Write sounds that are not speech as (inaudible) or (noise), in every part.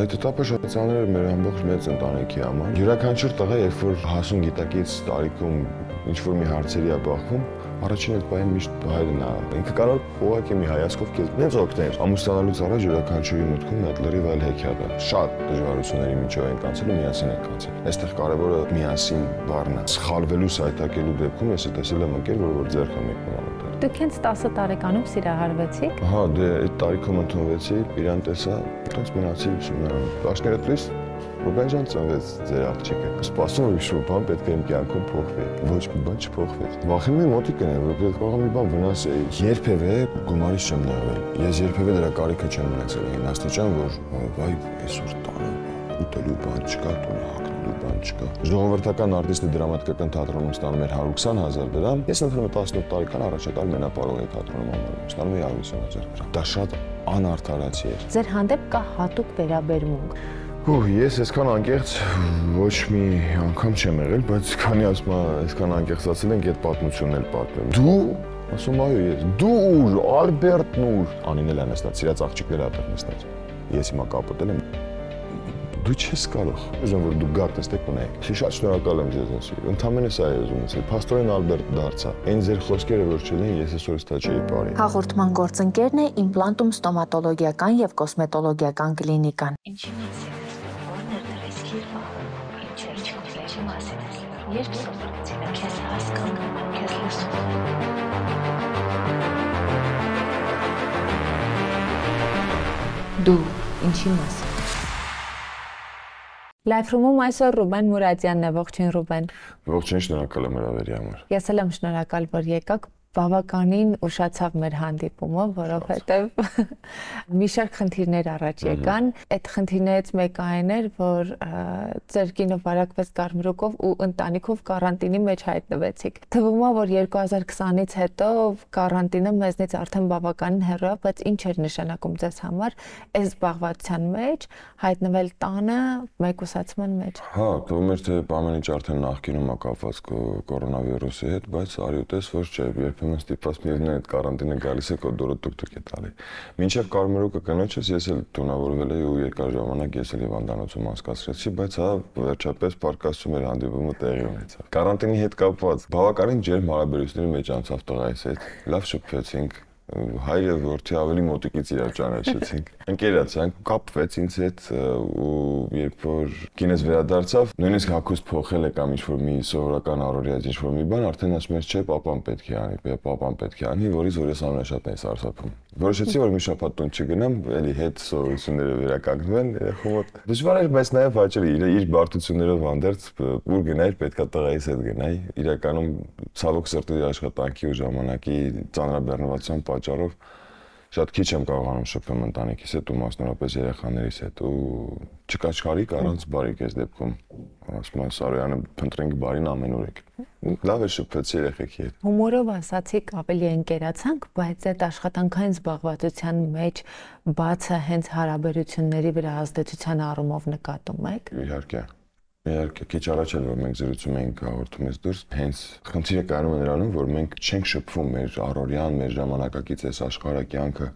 Այդ этаպը շատ ցաներ էր մեր ամբողջ մեծ ընտանիքի համար։ Յուրաքանչյուր տղա, երբ որ հասուն գիտակից տարիքում ինչ որ մի հարցերի է բախվում, առաջին այդ բանը միշտ հայրն է։ Ինքը կարող ուղակի մի հայացքով քեզ նենց օգնել։ Ամուսնանալուց առաջ յուրաքանչյուրի մտքում այդ լրիվ այլ հեքիաթ է։ Շատ դժվարությունների միջով ենք անցել ու միասին ենք անցել։ Այստեղ կարևորը միասին բառն է։ Սխալվելու, սայթակելու դեպքում ես տեսել եմ ընկեր, որ որ ձեռքը մեկնում Դուք հենց 10 տարեկանում սիրահարվեցիք։ Հա, դե այդ տարիքում ընդունվեցի, իրան տեսա, այնպես մնացի ուսումնարանում։ Աշներետրիս Ռուբենջան ծնվեց ձեր աղջիկը։ Սպասում եմ ինչ-որ բան հա, պետք է իմ կյանքում փոխվի։ Ոչ մի բան չփոխվեց։ Վախում եմ մոտիկն եմ, որովհետև կարող մի բան վնասի։ Երբևէ գումարից չեմ նեղվել։ Ես երբևէ դրա կարիքը չեմ ունեցել։ Այն աստիճան, որ վայ, այսօր տանը ուտելու բան չկա, տուն մոտ չկա։ Ժողովրդական արտիստը դրամատիկական թատրոնում ստանում էր 120.000 դրամ, ես ընտրում եմ 17 տարեկան առաջատար մենապարող էի թատրոնում անվանում, ստանում էի 150.000 դրամ։ Դա շատ անարդարացի էր։ Ձեր հանդեպ կա հատուկ վերաբերմունք։ Ու ես այսքան անկեղծ ոչ մի անգամ չեմ եղել, բայց քանի ասում եմ, այսքան անկեղծացել ենք, այդ պատմությունն էլ պատմեմ։ Դու ասում այո ես, դու ուր, Ալբերտն ուր, Անինելան նստած, սիրած աղջիկները ատեղ նստած։ Ես հիմա կապոտել եմ դու չես կարող։ Ուզում որ դու գաք նստեք մնայեք։ Չի շատ շնորհակալ եմ ձեզ ասի։ Ընդամենը սա է ուզում ասել։ Պաստորեն Ալբերտ դարձա։ Այն ձեր խոսքերը որ չլին, ես այսօր ստա չէի բարի։ Հաղորդման գործընկերն է Implantum ստոմատոլոգիական եւ կոսմետոլոգիական կլինիկան։ Ինչի՞ց է։ Ո՞րն է ռիսկի բանը։ Ինչեր չկուզեի մասին ասել։ Երբ սովորեցի նա քեզ հասկանալ, քեզ լսել։ դու ինչի մասին Live Room-ում այսօր Ռուբեն Մուրադյանն է, ողջույն Ռուբեն։ Ողջույն, շնորհակալ եմ հրավերի համար։ Ես էլ եմ շնորհակալ, որ եկաք բավականին ուշացավ մեր հանդիպումը, որովհետև մի շարք խնդիրներ առաջ եկան։ Այդ խնդիրներից մեկը այն էր, որ ձեր կինը վարակվեց կարմրուկով ու ընտանիքով կարանտինի մեջ հայտնվեցիք։ Թվում է, որ 2020-ից հետո կարանտինը մեզնից արդեն բավականին հեռու է, բայց ինչ էր նշանակում ձեզ համար այս զբաղվածության մեջ հայտնվել տանը մեկուսացման մեջ։ Հա, թվում էր թե ամեն ինչ արդեն նախկինում է կապված կորոնավիրուսի հետ, բայց արիուտես որ չէ, երբ Երբեմն ստիպված միևնույն է այդ կարանտինը գալիս է քո դուրը տուկ-տուկ է տալի։ Մինչև կարմերուկը կնոջս ես էլ տոնավորվել էի ու երկար ժամանակ ես էլ հիվանդանոցում անցկացրեցի, բայց հա վերջապես պարկասում էր հանդիպումը տեղի ունեցավ։ Կարանտինի հետ կապված բավականին ջերմ հարաբերությունների մեջ անցավ տղայիս հետ։ Լավ շփվեցինք, հայրը որթի ավելի մոտիկից իրա ճանաչեցինք։ (laughs) Ընկերացանք, կապվեց ինձ հետ ու երբ որ կինս վերադարձավ, նույնիսկ հակոս փոխել է կամ ինչ որ մի սովորական առօրյայից ինչ որ մի բան, արդեն ասում էր, չէ, պապան պետք է անի, պապան պետք է անի, որից որ ես ամենաշատն էի սարսափում։ Որոշեցի, որ մի շաբաթ տուն չգնամ, էլի հետ սովորությունները վերականգնվեն, երախոմ մոտ։ Դժվար էր, բայց նաև վաճելի իր իր բարդություններով հանդերձ ուր գնայր, պետքա տղայիս հետ գնայի։ Իրականում ցավոք սրտի աշխատանքի ու ժամանակի ծանրաբեռնվածության պատճառով շատ քիչ եմ կարողանում շփվել ընտանիքիս հետ ու մասնավորապես երեխաներիս հետ ու չկա չարիք առանց բարիք այս դեպքում ասում եմ Սարոյանը փնտրենք բարին ամենուրեք լավ է շփվեցի երեխեքի հետ հումորով ասացիք ավելի ընկերացանք բայց այդ աշխատանքային զբաղվածության մեջ բացը հենց հարաբերությունների վրա ազդեցության առումով նկատում եք իհարկե Իհարկե, քիչ առաջ էլ որ մենք զրուցում էինք հաղորդումից դուրս, հենց խնդիրը կայանում է նրանում, որ մենք չենք շփվում մեր առօրյան, մեր ժամանակակից այս աշխարհակյանքը,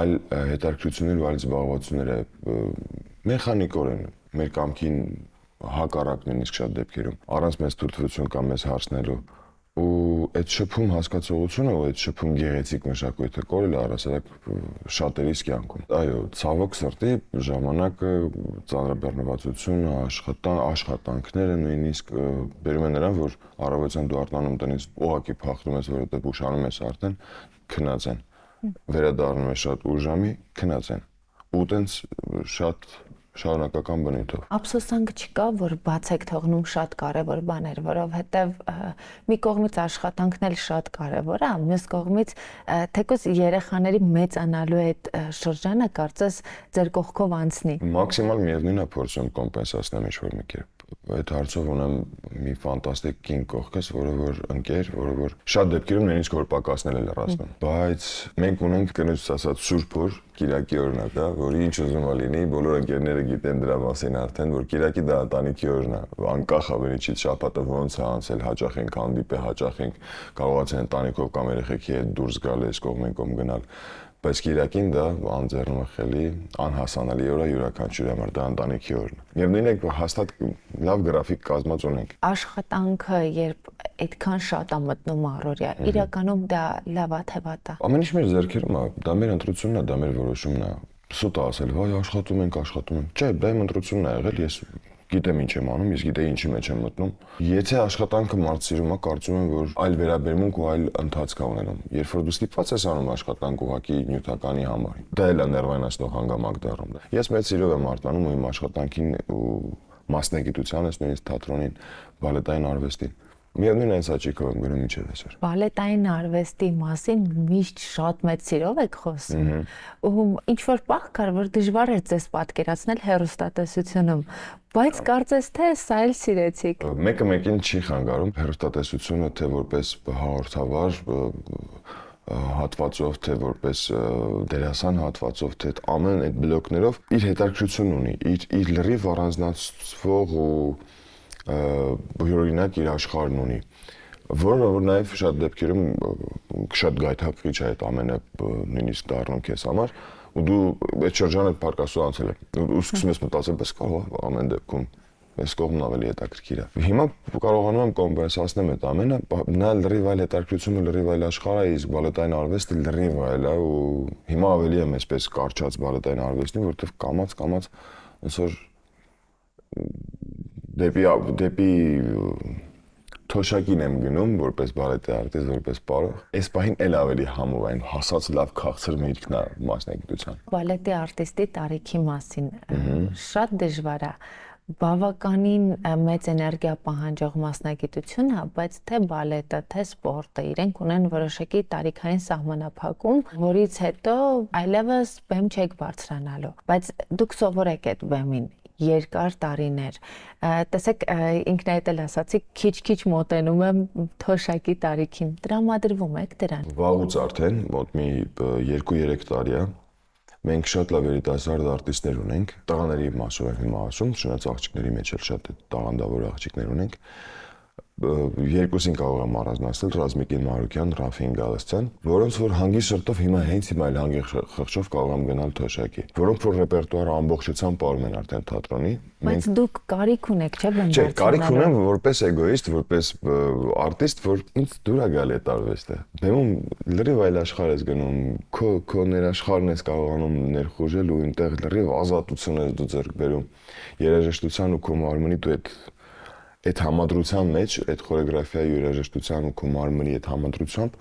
այլ հետաքրքրություններ ու այլ զբաղվածությունները մեխանիկորեն մեր կամքին հակառակն են իսկ շատ դեպքերում, առանց մեզ թույլտվություն կամ մեզ հարցնելու ու այդ շփում հասկացողությունը ու այդ շփում գեղեցիկ մշակույթը կորել է առասարակ շատերիս կյանքում։ Այո, ցավոք սրտի ժամանակը ծանրաբեռնվածությունը, աշխատան, աշխատանքները նույնիսկ բերում են նրան, որ առավոտյան դու արտանում տնից օակի փախտում ես, որովհետև ուշանում ես արդեն քնած են։ Վերադառնում ես շատ ուժամի, քնած են։ Ու տենց շատ շարունակական բնույթով։ Ափսոսանք չկա, որ բաց եք թողնում շատ կարևոր բաներ, որովհետև մի կողմից աշխատանքն էլ շատ կարևոր է, մյուս կողմից թեկոս երեխաների մեծանալու այդ շրջանը կարծես ձեր կողքով անցնի։ Մաքսիմալ միևնույնն է փորձում կոմպենսացնել ինչ-որ մի կերպ այդ հարցով ունեմ մի ֆանտաստիկ կին կողքս, որը որ ընկեր, որը որ շատ դեպքերում նույնիսկ կորպակացնել է լրացնում։ Բայց մենք ունենք կնոջս ասած Սուրբ օր, Կիրակի օրն է դա, որի ինչ ուզում է լինի, բոլոր ընկերները գիտեն դրա մասին արդեն, որ Կիրակի դա ընտանիքի օրն է։ Անկախ ավերիչից շաբաթը ոնց է անցել, հաճախ ենք հանդիպել, հաճախ ենք կարողացել ընտանիքով կամ երեխեքի հետ դուրս գալ, այս կողմ են կողմ գնալ բայց գիրակին դա անձեռնմխելի, անհասանելի օր է յուրաքանչյուր համար դա ընտանիքի օրն է։ Եվ նույնը հաստատ լավ գրաֆիկ կազմած ունենք։ Աշխատանքը, երբ այդքան շատ է մտնում առօրյա, իրականում դա լավ է թե վատ է։ Ամեն ինչ մեր ձեռքերում է, դա մեր ընտրությունն է, դա մեր որոշումն է։ Սուտ ասել, հայ աշխատում ենք, աշխատում ենք։ Չէ, դա իմ ընտրությունն է եղել, ես գիտեմ ինչ եմ անում, ես գիտեի ինչի մեջ եմ մտնում։ Եթե աշխատանքը մարդ սիրում է, կարծում եմ, որ այլ վերաբերմունք ու այլ ընթաց կա ունենում։ Երբ որ դու ստիպված ես անում աշխատանք ուղակի նյութականի համար, դա էլ է ներվայնացնող հանգամանք դառնում։ Ես մեծ սիրով եմ արտանում իմ աշխատանքին ու մասնագիտությանս, նույնիսկ թատրոնին, բալետային արվեստին միևնույն այս աճիկով եմ գնում ինչև այսօր։ Բալետային արվեստի մասին միշտ շատ մեծ սիրով եք խոսում։ Ու ինչ որ պահ կար, որ դժվար էր ձեզ պատկերացնել հերոստատեսությունում, բայց կարծես թե սա էլ սիրեցիք։ Մեկը մեկին չի խանգարում հերոստատեսությունը թե որպես հաղորդավար հատվածով, թե որպես դերասան հատվածով, թե ամեն այդ բլոկներով իր հետաքրքրություն ունի, իր իր լրիվ առանձնացվող ու յուրօրինակ իր աշխարհն ունի որը որ նաև շատ դեպքերում շատ գայթակղիչ է այդ ամենը նույնիսկ դառնում քեզ համար ու դու այդ շրջանը պարկասու անցել ես ու սկսում ես մտածել բես կարող հա, ամեն դեպքում այս կողմն ավելի հետաքրքիր է հիմա կարողանում եմ կոմպենսացնել այդ ամենը նա լրիվ այլ հետաքրքրությունը լրիվ այլ աշխարհ է իսկ բալետային արվեստը լրիվ այլ է ու հիմա ավելի եմ այսպես կարճած բալետային արվեստին որովհետև կամած կամած այսօր դեպի դեպի թոշակին եմ գնում որպես բարետե արտիզ, որպես պարող։ Այս պահին էլ ավելի համով այն հասած լավ քաղցր միտքն է մասնագիտության։ Բալետի արտիստի տարիքի մասին շատ դժվար է բավականին մեծ էներգիա պահանջող մասնագիտություն է, բայց թե բալետը, թե սպորտը իրենք ունեն որոշակի տարիքային սահմանափակում, որից հետո այլևս բեմ չեք բարձրանալու։ Բայց դուք սովոր եք այդ բեմին երկար տարիներ։ Տեսեք, ինքն այդ էլ ասացի, քիչ-քիչ մոտենում եմ թոշակի տարիքին։ Տրամադրվում եք դրան։ Վաղուց արդեն, մոտ մի 2-3 տարի է։ Մենք շատ լավ երիտասարդ արտիստներ ունենք, տղաների մասով եմ հիմա ասում, շնաց աղջիկների մեջ էլ շատ տաղանդավոր աղջիկներ ունենք։ ա, երկուսին կարող եմ առանձնացնել Ռազմիկին Մարուկյան, Ռաֆին Գալստյան, որոնց որ հանգի շրտով հիմա հենց հիմա այլ հանգի խղճով կարող եմ գնալ թոշակի։ Որոնք որ ռեպերտուարը ամբողջությամբ ապրում են արդեն թատրոնի։ Բայց դուք կարիք ունեք, չէ՞ բնդարձ։ Չէ, կարիք ունեմ որպես էգոիստ, որպես արտիստ, որ ինձ դուր է գալի այդ արվեստը։ Դեմում լրիվ այլ աշխարհ ես գնում, քո քո ներաշխարհն ես կարողանում ներխուժել ու այնտեղ լրիվ ազատություն ես դու ձեռք բերում։ Երաժշտության ու քո մարմնի դու այդ այդ համադրության մեջ, այդ խորեգրաֆիայի երաժշտության ու քո մարմնի այդ համադրությամբ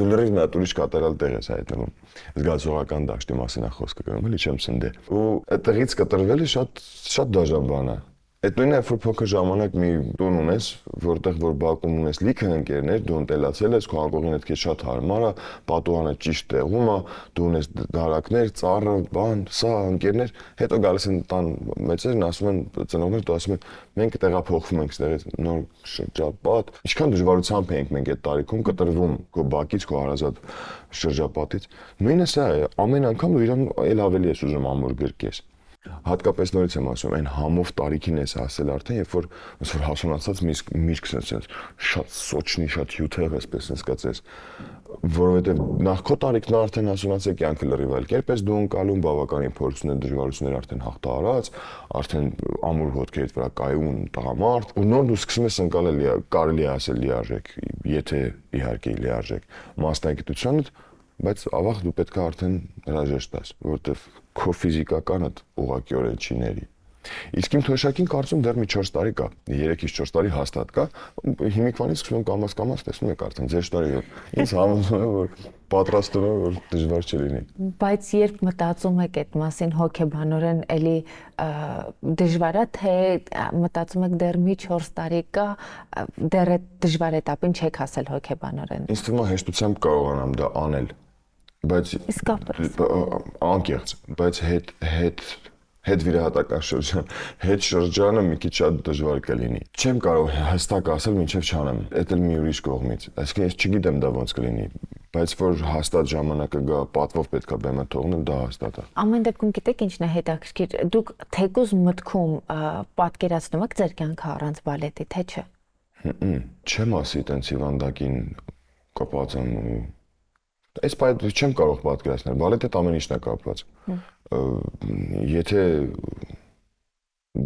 դու լրիվ մի հատ ուրիշ կատարյալ տեղ ես հայտնվում։ Զգացողական դաշտի մասին է խոսքը գրում, էլի չեմ սնდե։ Ու այդտեղից կտրվելը շատ շատ դաժան բան է, Այդ նույնն է, որ փոքր ժամանակ մի տուն ունես, որտեղ որ բակում ունես լիքը ընկերներ, դու ընտելացել ես, քո անկողին այդ քեզ շատ հարմար է, պատուհանը ճիշտ տեղում է, դու ունես դարակներ, ծառը, բան, սա ընկերներ, հետո գալիս են տան մեծերն, ասում են ծնողներ, դու ասում ես մենք տեղափոխվում ենք ստեղից նոր շրջապատ։ Ինչքան դժվարությամբ էինք մենք այդ տարիքում կտրվում քո բակից, քո հարազատ շրջապատից։ Նույնը սա է, ամեն անգամ դու իրան ել ավելի ես ուզում ամուր գրկես հատկապես նորից եմ ասում, այն համով տարիքին ես հասել արդեն, երբ որ ոնց որ հասունացած միրգս ես ես շատ սոչնի, շատ հյութեղ էսպես ես կացես, որովհետև նախ քո տարիքն արդեն հասունացել կյանքը լրիվ այլ կերպ ես դու անցալում բավականին փորձություններ, դժվարություններ արդեն հաղթահարած, արդեն ամուր ոտքերիդ վրա կայուն տղամարդ, ու նոր դու սկսում ես անցալ կարելի է ասել լիարժեք, եթե իհարկե լիարժեք մասնագիտությունդ բայց ավաղ դու պետք է արդեն հրաժեշտ ես, որովհետև քո ֆիզիկականդ ուղղակիորեն չի ների։ Իսկ իմ թոշակին կարծում դեռ մի 4 տարի կա, 3-ից 4 տարի հաստատ կա։ Հիմիկվանից սկսում կամաց կամաց տեսնում եք արդեն ձեր տարի հետ։ Ինձ համոզում է որ պատրաստում եմ որ դժվար չլինի։ Բայց երբ մտածում եք այդ մասին հոգեբանորեն էլի դժվարա թե մտածում եք դեռ մի 4 տարի կա, դեռ այդ դժվար էտապին չեք հասել հոգեբանորեն։ Ինձ թվում է հեշտությամբ կարողանամ դա անել, բայց իսկապես անկեղծ, բայց հետ հետ հետ վիրահատական շրջան, հետ շրջանը մի քիչ շատ դժվար կլինի։ Չեմ կարող հստակ ասել, ինչեվ չանեմ, դա էլ մի ուրիշ կողմից։ Այսինքն ես չգիտեմ դա ոնց կլինի, բայց որ հաստատ ժամանակը գա, պատվով պետքա բեմը թողնել, դա հաստատ է։ Ամեն դեպքում գիտեք ինչն է հետաքրքիր։ Դուք թեկուզ մտքում պատկերացնում եք ձեր կյանքը առանց բալետի, թե՞ չէ։ Չեմ ասի տենց հիվանդակին կապած եմ ու Այս բայց չեմ կարող պատկերացնել, բալետը այդ ամեն ինչն է կապված։ Եթե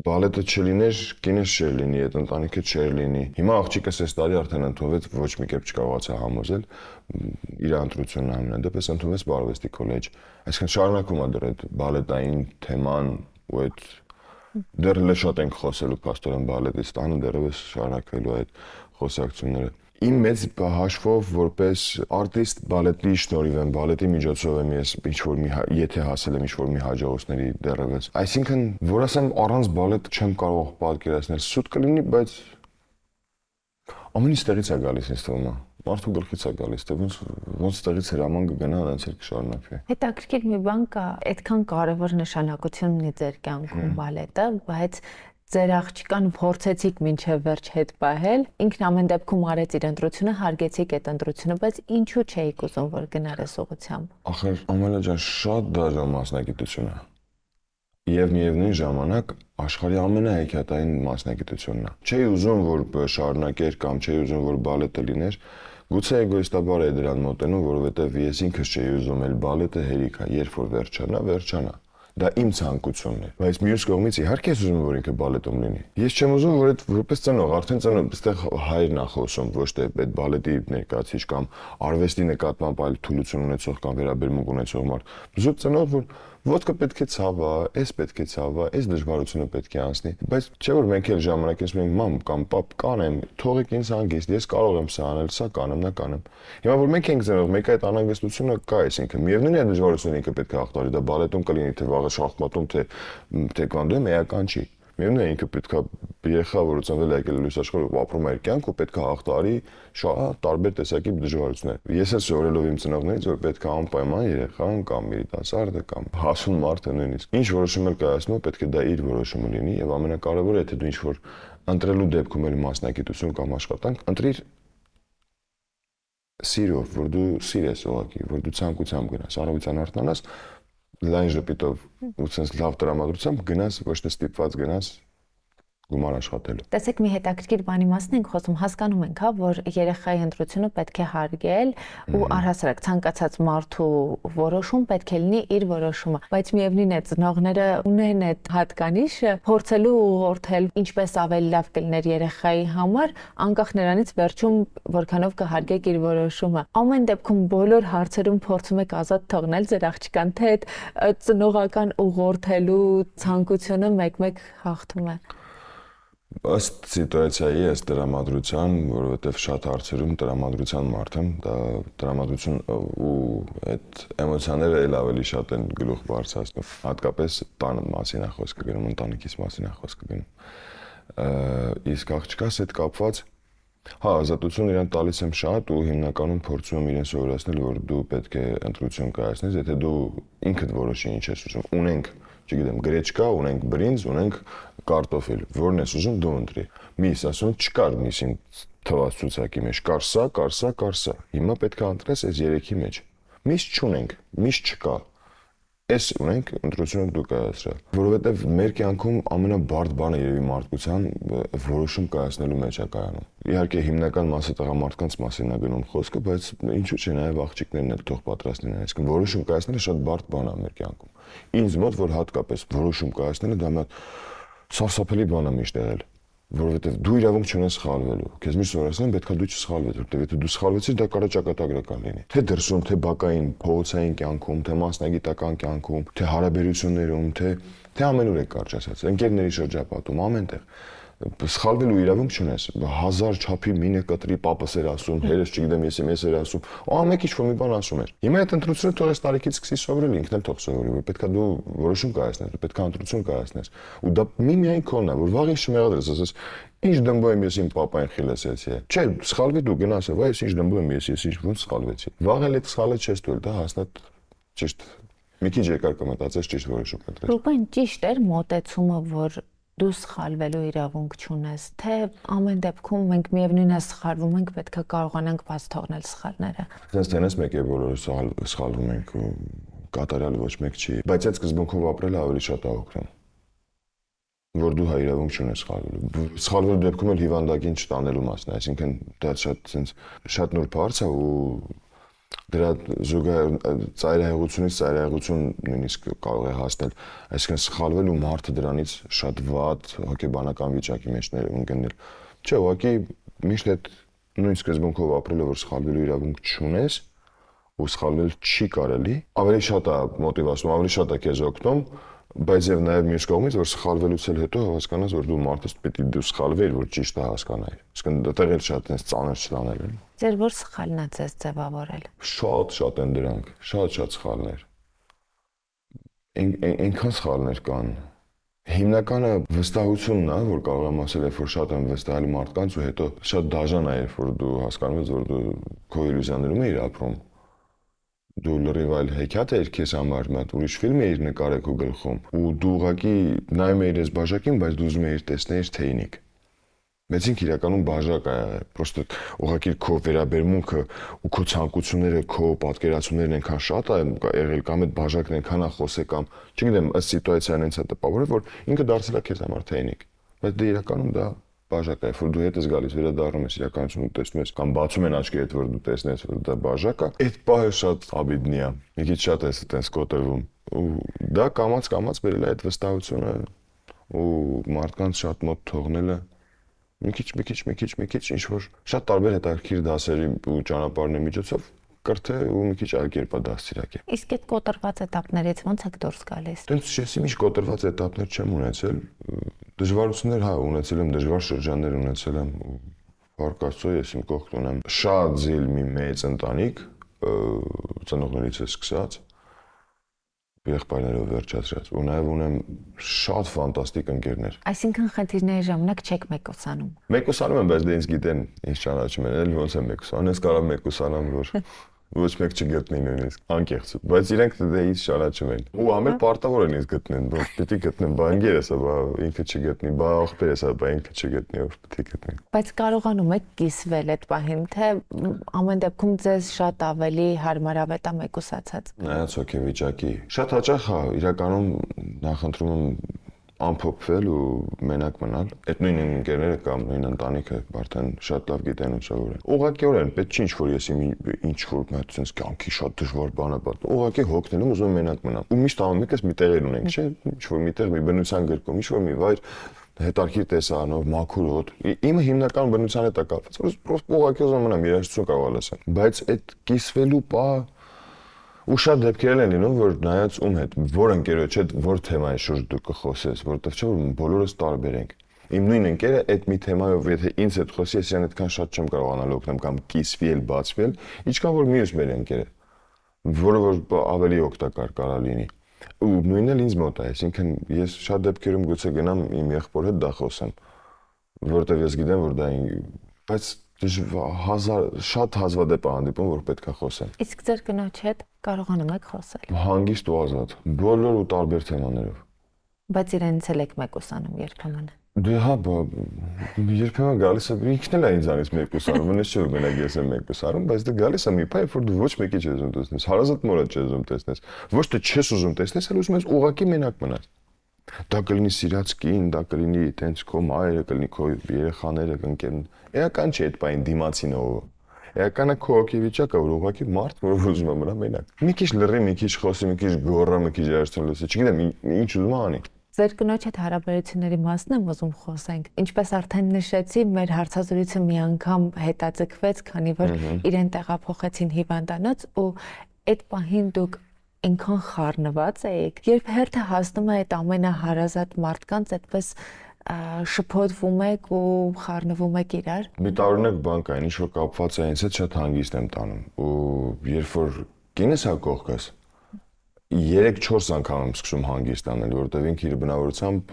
բալետը չլիներ, կինս չէր լինի, այդ ընտանիքը չէր լինի։ Հիմա աղջիկս այս տարի արդեն ընդունվեց, ոչ մի կերպ չկարողացա համոզել իր ընտրությունն ամենը։ Դեպս ընդունվեց Բարվեստի քոլեջ։ Այսինքն շարունակում է դեռ այդ բալետային թեման ու այդ դեռ լե շատ ենք խոսելու աստորեն բալետից, տանը դեռևս շարունակվելու այդ խոսակցությունները իմ մեծ հաշվով որպես արտիստ բալետի շնորհիվ եմ, բալետի միջոցով եմ ես ինչ որ մի հա, եթե հասել եմ ինչ որ մի հաջողությունների դեռևս։ Այսինքն, որ ասեմ, առանց բալետ չեմ կարող պատկերացնել, սուտ կլինի, բայց ամեն ինչ տեղից է գալիս ինձ թվում է մարդու գլխից է գալիս, թե ոնց ոնց տեղից հրաման կգնա, այնց էլ կշարունակվի։ Հետաքրքիր մի բան կա, այդքան կարևոր նշանակություն ունի ձեր կյանքում բալետը, բայց ձեր աղջկան փորձեցիք մինչև վերջ հետ պահել, ինքն ամեն դեպքում արեց իր ընտրությունը, հարգեցիք այդ ընտրությունը, բայց ինչու չէիք ուզում որ գնար այս ուղությամբ։ Ախր Ամելա ջան, շատ դաժան մասնագիտություն է։ Եվ միևնույն ժամանակ աշխարհի ամենահեքիաթային մասնագիտությունն է։ Չէի ուզում որ շարունակեր կամ չէի ուզում որ բալետը լիներ, Գուցե էգոիստաբար է դրան մոտենում, որովհետև ես ինքս չէի ուզում էլ բալետը հերիքա, երբ որ վերջանա, վերջանա։ Դա իմ ցանկությունն է, բայց մյուս կողմից իհարկե ես ուզում եմ, որ ինքը բալետում լինի։ Ես չեմ ուզում, որ այդ որպես ծնող, արդեն ծնող, այստեղ հայրն է խոսում, ոչ թե այդ բալետի ներկայացիչ կամ արվեստի նկատմամբ այլ թուլություն ունեցող կամ վերաբերմունք ունեցող մարդ։ Զուտ ծնող, որ Ոտքը պետք է ցավա, էս պետք է ցավա, էս դժվարությունը պետք է անցնի, բայց չէ որ մենք էլ ժամանակ ես մենք մամ կամ պապ կանեմ, թողեք ինձ հանգիստ, ես կարող եմ սա անել, սա կանեմ, նա կանեմ։ Հիմա որ մենք ենք ձեռով, մեկ այդ անհանգստությունը կա, այսինքն միևնույն է դժվարությունը ինքը պետք է հաղթարի, դա բալետում կլինի, թե վաղը շախմատում, թե թե կանդո, էական չի։ Միևնույնն է ինքը պետքա երեխա, որ ծնվել է եկել լույս աշխարհով, ապրում է իր կյանքը, պետքա հաղթարի շատ տարբեր տեսակի դժվարություններ։ Ես էլ սովորելով իմ ծնողներից, որ պետքա անպայման երեխան կամ երիտասարդը կամ հասուն մարդը նույնիսկ ինչ որոշում էլ կայացնող, պետք է դա իր որոշումը լինի եւ ամենակարևորը, եթե դու ինչ-որ ընտրելու դեպքում էլ մասնակիտություն կամ աշխատանք, ընտրիր սիրով, որ դու սիրես ուղակի, որ դու ցանկությամբ գնաս, առավոտյան արթնանաս, լայն ժպիտով ու ցենց լավ տրամադրությամբ գնաս ոչ թե ստիպված գնաս գումար աշխատելու։ Տեսեք, մի հետաքրքիր բանի մասն ենք խոսում, հասկանում ենք, հա, որ երեխայի ընտրությունը պետք է հարգել ու առհասարակ ցանկացած մարդու որոշում պետք է լինի իր որոշումը, բայց միևնույն է, ծնողները ունեն այդ հատկանիշը փորձելու ուղղորդել, ինչպես ավելի լավ կլներ երեխայի համար, անկախ նրանից վերջում որքանով կհարգեք իր որոշումը։ Ամեն դեպքում բոլոր հարցերում փորձում եք ազատ թողնել ձեր աղջկան, թե այդ ծնողական ուղղորդելու ցանկությունը մեկ-մեկ հաղթում է։ Ա ըստ սիտուացիայի, ըստ դրամատրության, որովհետև շատ հարցերում դրամատրության մարդ եմ, դա դրամատրություն ու այդ էմոցիաները ել ավելի շատ են գլուխ բարձրացնում։ Հատկապես տան մասին է խոսքը գնում, ընտանիքից մասին է խոսքը գնում։ Իսկ աղջկաս այդ կապված Հա, ազատություն իրան տալիս եմ շատ ու հիմնականում փորձում եմ իրեն սովորացնել, որ դու պետք է ընտրություն կայացնես, եթե դու ինքդ որոշի ինչ ես ուզում։ Ունենք, չգիտեմ, գրեչկա, ունենք բրինձ, ունենք կարտոֆիլ, որն ես ուզում դու ընտրի։ Միս, ասում չկար միսին թվաց ցուցակի մեջ, կար սա, կար սա, կար սա։ Հիմա պետք է ընտրես այս երեքի մեջ։ Միս չունենք, միս չկա։ Էս ունենք ընտրությունը դու կայացրել, որովհետև մեր կյանքում ամենաբարդ բանը երևի մարդկության որոշում կայացնելու մեջ է կայանում։ Իհարկե հիմնական մասը տղամարդկանց մասին է գնում խոսքը, բայց ինչու՞ չէ նաև աղջիկներն էլ թող պատրաստեն այս։ Որոշում կայացնելը շատ բարդ բան է մեր կյանքում։ Ինձ մոտ որ հատկապես որոշում կայացնելը դա մի հատ սարսափելի բան է միշտ եղել, որովհետև դու իրավունք չունես սխալվելու։ Քեզ միշտ ասեմ, պետքա դու չսխալվես, որովհետև եթե դու սխալվեցիր, դա կարա ճակատագրական լինի։ Թե դրսում, թե բակային, փողոցային կյանքում, թե մասնագիտական կյանքում, թե հարաբերություններում, թե թե ամենուր է կարճ ասած, ընկերների շրջապատում, ամենտեղ սխալվելու իրավունք չունես։ 1000 չափի մինը կտրի papas էր ասում, հերս չգիտեմ ես եմ ես էր ասում։ Ահա մեկ ինչ-որ մի բան ասում էր։ Հիմա այդ ընտրությունը թողես տարիքից սկսի սովորել, ինքն էլ թող սովորի, որ պետքա դու որոշում կայացնես, պետքա ընտրություն կայացնես։ Ու դա մի միայն քոնն է, որ վաղին շմեղադրես, ասես ինչ դմբո եմ ես իմ papayin խիլեսեցի։ Չէ, սխալվի դու գնաս, վայ ես ինչ դմբո եմ ես, ես ինչ ոնց սխալվեցի։ Վաղել այդ սխալը չես դու, դա հասնա ճիշտ մի քիչ եկար կմտածես ճիշտ որոշում կտրես։ Ռուբեն ճիշտ էր մտածումը, որ դու սխալվելու իրավունք չունես, թե ամեն դեպքում մենք միևնույն է սխալվում ենք, պետք է կարողանանք բաց թողնել սխալները։ Դες տենես մեկ է բոլորը սխալվում ենք, կատարյալ ոչ մեկ չի, բայց այդ սկզբունքով ապրելը ավելի շատ աղոքրան որ դու հա իրավունք չունես սխալվելու։ Սխալվելու դեպքում էլ հիվանդակին չտանելու մասն է, այսինքն դա շատ sense շատ նոր բարձ է ու դրա զուգահեռ ծայրահեղությունից ծայրահեղություն նույնիսկ կարող է հասնել, այսինքն սխալվել ու մարդը դրանից շատ վատ հոգեբանական վիճակի մեջ ներընկնել։ Չէ, ուղղակի միշտ այդ նույն սկզբունքով ապրելը, որ սխալվելու իրավունք չունես, ու սխալվել չի կարելի, ավելի շատ է մոտիվացնում, ավելի շատ է քեզ օգնում, բայց եւ նաեւ մյուս կողմից, որ սխալվելուց էլ հետո հասկանաս, որ դու մարդըս պետք է դու սխալվեր, որ ճիշտը հասկանայիր։ Իսկ դա տեղել շատ այնպես ծանր չլանել էլ։ Ձեր որ սխալն է ձեզ ձևավորել։ Շատ շատ են դրանք, շատ շատ սխալներ։ Այնքան սխալներ կան։ Հիմնականը վստահությունն է, որ կարող եմ ասել, երբ որ շատ եմ վստահելու մարդկանց ու հետո շատ դաժան է, երբ որ դու հասկանում ես, որ դու քո իլյուզիաներում ես ապրում դու լրիվ այլ հեքիաթ էր քեզ համար, մատ ուրիշ ֆիլմ էիր նկարել քո գլխում ու դու ուղակի նայում էիր այս բաժակին, բայց դու ուզում էիր տեսնել թեյնիկ մեծ ինք իրականում բաժակ է, պրոստը ուղղակի քո վերաբերմունքը ու քո ցանկությունները, քո պատկերացումներն ենքան շատ է եղել կամ այդ բաժակն ենքան է խոսե կամ, չգիտեմ, ըստ սիտուացիան հենց է տպավորել, որ ինքը դարձել է քեզ համար թեյնիկ։ Բայց դե իրականում դա բաժակ է, որ դու հետ ես գալիս վերադառնում ես իրականություն ու տեսնում ես կամ բացում են աչքերդ, որ դու տեսնես, որ դա բաժակ է։ Այդ պահը շատ աբիդնիա։ Մի քիչ շատ էս այտենց կոտրվում։ Ու դա կամած կամած վերել է այդ վստահությունը ու մարդկանց շատ մոտ թողնելը մի քիչ մի քիչ մի քիչ մի քիչ ինչ որ շատ տարբեր հետաքրքիր դասերի ու ճանապարհների միջոցով կրթե ու մի քիչ այլ կերպա դասիրակ է։ Իսկ այդ կոտրված этаպներից ո՞նց եք դուրս գալիս։ Տենց ես ինչ կոտրված этаպներ չեմ ունեցել։ Դժվարություններ հա ունեցել եմ, դժվար շրջաններ ունեցել եմ ու Պարկասո ես իմ կողքն ունեմ շատ զիլմի մեծ ընտանիք ծնողներից է սկսած եղբայրներով վերջացրած ու նաև ունեմ շատ ֆանտաստիկ ընկերներ։ Այսինքն խնդիրների ժամանակ չեք մեկուսանում։ Մեկուսանում եմ, բայց դե ինձ գիտեն, ինձ ճանաչում են, էլ ոնց եմ մեկուսան, ես կարող եմ մեկուսանամ, որ (laughs) ոչ մեկ չգտնի նույնիսկ անկեղծ բայց իրենք դեից շարաճում են ու ամեն պարտավոր են ինձ գտնեն բայց պիտի գտնեն բա ինգերեսա բա ինքը չգտնի բա ախպերեսա բա ինքը չգտնի ով պիտի գտնի բայց կարողանում եք կիսվել այդ պահին թե ամեն դեպքում ձեզ շատ ավելի հարմարավետ է մեկուսացած նայած հոգեվիճակի շատ հաճախ հա իրականում նախընտրում եմ ամփոփվել ու մենակ մնալ։ Այդ նույն իմ ընկերները կամ նույն ընտանիքը արդեն շատ լավ գիտեն ու շահոր են։ Ուղղակիորեն պետք չի ինչ-որ ես իմ ինչ-որ մա sense կյանքի շատ դժվար բան է պատմում։ Ուղղակի հոգնելում ուզում մենակ մնամ։ Ու միշտ ամեն մեկս մի տեղեր ունենք, չէ՞, ինչ-որ միտեղ մի բնության գրկում, ինչ-որ մի վայր հետարքի տեսանով, մաքուր օդ։ Իմը հիմնական բնության հետ է կապված։ Ուզ պրոս ուղղակի ուզում մնամ երաժշտություն կարող լսեմ։ Բայց այդ կիսվելու պահը ու շատ դեպքերել են լինում, որ նայած ում հետ, որ ընկերոջ հետ, որ թեմայի շուրջ դու կխոսես, որովհետև չէ որ բոլորս տարբեր ենք։ Իմ նույն ընկերը այդ մի թեմայով, եթե ինձ հետ խոսի, ես իրան այդքան շատ չեմ կարողանալ օգնել կամ կիսվել, բացվել, ինչքան որ մյուս մեր ընկերը, որը որ ավելի օգտակար կարա լինի ու նույնն էլ ինձ մոտ է, այսինքն ես շատ դեպքերում գուցե գնամ իմ եղբոր հետ դա խոսեմ, որտեվ ես գիտեմ, որ դա բայց հազար շատ հազվադեպ է հանդիպում, որ պետքա խոսեմ։ Իսկ ձեր կնոջ հետ կարողանում եք խոսել։ Հանգիստ ու ազատ, բոլոր ու տարբեր թեմաներով։ Բայց իրենց էլ եք մեկուսանում երբեմն։ Դե հա, երբեմն գալիս է ինքն էլ է ինձանից մեկուսանում, մենes չէ որ մենակ ես եմ մեկուսանում, բայց դե գալիս է մի պահ, որ դու ոչ մեկի չես ուզում տեսնես, հարազատ մորը չես ուզում տեսնես, ոչ թե չես ուզում տեսնես, այլ ուզում ես ուղակի մենակ մնաս։ Դա կլինի սիրած կին, դա կլինի տենց քո մայրը, կլինի քո երեխաները, կընկերն։ Էական չէ այդ բան դիմացին ով։ Էականը քո օկիվիճակը որ ուղղակի մարդ, որը ուզում է մնա մենակ։ Մի քիչ լռի, մի քիչ խոսի, մի քիչ գոռա, մի քիչ երթուն լսի, չգիտեմ ինչ ուզում անի։ Ձեր կնոջ հետ հարաբերությունների մասն եմ ուզում խոսենք։ Ինչպես արդեն նշեցի, մեր հարցազրույցը մի անգամ հետաձգվեց, քանի որ իրեն տեղափոխեցին հիվանդանոց ու այդ պահին դուք այնքան խառնված էիք, երբ հերթը հասնում է այդ ամենահարազատ մարդկանց, այդպես շփոթվում եք ու խառնվում եք իրար։ Մի տարօրինակ բան կա, ինչ որ կապված է այնից հետ շատ հանգիստ եմ տանում։ Ու երբ որ կինես հա կողքս, 3-4 անգամ եմ սկսում հանգիստ անել, որովհետև ինքը իր բնավորությամբ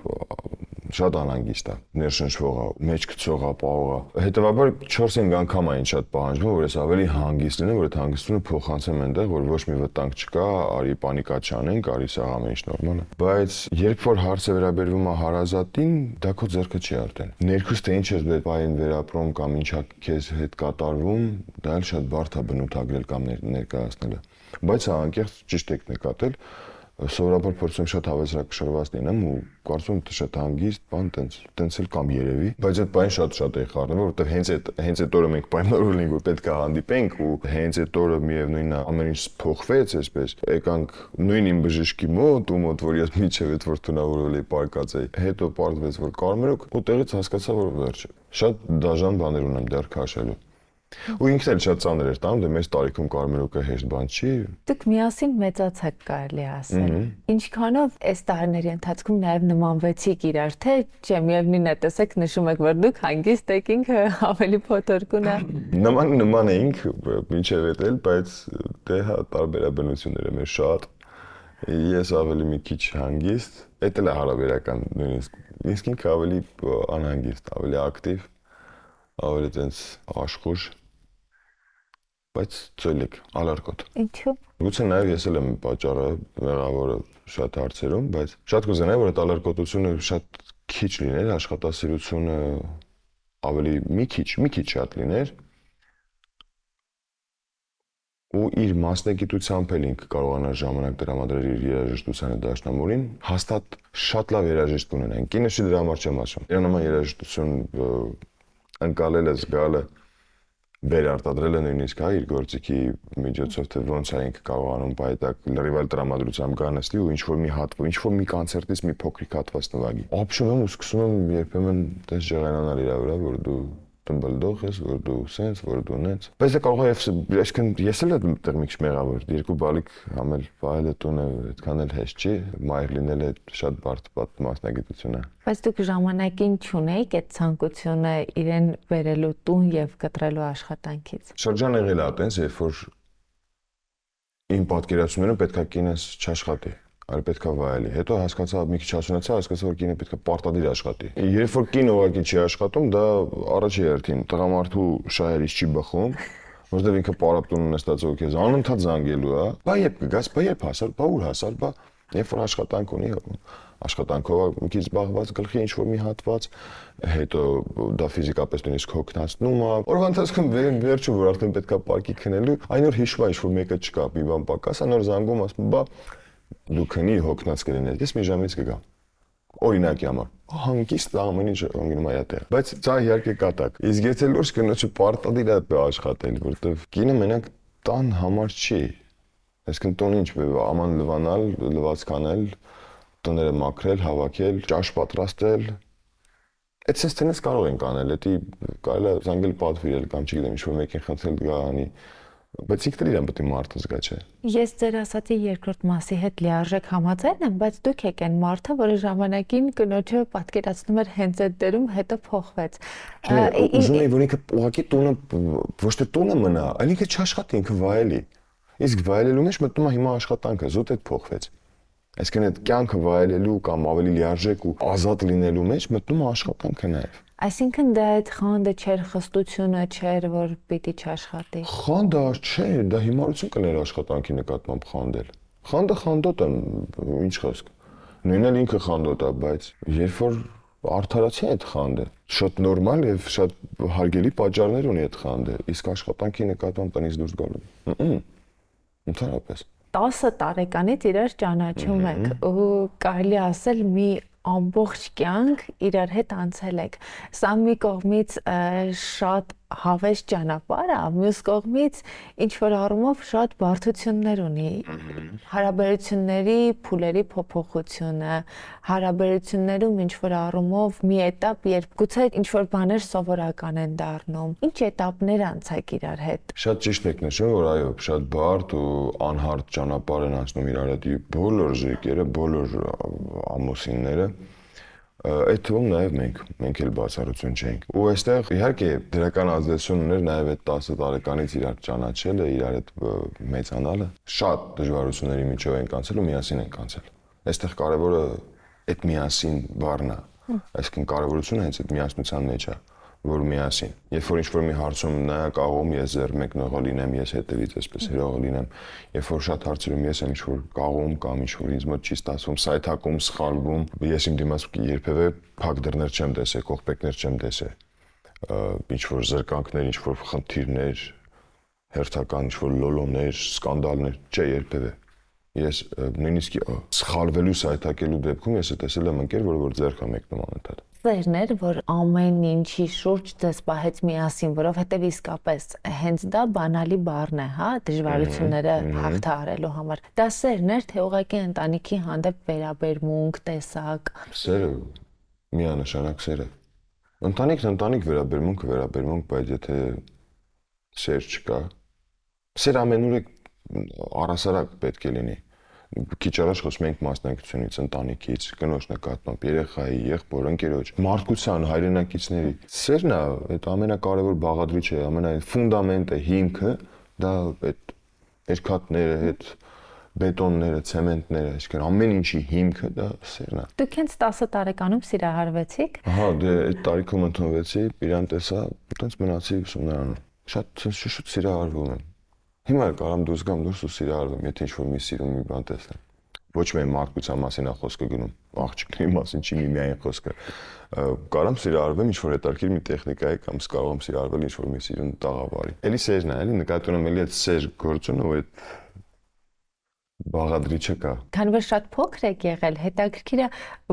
շատ անհանգիստ է, ներշնչվող է, մեջ գցող է, ապահող է։ Հետևաբար 4-5 անգամ այն շատ պահանջվում, որ ես ավելի հանգիստ լինեմ, որ այդ հանգստությունը փոխանցեմ այնտեղ, որ ոչ մի վտանգ չկա, արի պանիկա չանենք, արի սա ամեն ինչ նորմալ է։ Բայց երբ որ հարցը վերաբերվում է հարազատին, դա քո ձեռքը չի արդեն։ Ներքուս թե ինչ ես դեր այն վերապրում կամ ինչա քեզ հետ կատարվում, դա էլ շատ բարդ է բնութագրել կամ ներկայացնելը։ ներ Բայց հա անկեղծ ճիշտ եք նկատել, սովորաբար փորձում շատ հավասարակշռված լինեմ ու կարծում եմ շատ հանգիստ, բան տենց, տենց էլ կամ երևի, բայց այդ բանը շատ-շատ էի խառնել, որովհետև հենց այդ հենց այդ օրը մենք պայմանավորվել էինք, որ պետք է հանդիպենք ու հենց այդ օրը միևնույնն է ամեն ինչ փոխվեց, այսպես եկանք նույն իմ բժշկի մոտ ու մոտ որ ես միջև այդ վրթունավորվել էի պարկած էի, հետո պարտվեց որ կարմրուկ ու տեղից հասկացա որ վերջ է։ Շատ դաժան բաներ ունեմ դեռ քաշելու։ Ու ինքն էլ շատ ցաներ էր տանում, դե մեր տարիքում կարմերոկը հեշտ բան չի։ Դուք միասին մեծացաք կարելի ասել։ Ինչքանով այս տարիների ընթացքում նաև նմանվեցիք իրար, թե չէ, միևնույնն է, տեսեք, նշում եք, որ դուք հանգիստ եք ինքը ավելի փոթորկուն է։ Նման նման էինք, ինչև էլ, բայց դե հա տարբերաբնությունները մեր շատ ես ավելի մի քիչ հանգիստ, դա էլ է հարաբերական նույնիսկ։ Իսկ ինքը ավելի անհանգիստ, ավելի ակտիվ, ավելի տենց աշխուժ բայց ծելիկ, ալարկոտ։ Ինչու՞։ Գուցե նաև ես էլ եմ պատճառը հնարավորը շատ հարցերում, բայց շատ կուզենայի, որ այդ ալարկոտությունը շատ քիչ լիներ, աշխատասիրությունը ավելի մի քիչ, մի քիչ շատ լիներ, ու իր մասնագիտությամբ էլ ինքը կարողանա ժամանակ դրամադրել իր երաժշտությանը դաշնամուրին, հաստատ շատ լավ երաժշտ ունենան։ Կինը չի դրա համար չեմ ասում։ Դրա նման երաժշտություն ընկալելը, զգալը, վերարտադրել է նույնիսկ հա իր գործիքի միջոցով թե ոնց է ինքը կարողանում բայտակ լրիվալ տրամադրությամբ գանեստի ու ինչ որ մի հատվո ինչ որ մի կոնցերտից մի փոքրիկ հատված նվագի ապշում եմ ու սկսում եմ երբեմն դες ժողանալ իր վրա որ դու դու բլդող ես, որ դու սենց, որ դու նենց։ Բայց դա կարող է այսքան ես էլ եմ դեռ մի քիչ մեղավոր, երկու բալիկ համել վայել է տունը, այդքան էլ հեշտ չի, մայր լինել է շատ բարդ պատ մասնագիտություն է։ Բայց դուք ժամանակին չունեիք այդ ցանկությունը իրեն վերելու տուն եւ կտրելու աշխատանքից։ Շրջան եղել է այտենց, երբ որ իմ պատկերացումներում պետքա կինես չաշխատի այլ պետքա վայելի։ Հետո հասկացա, մի քիչ հասունացա, հասկացա, որ կինը պետքա պարտադիր աշխատի։ Երբ որ կինը ուղղակի չի աշխատում, դա առաջի հերթին տղամարդու շահերից չի բխում, որտեղ ինքը պարապտուն նստած ու քեզ անընդհատ զանգելու է։ Բա երբ կգաս, բա երբ հասար, բա ուր հասար, բա երբ որ աշխատանք ունի, աշխատանքով մի քիչ զբաղված գլխի ինչ որ մի հատված, հետո դա ֆիզիկապես նույնիսկ հոգնածնում է։ Օրվա ընթացքում վերջը որ արդեն պետքա պարկի քնելու, այն որ հիշվա ինչ որ մեկը չկա, մի բան պակաս, անոր զանգում ասում, բա դու քնի հոգնած կլինես, ես մի ժամից կգա։ Օրինակի համար հանգիստ ամեն ինչ ընկնում է այդտեղ։ Բայց դա իհարկե կատակ։ Իսկ եթե լուրջ կնոջը պարտադիր է աշխատել, որովհետև կինը մենակ տան համար չի։ Այսինքն տոնը ինչ պետք է աման լվանալ, լվացկանել, տները մաքրել, հավաքել, ճաշ պատրաստել։ Այդ ցենս կարող ենք անել, դա կարելի է զանգել պատվիրել կամ չգիտեմ ինչ-որ մեկին խնդրել գա անի բայց ինքն իրան պետք է մարդը զգա, չէ։ Ես ձեր ասացի երկրորդ մասի հետ լիարժեք համաձայն եմ, բայց դուք եք այն մարդը, որը ժամանակին կնոջը պատկերացնում էր հենց այդ դերում, հետո փոխվեց։ Ուզում եի, որ ինքը ուղղակի տունը ոչ թե տունը մնա, այլ ինքը չաշխատի, ինքը վայելի։ Իսկ վայելելու մեջ մտնում է հիմա աշխատանքը, զուտ այդ փոխվեց։ Այսինքն այդ կյանքը վայելելու կամ ավելի լիարժեք ու ազատ լինելու մեջ մտնում է աշխատանքը նաև։ Այսինքն դա այդ խանդը չէր, խստությունը չէր, որ պիտի չաշխատի։ Խանդը չէ, դա հիմարություն կներ աշխատանքի նկատմամբ խանդել։ Խանդը խանդոտ է, ինչ խոսք։ Նույնն էլ ինքը խանդոտ է, բայց երբ որ արդարացի այդ խանդը, շատ նորմալ եւ շատ հարգելի պատճառներ ունի այդ խանդը, իսկ աշխատանքի նկատմամբ տնից դուրս գալու։ Ընդհանրապես 10 տարեկանից իրար ճանաչում եք ու կարելի ասել մի ամբողջ կյանք իրար հետ անցել եք։ Սա մի կողմից շատ հավես ճանապարհը մյուս կողմից ինչ որ առումով շատ բարդություններ ունի հարաբերությունների փուլերի փոփոխությունը հարաբերություններում ինչ որ առումով մի этап երբ գուցե ինչ որ բաներ սովորական են դառնում ինչ этаպներ անցակ իրար հետ շատ ճիշտ եք նշում որ այո շատ բարդ ու անհարթ ճանապարհ են անցնում իրար հետ բոլոր ժիկերը բոլոր ամուսինները այդ թվում նաև մենք մենք էլ բացառություն չենք ու այստեղ իհարկե դրական ազդեցություն ուներ նաև այդ 10 տարեկանից իրար ճանաչելը իրար այդ մեծանալը շատ դժվարությունների միջով ենք անցել ու միասին ենք անցել այստեղ կարևորը այդ միասին բառն է այսինքն կարևորությունը հենց այդ միասնության մեջ է որ միասին։ Երբ որ ինչ-որ մի հարցում նա կաղում, ես ձեր մեկ նողը լինեմ, ես հետևից այսպես հերողը լինեմ։ Երբ որ շատ հարցերում ես եմ ինչ-որ կաղում կամ ինչ-որ ինձ մոտ չի ստացվում, սայթակում, սխալվում, ես իմ դիմաց երբևէ փակ դռներ չեմ տեսել, կողպեքներ չեմ տեսել։ Ինչ-որ զրկանքներ, ինչ-որ խնդիրներ, հերթական ինչ-որ լոլոներ, սկանդալներ չէ երբևէ։ Ես նույնիսկ սխալվելու, սայթակելու դեպքում ես տեսել եմ ընկեր, որը որ ձերքա մեկնում անընդհատ սերն էր, որ ամեն ինչի շուրջ ձեզ պահեց միասին, որովհետև իսկապես հենց դա բանալի բառն է, հա, դժվարությունները հաղթահարելու համար։ Դա սերն էր, թե ուղղակի ընտանիքի հանդեպ վերաբերմունք, տեսակ։ Սերը միանշանակ սեր է։ Ընտանիքն ընտանիք վերաբերմունքը վերաբերմունք, բայց եթե սեր չկա, սեր ամենուրեք առասարակ պետք է լինի։ Ա քիչ առաջ խոսում էինք մասնակցությունից, ընտանիքից, կնոջ նկատմամբ, երեխայի, եղբոր, ընկերոջ, մարդկության, հայրենակիցների։ Սերն է այդ ամենակարևոր բաղադրիչը, ամենայն ֆունդամենտը, հիմքը, դա այդ երկաթները, այդ բետոնները, ցեմենտները, այսինքն ամեն ինչի հիմքը դա սերն է։ Դուք հենց 10 տարեկանում սիրահարվեցիք։ Ահա, դե այդ տարիքում ընդունվեցի, իրան տեսա, ու տենց մնացի ուսումնարանում։ Շատ շուտ սիրահարվում եմ Հիմա էլ կարամ դուրս գամ, դուրս ու սիրալվեմ, եթե ինչ-որ մի սիրուն մի բան տեսնեմ։ Ոչ միայն մարդկության մասին է խոսքը գնում, աղջիկների մասին չի մի միայն խոսքը։ Կարամ սիրալվեմ ինչ-որ հետարքիր մի տեխնիկայի կամ կարողամ սիրալվել ինչ-որ մի սիրուն տաղավարի։ Էլի սերն է, էլի նկատի ունեմ էլի այդ սեր գործունը, որ այդ բաղադրիչը կա։ Քանի որ շատ փոքր եք եղել, հետաքրքիր է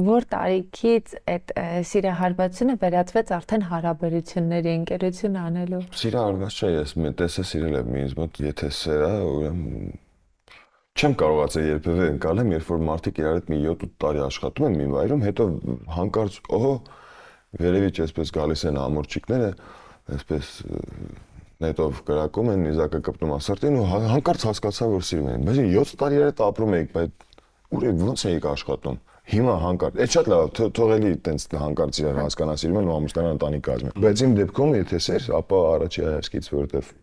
որ տարիքից այդ սիրահարվածությունը վերածվեց արդեն հարաբերությունների ընկերություն անելու։ Սիրահարված չէ, ես մեն տեսա սիրել եմ ինձ մոտ, եթե սերա, ուրեմն չեմ կարողացել երբևէ ընկալեմ, երբ որ մարդիկ իրար հետ մի 7-8 տարի աշխատում են մի վայրում, հետո հանկարծ օհո վերևից այսպես գալիս են ամորջիկները, այսպես նետով կրակում են, նիզակը կպնում ասարտին ու հա-, հանկարծ հասկացա, որ սիրում եմ։ Բայց 7 տարի էր դա ապրում էիք, բայց ուր եք, ո՞նց էիք աշխատում։ Հիմա հանկարծ, այդ շատ լավ, թողելի տենց հանկարծ իրար հասկանա սիրում են ու ամուսնական ընտանիք կազմեն։ Բայց իմ դեպքում եթե սեր, ապա առաջի հայացքից, որովհետև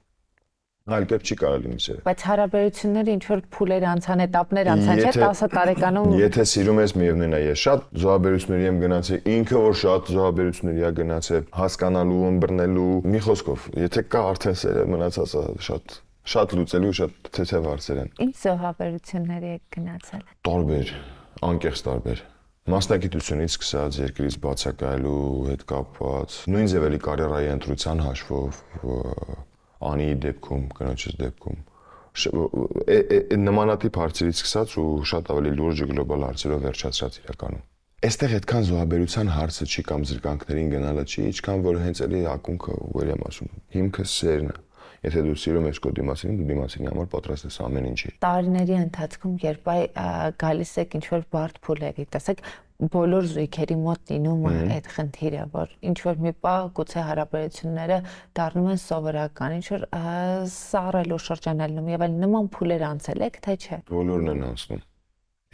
այլ կերպ չի կարելի միսերը։ Բայց հարաբերությունները ինչ որ փուլեր անցան, этаպներ անցան, չէ՞, 10 տարեկանում։ Եթե սիրում ես միևնույնն է, ես շատ զոհաբերությունների եմ գնացել, ինքը որ շատ զոհաբերությունների է գնացել, հասկանալու, ըմբռնելու, մի խոսքով, եթե կա արդեն սերը մնացած շատ շատ լուծելու շատ թեթև հարցեր են։ Ինչ զոհաբերությունների եք գնացել։ Տարբեր, անկեղծ տարբեր մասնակիտությունից սկսած երկրից բացակայելու հետ կապված նույն ձևելի կարիերայի ընտրության հաշվով Անիի դեպքում, կնոջս դեպքում նմանատիպ հարցերից սկսած ու շատ ավելի լուրջ գլոբալ հարցերով վերջացած իրականում։ Այստեղ այդքան զոհաբերության հարցը չի կամ զրկանքներին գնալը չի, ինչքան որ հենց էլի ակունքը ուերեմ ասում։ Հիմքը սերն է։ Եթե դու սիրում ես քո դիմասին, դու դիմասինի համար պատրաստ ես ամեն ինչի։ Տարիների ընթացքում երբ այ գալիս եք ինչ որ բարդ փուլերի, տեսեք, բոլոր զույգերի մոտ տինում է այդ խնդիրը, որ ինչ որ մի պահ գուցե հարաբերությունները դառնում են սովորական, ինչ որ սառելու շրջանալնում եւ այլ նման փուլեր անցել եք, թե չէ։ Բոլորն են անցնում։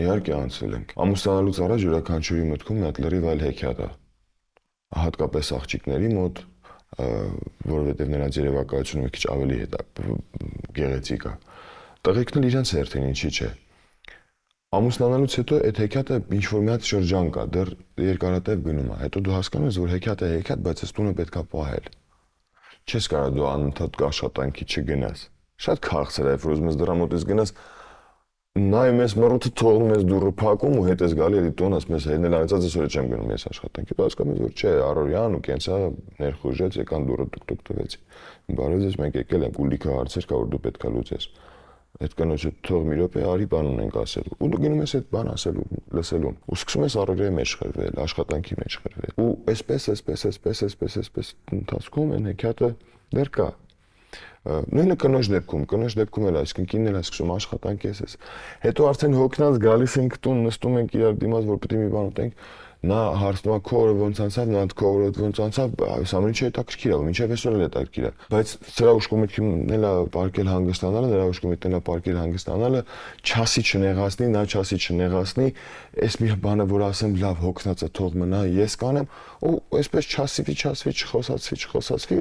Իհարկե անցել ենք։ Ամուսնանալուց առաջ յուրաքանչյուրի մտքում մի հատ լրիվ այլ հեքիաթ է։ Հատկապես աղջիկների մոտ, որովհետեւ նրանց երևակայությունը մի քիչ ավելի հետա գեղեցիկ է։ Տղեկն էլ իրանց հերթին ինչի՞ չէ ամուսնանալուց հետո այդ հեքիաթը ինչ որ միած շրջան կա, դեռ երկարատև գնում է։ Հետո դու հասկանում ես, որ հեքիաթը հեքիաթ, բայց ես տունը պետքա պահել։ Չես կարող դու անընդհատ աշխատանքի չգնաս։ Շատ քաղցր է, որ ուզում ես դրա մոտից գնաս, նայում ես մռութը թողում ես դուրը փակում ու հետ ես գալի էլի տուն, ասում ես հերնել անցած ես օրը չեմ գնում ես աշխատանքի։ Բայց կամես որ չէ, Արորյան ու կենցա ներխուժեց, եկան դուրը տուկ-տուկ տվեցի։ Բարոյ ես մենք եկել ենք ու լիքը հարցեր կա որ դու պետքա լուծես այդ կնոջը թող մի րոպե արի բան ունենք ասելու։ Ու գնում ես այդ բան ասելու, լսելուն։ Ու սկսում ես առօրյայի մեջ խրվել, աշխատանքի մեջ խրվել։ Ու այսպես, այսպես, այսպես, այսպես, այսպես ընթացքում այն հեքիաթը դեռ կա։ Նույնը կնոջ դեպքում, կնոջ դեպքում էլ, այսինքն կինն էլ է սկսում աշխատանքի ես ես։ Հետո արդեն հոգնած գալիս ենք տուն, նստում ենք իրար դիմաց, որ պետք է մի բան ուտենք նա հարցնում է քո օրը ոնց անցավ, նա քո օրը ոնց անցավ, այս ամենը չի հետաքրքիր, մինչև այսօր էլ հետաքրքիր է։ Բայց սրա ուշքումիքն էլ է պարկել հանգստանալը, նրա ուշքումիքն էլ է պարկել հանգստանալը, չասի չնեղացնի, նա չասի չնեղացնի, այս մի բանը որ ասեմ, լավ հոգնած է թող մնա, ես կանեմ, ու այսպես չասիվի, չասվի, չխոսացվի, չխոսացվի,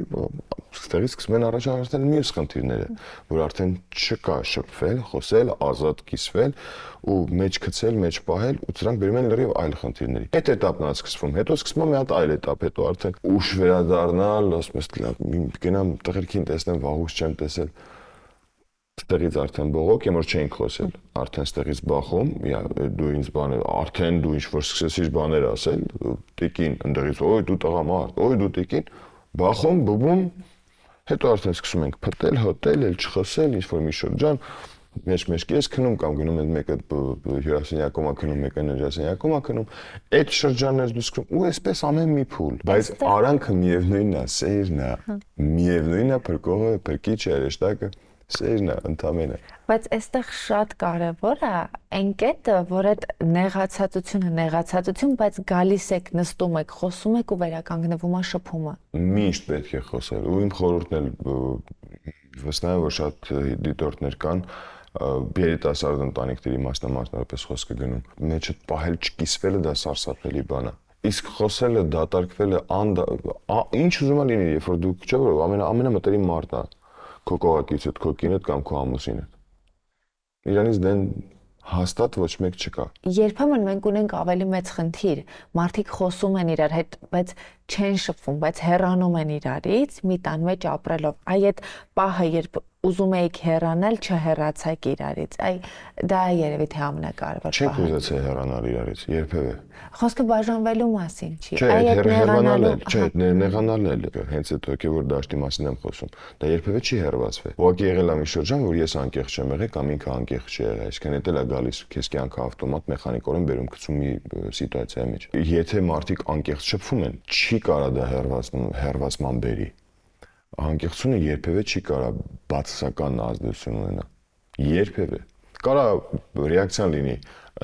ստեղից սկսում են առաջանալ մյուս խնդիրները, որ արդեն չկա շփվել, խոսել, ազատ կիսվել, ու մեջ գցել, մեջ պահել ու դրանք բերում են լրիվ այլ խնդիրների։ Այդ этаպն է սկսվում, հետո սկսվում է հատ այլ этаպ, հետո արդեն ուշ վերադառնալ, ասում ես, լավ, գնամ տղերքին տեսնեմ, վաղուց չեմ տեսել ստեղից արդեն բողոք եմ որ չենք խոսել արդեն ստեղից բախում դու ինձ բաներ արդեն դու ինչ որ սկսեցիր բաներ ասել տիկին ընդդրից օй դու տղամարդ օй դու տիկին բախում բում հետո արդեն սկսում ենք փտել հոտել էլ չխոսել ինչ որ մի շրջան մեջ մեջքի ես քնում կամ գնում այդ մեկը հյուրասենյակում ա քնում, մեկը ներասենյակում ա քնում, այդ շրջաններ դու սկսում ու այսպես ամեն մի փուլ, բայց արանքը միևնույնն է, սերն է, միևնույնն է փրկողը, փրկիչը, երեշտակը սերն է ընդամենը բայց այստեղ շատ կարևոր է այն կետը որ այդ նեղացածությունը նեղացածություն բայց գալիս եք նստում եք խոսում եք ու վերականգնվում է շփումը միշտ պետք է խոսել ու իմ խորհուրդն էլ վստահ եմ որ շատ դիտորդներ կան որ երիտասարդ ընտանիքների մասն մասնարարպես խոսքը գնում։ Մեջը պահել չկիսվելը դա սարսափելի բան է իսկ խոսելը դատարկվելը ան ինչ ուզում է լինի երբ որ դու չէ որ ամենա ամենամտերիմ մարդն է քո կողակիցդ քո կինդ կամ քո ամուսինդ իրանից դեն հաստատ ոչ մեկ չկա երբեմն մենք ունենք ավելի մեծ խնդիր մարդիկ խոսում են իրար հետ բայց չեն շփվում, բայց հեռանում են իրարից, մի տան մեջ ապրելով։ Այ այդ պահը, երբ ուզում էիք հեռանալ, չհեռացաք իրարից։ Այ դա երևի թե ամենակարևոր պահը։ Չեք ուզեցել հեռանալ իրարից, երբևէ։ Խոսքը բաժանվելու մասին չի։ Չէ, այդ հեռանալը, չէ, ներնեղանալն էլ, հենց այդ հոգևոր դաշտի մասին եմ խոսում։ Դա երբևէ չի հեռացվել։ Ուղղակի եղել է մի շրջան, որ ես անկեղծ չեմ եղել կամ ինքը անկեղծ չի եղել, այսինքն դա էլ է գալիս քեզ կյանքը ավտոմատ մեխանիկորեն բերում գցում մի սիտուացիայի մեջ։ Եթե մարդիկ անկեղծ շփվում են, չի կարա դա հերվածման բերի։ Անկեղծությունը երբևէ չի կարա բացասական ազդեցություն ունենա։ Երբևէ։ Կարա ռեակցիան լինի,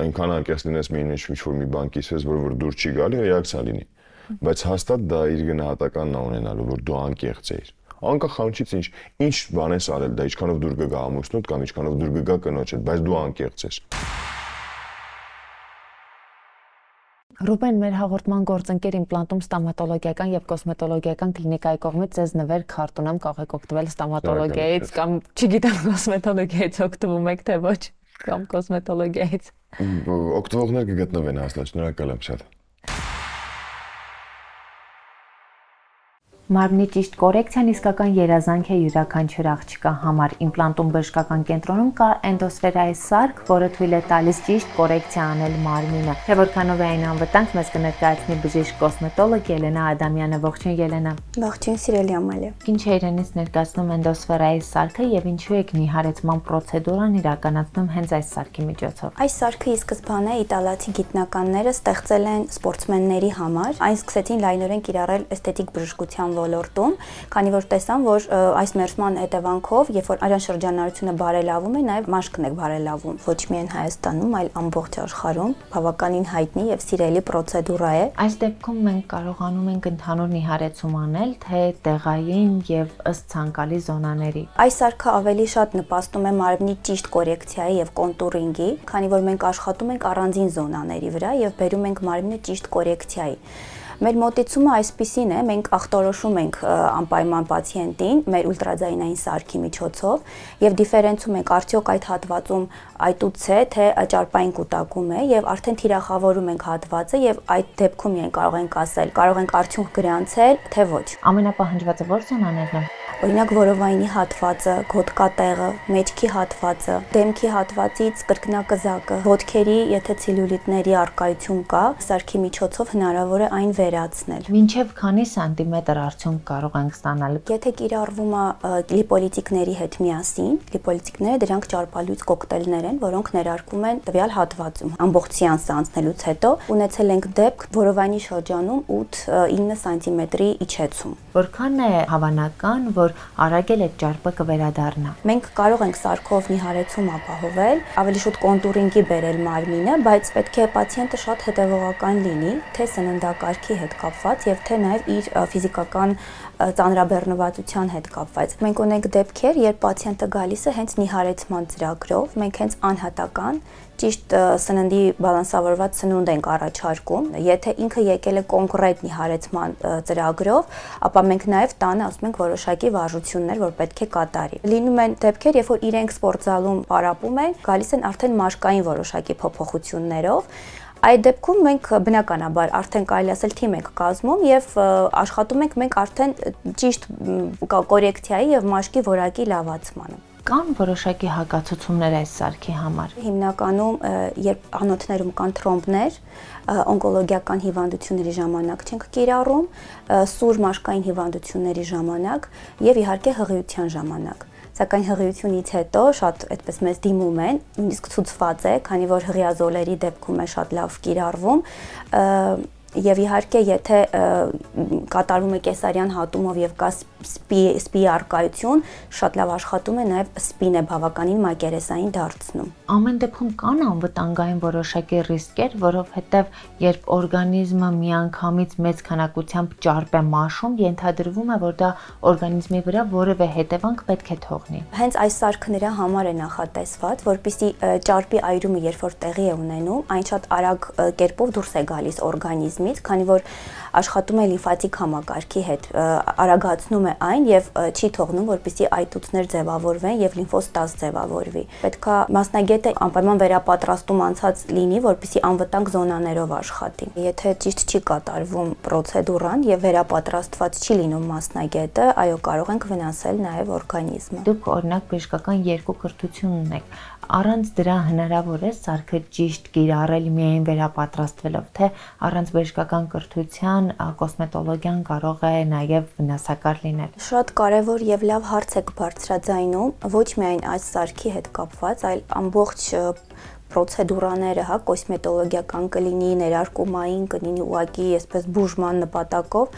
այնքան անկեղծ լինես մի ինչ որ մի բան կիսես, որ որ դուր չի գալի, ռեակցիա լինի։ Բայց հաստատ դա իր գնահատականն է ունենալու, որ դու անկեղծ ես անկախ խանութից ինչ ինչ բան ես արել դա ինչքանով դուր կգա ամուսնուդ կամ ինչքանով դուր կգա կնոջդ բայց դու անկեղծ ես Ռուբեն, մեր հաղորդման գործընկեր Իմպլանտում ստոմատոլոգիական եւ կոսմետոլոգիական կլինիկայի կողմից ձեզ նվեր քարտ ունեմ, կարող եք օգտվել ստոմատոլոգիայից կամ չգիտեմ կոսմետոլոգիայից օգտվում եք թե ոչ կամ կոսմետոլոգիայից։ Օգտվողներ կգտնվեն հաստատ, շնորհակալ եմ շատ։ Մարմնի ճիշտ կորեկցիան իսկական երազանք է յուրաքանչյուր աղջկա համար։ Իմպլանտում բժշկական կենտրոնում կա էնդոսֆերայի սարք, որը թույլ է տալիս ճիշտ կորեկցիա անել մարմինը։ Թե որքանով է այն անվտանգ, մեզ կներկայացնի բժիշկ կոսմետոլոգ Ելենա Ադամյանը։ Ողջույն Ելենա։ Ողջույն սիրելի Ամալիա։ Ինչ է իրենից ներկայացնում էնդոսֆերայի սարքը եւ ինչու է նիհարեցման պրոցեդուրան իրականացնում հենց այս սարքի միջոցով։ Այս սարքը ի սկզբանե իտալացի գիտնականները ստեղծել են սպորտսմենների համար։ Այն սկսեցին լայնորեն կիրառել էսթետիկ բժշկության ոլորտում, քանի որ տեսան, որ այս մերսման հետևանքով, երբ որ արյան շրջանառությունը բարելավում է, նաև մաշկն է բարելավում, ոչ միայն Հայաստանում, այլ ամբողջ աշխարհում, բավականին հայտնի եւ սիրելի պրոցեդուրա է։ Այս դեպքում մենք կարողանում ենք ընդհանուր նիհարեցում անել, թե տեղային եւ ըստ ցանկալի զոնաների։ Այս արքը ավելի շատ նպաստում է մարմնի ճիշտ կորեկցիայի եւ կոնտուրինգի, քանի որ մենք աշխատում ենք առանձին զոնաների վրա եւ բերում ենք մարմնը ճիշտ կորեկցիայի։ Մեր մոտեցումը այսպիսին է, մենք ախտորոշում ենք անպայման պացիենտին մեր ուլտրաձայնային սարքի միջոցով եւ դիֆերենցում ենք արդյոք այդ հատվածում այդ ուց է, թե ճարպային կուտակում է եւ արդեն թիրախավորում ենք հատվածը եւ այդ դեպքում են կարող ենք ասել, կարող ենք արդյունք գրանցել, թե ոչ։ Ամենապահանջվածը որ զոնաներն են օրինակ որովայնի հատվածը, գոտկատեղը, մեջքի հատվածը, դեմքի հատվածից կրկնակզակը, ոտքերի, եթե ցելյուլիտների արկայություն կա, սարքի միջոցով հնարավոր է այն վերացնել։ Մինչև քանի սանտիմետր արդյունք կարող ենք ստանալ։ Եթե կիրառվում է լիպոլիտիկների հետ միասին, լիպոլիտիկները դրանք ճարպալույց կոկտեյլներ են, որոնք ներարկում են տվյալ հատվածում։ Ամբողջ սեանսը անցնելուց հետո ունեցել ենք դեպք որովայնի շրջանում 8-9 սանտիմետրի իջեցում։ Որքան է հավանական, որ որ արագել այդ ճարպը կվերադառնա։ Մենք կարող ենք սարքով նիհարեցում ապահովել, ավելի շուտ կոնտուրինգի բերել մարմինը, բայց պետք է պացիենտը շատ հետևողական լինի, թե սննդակարգի հետ կապված եւ թե նաեւ իր ֆիզիկական ծանրաբեռնվածության հետ կապված։ Մենք ունենք դեպքեր, երբ պացիենտը գալիս է հենց նիհարեցման ծրագրով, մենք հենց անհատական ճիշտ սննդի բալանսավորված սնունդ ենք առաջարկում։ Եթե ինքը եկել է կոնկրետ մի հարեցման ծրագրով, ապա մենք նաև տանը ասում ենք որոշակի վարժություններ, որ պետք է կատարի։ Լինում են դեպքեր, երբ որ իրենք սպորտզալում պարապում են, գալիս են արդեն մաշկային որոշակի փոփոխություններով, Այդ դեպքում մենք բնականաբար արդեն կարելի ասել թիմ ենք կազմում եւ աշխատում ենք մենք արդեն ճիշտ կորեկցիայի եւ մաշկի որակի լավացմանը։ Կան որոշակի հակացուցումներ այս սարքի համար։ Հիմնականում երբ անոթներում կան թրոմբներ, օնկոլոգիական հիվանդությունների ժամանակ չենք կիրառում, սուր մաշկային հիվանդությունների ժամանակ եւ իհարկե հղիության ժամանակ սակայն հղիությունից հետո շատ այդպես մեզ դիմում են, նույնիսկ ցուցված է, քանի որ հղիազոլերի դեպքում է շատ լավ կիրառվում, Եվ իհարկե, եթե կատարվում է կեսարյան հատումով եւ կա սպի սպի արկայություն, շատ լավ աշխատում է նաեւ սպին է բավականին մակերեսային դարձնում։ Ամեն դեպքում կան անվտանգային որոշակի ռիսկեր, որովհետեւ երբ օրգանիզմը միանգամից մեծ քանակությամբ ճարպ է մաշում, ենթադրվում է, որ դա օրգանիզմի վրա որևէ հետևանք պետք է թողնի։ Հենց այս սարքը նրա համար է նախատեսված, որpիսի ճարպի այրումը երբ որ տեղի է ունենում, այն շատ արագ կերպով դուրս է գալիս օրգանիզմ մեխանիզմից, քանի որ աշխատում է լիմֆատիկ համակարգի հետ, արագացնում է այն եւ չի թողնում, որպեսզի այտուցներ ձևավորվեն եւ լիմֆոստազ ձևավորվի։ Պետքա մասնագետը անպայման վերապատրաստում անցած լինի, որպեսզի անվտանգ զոնաներով աշխատի։ Եթե ճիշտ չի կատարվում պրոցեդուրան եւ վերապատրաստված չի լինում մասնագետը, այո, կարող ենք վնասել նաեւ օրգանիզմը։ Դուք օրինակ բժշկական երկու կրթություն ունեք Առանց դրա հնարավոր է սարքը ճիշտ կիրառել միայն վերապատրաստվելով, թե առանց բժշկական կրթության կոսմետոլոգիան կարող է նաև վնասակար լինել։ Շատ կարևոր եւ լավ հարց եք բարձրաձայնում, ոչ միայն այս սարքի հետ կապված, այլ ամբողջ պրոցեդուրաները, հա, կոսմետոլոգիական կլինի, ներարկումային կլինի, ուղակի այսպես բուժման նպատակով,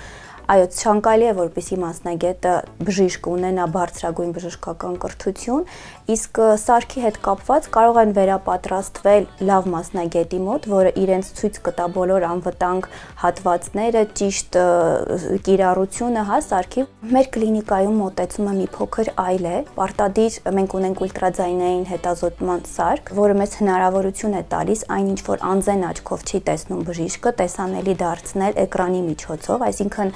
այո, շանկալի է, որպեսի մասնագետը բժիշկ ունենա բարձրագույն բժշկական կրթություն, իսկ սարքի հետ կապված կարող են վերապատրաստվել լավ մասնագետի մոտ, որը իրենց ցույց կտա բոլոր անվտանգ հատվածները, ճիշտ կիրառությունը, հա, սարքի։ Մեր կլինիկայում մոտեցումը մի փոքր այլ է։ Պարտադիր մենք ունենք ուլտրաձայնային հետազոտման սարք, որը մեզ հնարավորություն է տալիս այն ինչ որ անձեն աչքով չի տեսնում բժիշկը, տեսանելի դարձնել էկրանի միջոցով, այսինքն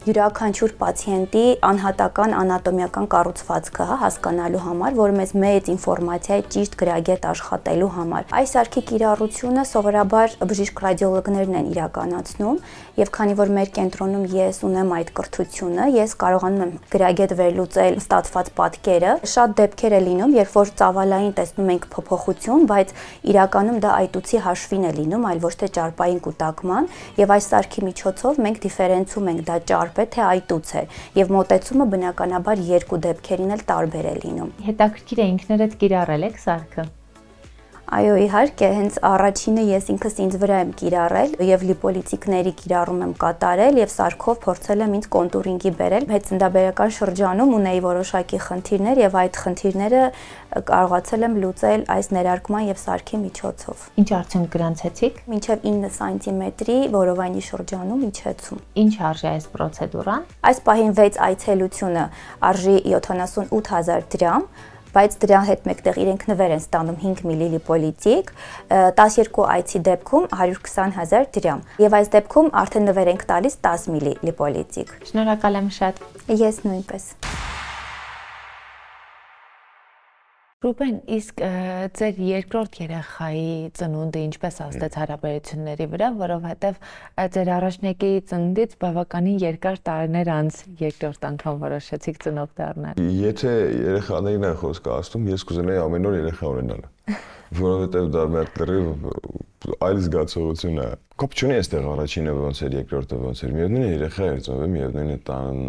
յուրաքանչյուր պացիենտի անհատական անատոմիական կառուցվածքը, հա, հասկանալու համար, որը մեզ մեծ ինֆորմացիա է ճիշտ գրագետ աշխատելու համար։ Այս արքի կիրառությունը սովորաբար բժիշկ ռադիոլոգներն են իրականացնում, եւ քանի որ մեր կենտրոնում ես ունեմ այդ կրթությունը, ես կարողանում եմ գրագետ վերլուծել ստացված պատկերը։ Շատ դեպքեր է լինում, երբ որ ծավալային տեսնում ենք փոփոխություն, բայց իրականում դա այտուցի հաշվին է լինում, այլ ոչ թե ճարպային կուտակման, եւ այս սարքի միջոցով մենք դիֆերենցում ենք դա ճարպ տարբեր, թե այտուց է, եւ մոտեցումը բնականաբար երկու դեպքերին էլ տարբեր է լինում։ Հետաքրքիր է ինքներդ կիրառել եք սարքը։ Այո, իհարկե, հենց առաջինը ես ինքս ինձ վրա եմ կիրառել եւ լիպոլիտիկների կիրառում եմ կատարել եւ սարքով փորձել եմ ինձ կոնտուրինգի բերել։ Մեծնդաբերական շրջանում ունեի որոշակի խնդիրներ եւ այդ խնդիրները կարողացել եմ լուծել այս ներարկման եւ սարքի միջոցով։ Ինչ արդյունք գրանցեցիք։ Մինչեւ 9 սանտիմետրի որովայնի շրջանում իջեցում։ Ինչ արժի այս պրոցեդուրան։ Այս պահին 6 այցելությունը արժի 78000 դրամ, բայց դրա հետ մեկտեղ իրենք նվեր են ստանում 5 միլիլի պոլիտիկ, 12 այցի դեպքում 120000 դրամ։ Եվ այս դեպքում արդեն նվեր ենք տալիս 10 միլիլի պոլիտիկ։ Շնորհակալ եմ շատ։ Ես նույնպես։ Ռուբեն, իսկ ձեր երկրորդ երեխայի ծնունդը ինչպես ազդեց հարաբերությունների վրա, որովհետև ձեր առաջնակի ծնունդից բավականին երկար տարիներ անց երկրորդ անգամ որոշեցիք ծնող դառնալ։ Եթե երեխաներին են խոսքը ասում, ես կուզենայի ամեն օր երեխա ունենալ, (laughs) որովհետև դա մեր դրիվ այլ զգացողություն է։ Կոպ չունի այստեղ առաջինը ոնց էր, երկրորդը ոնց էր։ Միևնույն է երեխա էր ծնվել, միևնույն է տան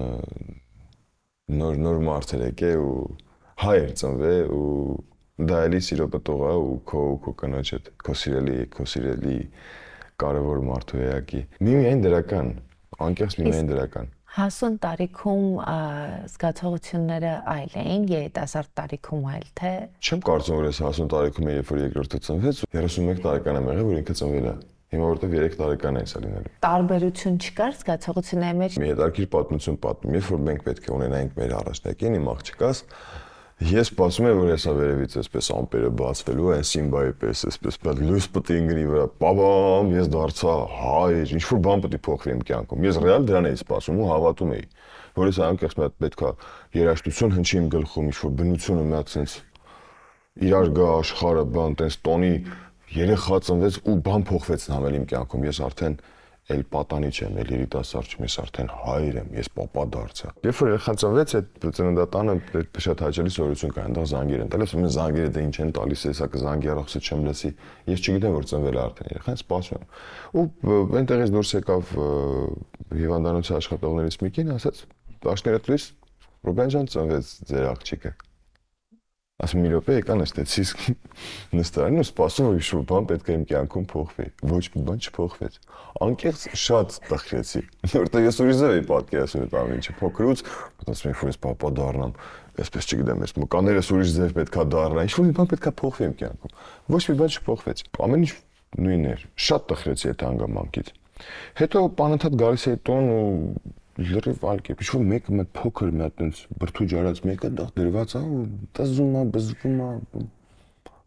նոր նոր մարդեր եկե ու հայ էր ծնվե ու դա էլի սիրո պտող է ու քո ու քո կնոջ հետ, քո սիրելի, քո սիրելի կարևոր մարդու էակի։ Միայն դրական, անկեղծ միայն դրական։ Հասուն տարիքում զգացողությունները այլ էին, երիտասարդ տարիքում այլ, թե։ Չեմ կարծում, որ ես հասուն տարիքում եմ, երբ որ երկրորդը ծնվեց, 31 տարեկան եմ եղել, որ ինքը ծնվել է։ Հիմա որտեվ 3 տարեկան է սա լինելու։ Տարբերություն չկար զգացողությունների մեջ։ Մի հետաքրքիր պատմություն պատմում, երբ որ մենք պետք է ունենայինք մեր առաջնակին, իմ աղջկաս, Ես սպասում եմ, որ հեսա վերևից այսպես ամպերը բացվելու, այն Սիմբայի պես, այսպես բա լույս պտի ինգրի վրա, բաբամ, ես դարձա հայ, ինչ որ բան պտի փոխվի իմ կյանքում։ Ես ռեալ դրան էի սպասում ու հավատում էի, որ ես անկեղծ մի հատ պետքա երաժշտություն հնչի իմ գլխում, ինչ որ բնությունը մի հատ sense իրար գա աշխարհը, բան, տենց տոնի երեխա ծնվեց ու բան փոխվեց նամել իմ կյանքում։ Ես արդեն էլ պատանիչ եմ, էլ երիտասարդ չեմ, ես արդեն հայր եմ, ես papa դարձա։ Երբ որ երեխան ծնվեց, այդ ծննդատանը շատ հաճելի սովորություն կա, այնտեղ զանգեր են տալիս, ումեն զանգերը դե ինչ են տալիս, հեսա կզանգի առողջը չեմ լսի։ Ես չգիտեմ որ ծնվել է արդեն երեխան, սպասում եմ։ Ու այնտեղից դուրս եկավ հիվանդանոցի աշխատողներից մի կին, ասաց, «Աշներդ լույս, Ռուբեն ջան ծնվեց ձեր աղջիկը» ասում մի րոպե եկան ստեցիս նստարանում սպասում որ ինչ-որ բան պետք է իմ կյանքում փոխվի ոչ մի բան չփոխվեց անկեղծ շատ տխրեցի որտեղ ես ուրիշ ձև էի պատկերացնում այդ ամեն ինչը փոքրուց մտածում եմ որ ես papa դառնամ այսպես չգիտեմ ես մկաներս ուրիշ ձև պետքա դառնա ինչ որ մի բան պետքա փոխվի իմ կյանքում ոչ մի բան չփոխվեց ամեն ինչ նույնն էր շատ տխրեցի այդ հանգամանքից հետո անընդհատ գալիս էի տոն ու երբ ալկե почему մեկը մտ փոքր մի հատ այնց բրթուջ արած մեկը դա դրված է ու տզում է բզվում է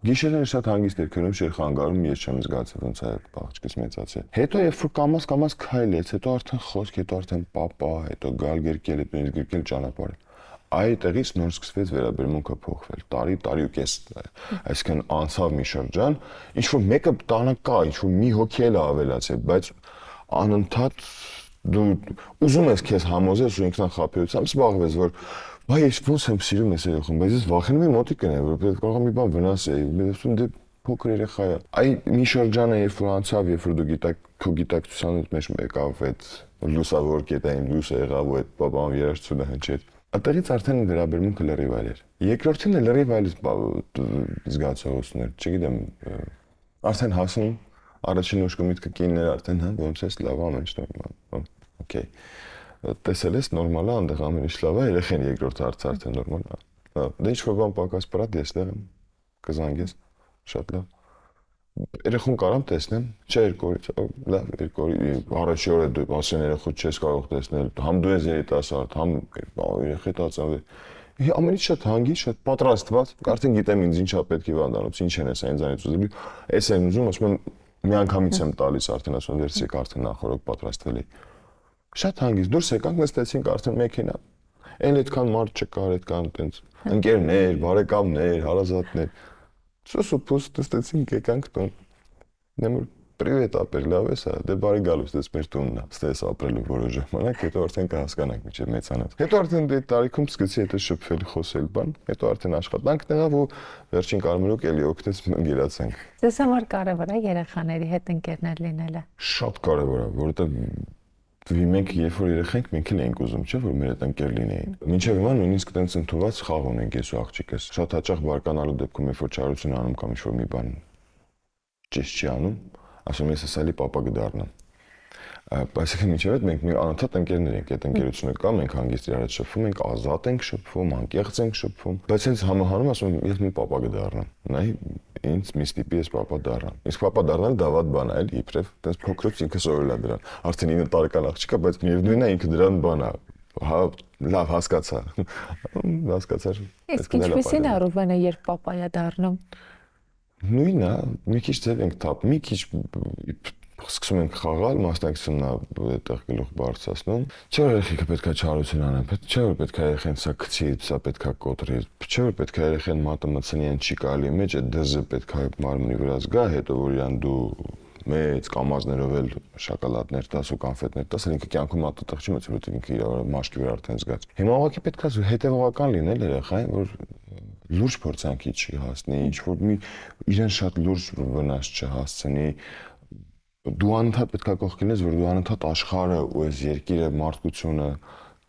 Գիշերները շատ հանգիստ էր քնում շեր խանգարում ես չեմ զգացել ոնց է բաղճկից մեծացել հետո երբ որ կամած կամած քայլեց հետո արդեն խոսք հետո արդեն պապա հետո գալ գերկել է ներս գերկել ճանապարհը այդտեղից նոր սկսվեց վերաբերմունքը փոխվել տարի տարի ու կես այսինքն անցավ մի շրջան ինչ որ մեկը տանը կա ինչ որ մի հոգի էլ ավելացել բայց անընդհատ դու ուզում ես քեզ համոզես ու ինքնան խափեությամբ զբաղվես, որ բայ ես ոնց եմ սիրում ես երախում, բայց ես վախենում եմ մոտիկ գնալ, որովհետեւ կարող եմ մի բան վնասել, մերսում դե փոքր երեխա է։ Այ մի շրջանը երբ որ անցավ, երբ որ դու գիտակ քո գիտակցությանդ մեջ եկավ այդ լուսավոր կետային լուսը եղավ ու այդ բաբան երաշցունը հնչեց։ Այդտեղից արդեն վերաբերմունքը լրիվ այլ էր։ Երկրորդին է լրիվ այլ զգացողություններ, չգիտեմ, արդեն հասնում առաջին ուշ կմիտքը կինն էր արդեն, հա, ոնց էս լավ ամեն ինչ նորմալ։ Okay։ Տեսել ես նորմալ է, այնտեղ ամեն ինչ լավ է, երեխան երկրորդ հարցը արդեն նորմալ է։ Դե ինչ որ բան պակաս բրա դես դեմ կզանգես շատ լավ երեխուն կարամ տեսնեմ, չէ երկու օրից, լավ, երկու օրի առաջի օրը դու ասեն երեխու չես կարող տեսնել, համ դու ես երիտասարդ, համ երեխի տածավ է։ Ամեն ինչ շատ հանգի, շատ պատրաստված, արդեն գիտեմ ինձ ինչա պետք է վանդանոց, ինչ են էս այնձանից ուզում։ Էս են ուզում, ասում եմ, միանգամից եմ տալիս արդեն ասում վերցիկ արդեն նախորդ պատրաստվել է։ Շատ հանգիստ դուրս եկանք, նստեցինք արդեն մեքենա։ Էն այդքան մարդ չկար, այդքան տենց ընկերներ, բարեկամներ, հարազատներ։ Սուս ու փոս նստեցինք, եկանք տուն։ Նեմուր դե Պրիվետ ապեր, լավ ես, հա, դե բարի գալուս, դες մեր տունն է, ստես ապրելու որոշ ժամանակ, հետո արդեն կհասկանանք միջև մեծանալ։ Հետո արդեն դե տարիքում սկսեցի հետո շփվել, խոսել բան, հետո արդեն աշխատանքն եղավ ու վերջին կարմրուկ էլի օգտեց գերացանք։ Ձեզ համար կարևոր է երեխաների հետ ընկերներ լինելը։ Շատ կարևոր է, որովհետև Մենք երբ որ երեխենք, մենք էլ էինք ուզում, չէ՞, որ մեր այդ ընկեր լինեին։ Մինչև հիմա նույնիսկ տենց ընդունված խաղ ունենք ես ու աղջիկս։ Շատ հաճախ բարկանալու դեպքում, երբ որ չարություն անում կամ ինչ-որ մի բան ճիշտ չի անում, ասում ես, «Սալի papa կդառնամ»։ Այսինքն միջև այդ մենք մի անընդհատ ընկերներ ենք, այդ ընկերությունը կա, մենք հանգիստ իրար հետ շփվում ենք, ազատ ենք շփվում, անկեղծ ենք շփվում, բայց հենց համահարում ասում եմ, ես մի papa կդառնամ։ Նայ ինձ միս տիպի ես papa դառնամ։ Իսկ papa դառնալ դավադ բան է, այլ իբրև, տես փոքրուց ինքը սովորել է դրան։ Արդեն 9 տարեկան աղջիկա, բայց միևնույնն է ինքը դրան բան է, հա լավ հասկացա (laughs) հասկացար իսկ ինչպեսին է ռուբենը երբ պապայա դառնում նույնն է մի քիչ ձև ենք թափ մի քիչ սկսում ենք խաղալ, մասնակցությունն է այդտեղ գլուխ բարձրացնում։ Չէ՞ որ երեխեքը պետքա չարություն անեն, պետք չէ որ պետքա երեխեն սա գցի, սա պետքա կոտրի, չէ որ պետքա երեխեն մատը մցնի այն չի կարելի մեջ, այդ դզը պետքա մարմնի վրա զգա, հետո որ իրան դու մեծ կամազներով էլ շոկոլադներ տաս ու կոնֆետներ տաս, ինքը կյանքում ատտեղ չի մտածել, որ ինքը իր մաշկի վրա արդեն զգաց։ Հիմա ուղղակի պետք է հետևողական լինել երեխային, որ լուրջ փորձանքի չի հասնի, ինչ որ մի իրեն շատ լուրջ վնաս չհասցնի, դու անընդհատ պետքա կողքին ես, որ դու անընդհատ աշխարհը ու այս երկիրը, մարդկությունը,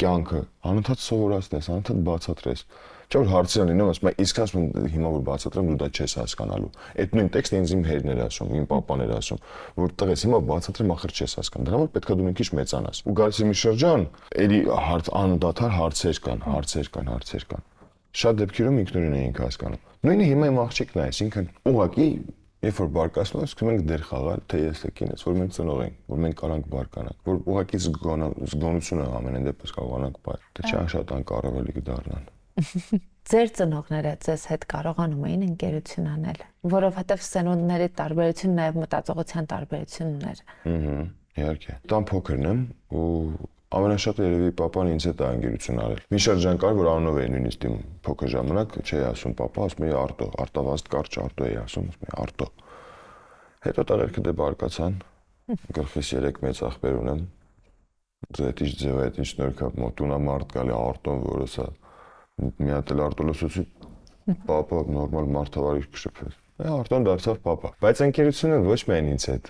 կյանքը անընդհատ սովորացնես, անընդհատ բացատրես։ Չէ որ հարցերն լինում, ասում եմ, իսկ ասում եմ հիմա որ բացատրեմ, դու դա չես հասկանալու։ Այդ նույն տեքստը ինձ իմ հերն էր ասում, իմ papan էր ասում, որ տղես հիմա բացատրեմ, ախր չես հասկան։ Դրա համար պետքա դու մի քիչ մեծանաս։ Ու գալիս է մի շրջան, ելի հարց անդադար հարցեր կան, հարցեր կան, հարցեր կան։ Շատ դեպքերում ինքնուրույն էինք հասկանում։ Նույնը հիմա իմ աղջիկն է, այսինքն ուղղակի երբ որ բարկացնում ենք, սկսում ենք դեր խաղալ, թե ես եք ինձ, որ մենք ծնող ենք, որ մենք կարանք բարկանանք, որ ուղղակի զգոնությունը ամեն դեպքում կարողանանք բայ, թե չան շատ անկարևորի կդառնան։ (laughs) Ձեր ծնողները ձեզ հետ կարողանում էին ընկերություն անել, որովհետև սենոնդների տարբերությունն նաև մտածողության տարբերությունն էր։ Ահա, իհարկե։ Տան փոքրն եմ ու ամենաշատը երևի papan ինձ հետ է անգերություն արել։ Մի շրջան կար, որ անով էին նույնիսկ իմ փոքր ժամանակ, չէի ասում papa, ասում էի արտո, արտավազդ կարճ արտո էի ասում, ասում էի արտո։ Հետո տարերքը դե բարկացան։ Գրխիս 3 մեծ ախպեր ունեմ։ Զետիչ ձև այդ ինչ նորքապ մոտունա մարդ գալի արտոն, որը սա մի հատ էլ արտոլոսուցի papa նորմալ մարդավարի շփվեց։ Արտոն դարձավ papa։ Բայց ընկերությունը ոչ միայն ինձ հետ,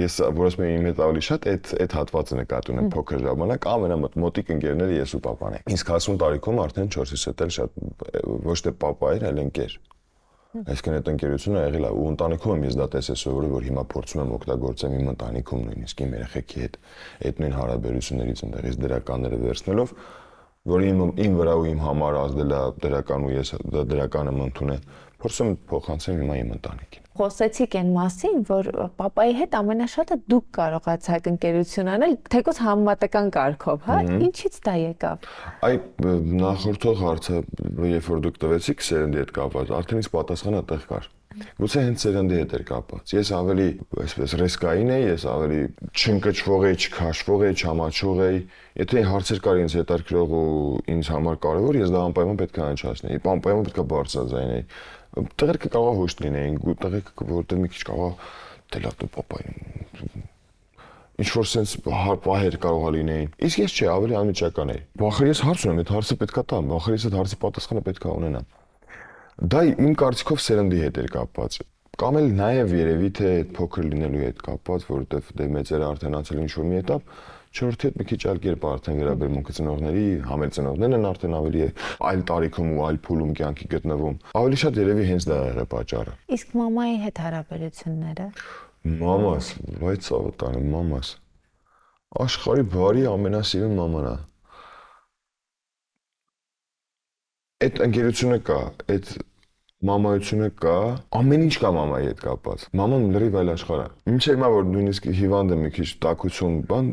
ես որոշ մի իմ հետ ավելի շատ այդ այդ հատվածը նկատի ունեմ փոքր ժամանակ ամենամոտիկ ընկերները ես ու papan ենք։ Իսկ 50 տարիքում արդեն 4-ից հետ էլ շատ ոչ թե papa էր, այլ ընկեր։ Այսինքն այդ ընկերությունը եղել է ու ընտանիքում եմ ես դա տեսել սովորել, որ հիմա փորձում եմ օգտագործեմ իմ ընտանիքում նույնիսկ իմ երեխեքի հետ այդ նույն հարաբերություններից ընդերից դրականները վերցնելով, որ իմ իմ վրա ու իմ համար ազդել է դրական ու ես դա դրականը ընդունել Փորձում եմ փոխանցեմ հիմա իմ ընտանիքին։ Խոսեցիք այն մասին, որ papayi հետ ամենաշատը դուք կարողացաք ընկերություն անել, թեկոս համեմատական կարգով, հա։ Ինչից դա եկավ։ Այ նախորդող հարցը, երբ որ դուք տվեցիք սերնդի հետ կապված, արդեն իսկ պատասխանը այդտեղ կար։ Գուցե հենց սերնդի հետ էր կապված։ Ես ավելի, այսպես, ռեսկային էի, ես ավելի չընկճվող էի, չքաշվող էի, չամաչող էի։ Եթե հարցեր կար ինձ հետարկրող ու ինձ համար կարևոր, ես դա անպայման պետք է անջացնեի։ Անպայման պետք է բարձրաձայնեի։ Տղերքը կարող հոշտ լինեին, ու տղերքը որտեղ մի քիչ կարող դելատո պապային ինչ որ sense պահեր կարող է լինեին։ Իսկ ես չէ, ավելի անմիջական էի։ Բախր ես հարց ունեմ, այդ հարցը պետքա տամ, բախր ես այդ հարցի պատասխանը պետքա ունենամ։ Դա իմ կարծիքով սերնդի հետ էր կապված կամ էլ նաև երևի թե այդ փոքր լինելու հետ կապված, որովհետև դե մեծերը արդեն անցել ինչ որ մի этап, չորրորդի հետ մի քիչ այլ կերպ արդեն վերաբերմունքը ծնողների, համեր ծնողներն են արդեն ավելի այլ տարիքում ու այլ փուլում կյանքի գտնվում։ Ավելի շատ երևի հենց դա եղել է պատճառը։ Իսկ մամայի հետ հարաբերությունները։ Մամաս, բայց ավտանը մամաս։ Աշխարի բարի ամենասիրուն մաման է։ մամանա այդ ընկերությունը կա, այդ մամայությունը կա, ամեն ինչ կա մամայի հետ կապված։ Մաման լրիվ այլ աշխարհ է։ Մինչև հիմա որ նույնիսկ հիվանդ եմ մի քիչ տակություն, բան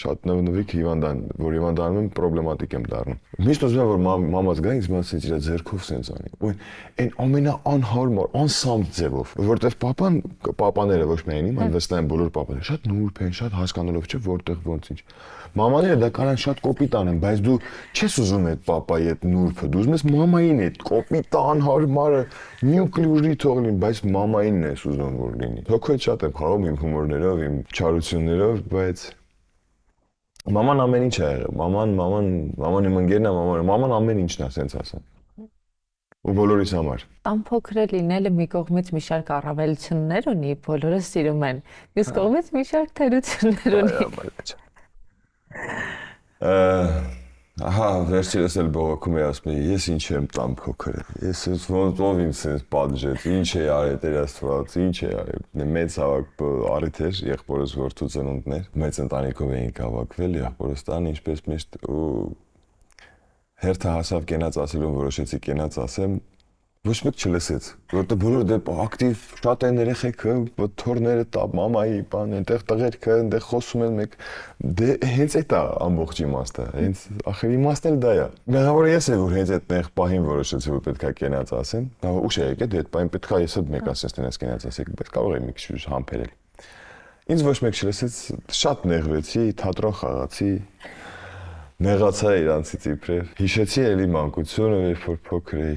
շատ նվնվիկ հիվանդան, որ հիվանդանում եմ պրոբլեմատիկ եմ դառնում։ Միշտ ուզում եմ որ մամաս գա ինձ մասից իր ձեռքով սենց անի։ Ույն այն ամենաանհարմար, անսամտ ձևով, որտեվ papan papaները ոչ միայն իմ, այլ վստահ եմ բոլոր papaները շատ նուրբ են, շատ հասկանալով չէ որտեղ ոնց ինչ։ Մամաները դա կարող են շատ կոպիտ անեն, բայց դու չես ուզում այդ papai այդ նուրբը, դու ուզում ես մամային այդ կոպիտան հարմարը նյուկլյուժի թողնին, բայց մամայինն ես ուզում որ լինի։ Հոգոյ շատ եմ խաղում իմ հումորներով, իմ չարություններով, բայց Մաման ամեն ինչ է եղել։ Մաման, մաման, մաման իմ ընկերն է, մաման, մաման ամեն ինչն է, ասենց ասեմ։ Ու բոլորիս համար։ Տան փոքր լինելը մի կողմից մի շարք առավելություններ ունի, բոլորը սիրում են։ Մյուս հա։ կողմից մի շարք թերություններ ունի։ Այո, բայց Ահա, վերջերս էլ բողոքում էի ասում, ես ինչ եմ տամ քո քրեն։ Ես ես ոնց ով ինձ sense պատժեց, ինչ է արել Տեր Աստված, ինչ է արել։ Մեծ հավաք առիթ էր, եղբորս որդու ծնունդներ, մեծ ընտանիքով էինք հավաքվել, եղբորս տան ինչպես միշտ ու հերթը հասավ կենաց ասելուն որոշեցի կենաց ասեմ, ոչ մեկ չլսեց, որտեղ բոլորը դե ակտիվ շատ են երեխեքը, թորները տա, մամայի բան, այնտեղ տղերքը, այնտեղ խոսում են մեկ դե հենց այդ է ամբողջ իմաստը, հենց ախր իմաստն էլ դա է։ Գնահավորը ես եմ որ հենց այդտեղ պահին որոշեցի որ պետքա կենաց ասեմ, դա ուշ է եկել, դե այդ պահին պետքա ես էլ մեկ ասես տենես կենաց ասեք, բայց կարող եմ մի քիչ համբերել։ Ինձ ոչ մեկ չլսեց, շատ նեղվեցի, թատրոն խաղացի, նեղացա իրանցից իբրև։ Հիշեցի էլի մանկությունը, երբ որ փոքր էի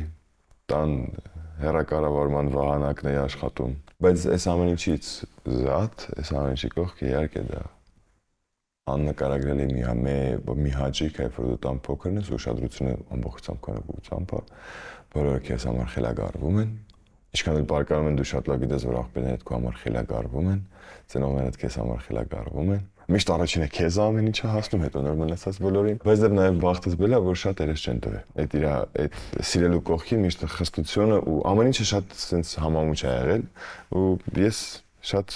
տան հերակառավարման վահանակն էի աշխատում, բայց այս ամեն ինչից զատ, այս ամեն ինչի կողքը իհարկե դա աննկարագրելի մի համե մի հաճիկ է, որ դու տան փոքրն ես, ուշադրությունը ամբողջությամբ քանակությամբ բոլորը քեզ համար խելագարվում են։ Ինչքան էլ բարկանում են դու շատ լավ գիտես, որ աղբերներդ քո համար խելագարվում են, ծնողներդ քեզ համար խելագարվում են միշտ առաջինը քեզ ամեն ինչը հասնում հետո նորմալ ասած բոլորին, բայց դեռ նաև բախտեցվել է, որ շատ երես չեն տվել։ Այդ իր այդ սիրելու կողքին միշտ խստությունը ու ամեն ինչը շատ sense համամուճ է եղել ու ես շատ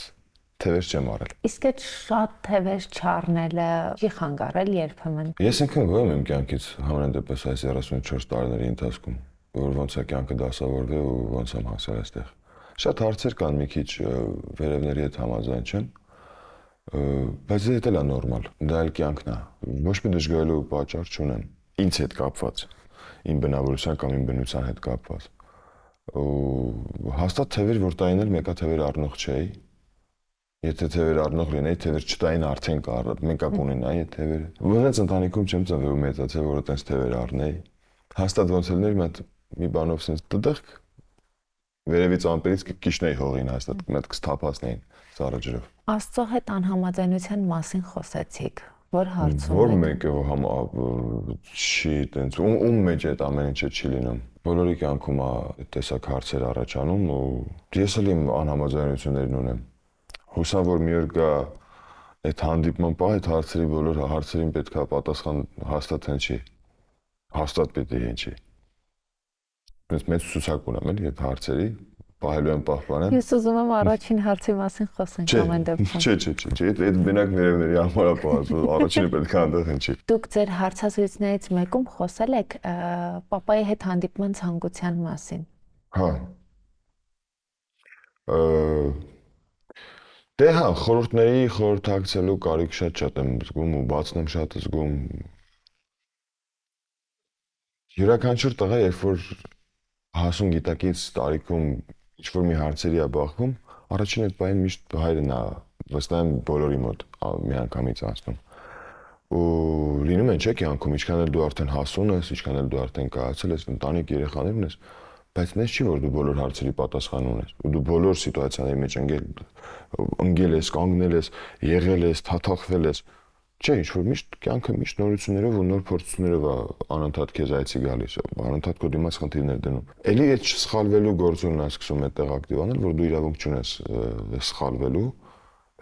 թևեր չեմ առել։ Իսկ այդ շատ թևեր չառնելը չի խանգարել երբեմն։ Ես ինքն գոյեմ իմ կյանքից համանդեպս այս 34 տարիների ընթացքում, որ ոնց է կյանքը դասավորվել ու ոնց եմ հասել այստեղ։ Շատ հարցեր կան մի քիչ վերևների հետ համաձայն չեն, բայց դե դա էլ է նորմալ, դա էլ կյանքն է։ Ոչ մի դժգոհելու պատճառ չունեմ ինձ հետ կապված, իմ բնավորության կամ իմ բնության հետ կապված։ Ու հաստատ թևեր որ տային էլ մեկա թևեր առնող չէի։ Եթե թևեր առնող լինեի, թևեր չտային արդեն կար, մեկա կունենայի այդ թևերը։ Ոնց ընտանիքում չեմ ծնվել մեծացել, որ այտենց թևեր առնեի։ Հաստատ ոնց էլներ մատ մի բանով sense տդեղ վերևից ամպերից կկիշնեի հողին հաստատ, մատ կսթափացնեին ծառը ջրով։ Աստծո հետ անհամաձայնության մասին խոսեցիք, որ հարցում որ մեկը համ չի տենց ում ում մեջ այդ ամեն ինչը չի լինում բոլորի կյանքում է տեսակ հարցեր առաջանում ու ես էլ իմ անհամաձայնություններն ունեմ հուսա որ մի օր գա այդ հանդիպման պահ այդ հարցերի բոլոր հարցերին պետքա պատասխան հաստատ հնչի հաստատ պետք է հնչի ես մեծ ցուցակ ունեմ էլի այդ հարցերի պահելու են պահպանեն։ Ես ուզում եմ առաջին հարցի մասին խոսենք ամեն դեպքում։ Չէ, չէ, չէ, չէ, այդ մենակ ներևների համար է պահած, առաջինը պետք է այնտեղ ինչի։ Դուք ձեր հարցազրույցներից մեկում խոսել եք papayi հետ հանդիպման ցանկության մասին։ Հա։ Ա Դե հա, խորհուրդների խորհրդակցելու կարիք շատ-շատ եմ զգում ու բացն եմ շատ զգում։ Յուրաքանչյուր տղա, երբ որ հասուն գիտակից տարիքում ինչ որ մի հարցերի է բախվում, առաջին այդ բանը միշտ հայրն է, վստահ եմ բոլորի մոտ միանգամից անցնում ու լինում են չէ՞ կյանքում, ինչքան էլ դու արդեն հասուն ես, ինչքան էլ դու արդեն կայացել ես, ընտանիք երեխաներ ունես, բայց նես չի որ դու բոլոր հարցերի պատասխան ունես, ու դու բոլոր սիտուացիաների մեջ ընկել ընկել ես, կանգնել ես, եղել ես, թաթախվել ես, ես չէ, ինչ որ միշտ կյանքը միշտ նորություններով ու նոր փորձություններով է անընդհատ քեզ այցի գալիս, անընդհատ քո դիմաց խնդիրներ դնում։ Էլի այդ սխալվելու գործունն է սկսում այդտեղ ակտիվանել, որ դու իրավունք չունես սխալվելու։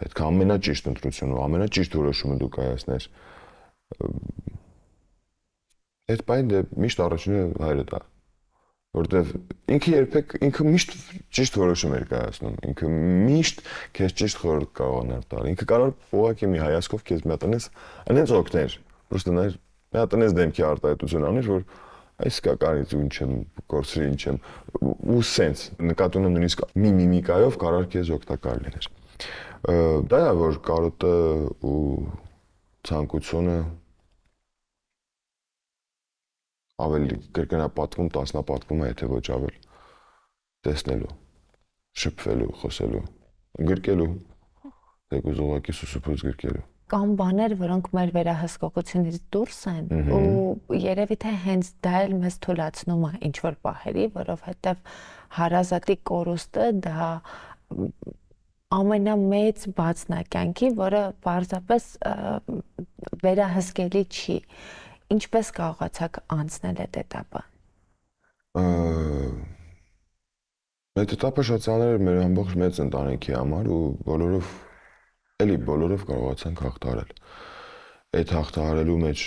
Պետք է ամենաճիշտ ընտրությունը, ամենաճիշտ որոշումը դու կայացնես։ Այդ բանը դե միշտ առաջինը հայրդ է որտեվ ինքը երբեք ինքը միշտ ճիշտ որոշում էր կայացնում, ինքը միշտ քեզ ճիշտ խորհուրդ կարողanar տալ։ Ինքը կարող ուղղակի մի հայացքով քեզ մի հատ այնպես այնպես օգներ, պրոստը նա մի հատ այնպես դեմքի արտահայտություն աներ, որ այս կա կարից ու ինչ եմ կորցրի, ինչ եմ ու սենց նկատի ունեմ նույնիսկ մի միմիկայով կարող քեզ օգտակար լիներ։ Դա է որ կարոտը ու ցանկությունը ավելի կրկնապատկում, տասնապատկում է, եթե ոչ ավել տեսնելու, շփվելու, խոսելու, գրկելու, դեկուզ ուղակի սուսուփուց գրկելու կամ բաներ, որոնք մեր վերահսկողությունից դուրս են ու երևի թե հենց դա էլ մեզ թույլատնում է ինչ որ պահերի, որովհետև հարազատի կորուստը դա ամենամեծ բացնակյանքի, որը պարզապես վերահսկելի չի։ Ա, Ինչպես կարողացաք անցնել այդ этаպը։ Այդ этаպը շատ ցաներ էր մեր ամբողջ մեծ ընտանիքի համար ու բոլորով էլի բոլորով կարողացանք հաղթարել։ Այդ հաղթարելու մեջ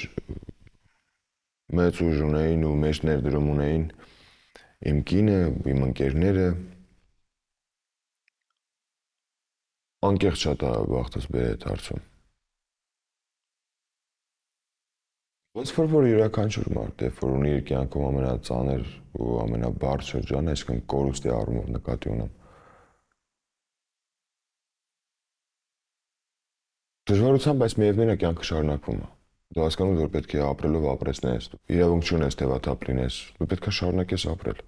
մեծ ուժ ունեին ու մեջ ներդրում ունեին իմ կինը, իմ ընկերները, անկեղծ շատ է բախտս բերել այդ հարցում։ Ոնց որ որ յուրաքանչյուր մարդ, երբ որ ունի իր կյանքում ամենածաներ ու ամենաբարձր շրջանը, այսինքն կորուստի առումով նկատի ունեմ, դժվարությամբ այս միևնույնը կյանքը շարունակվում է։ Դու հասկանում ես, որ պետք է ապրելով ապրեսնես, իրավունք չունես թեվաթափ լինես, դու պետք է շարունակես ապրել։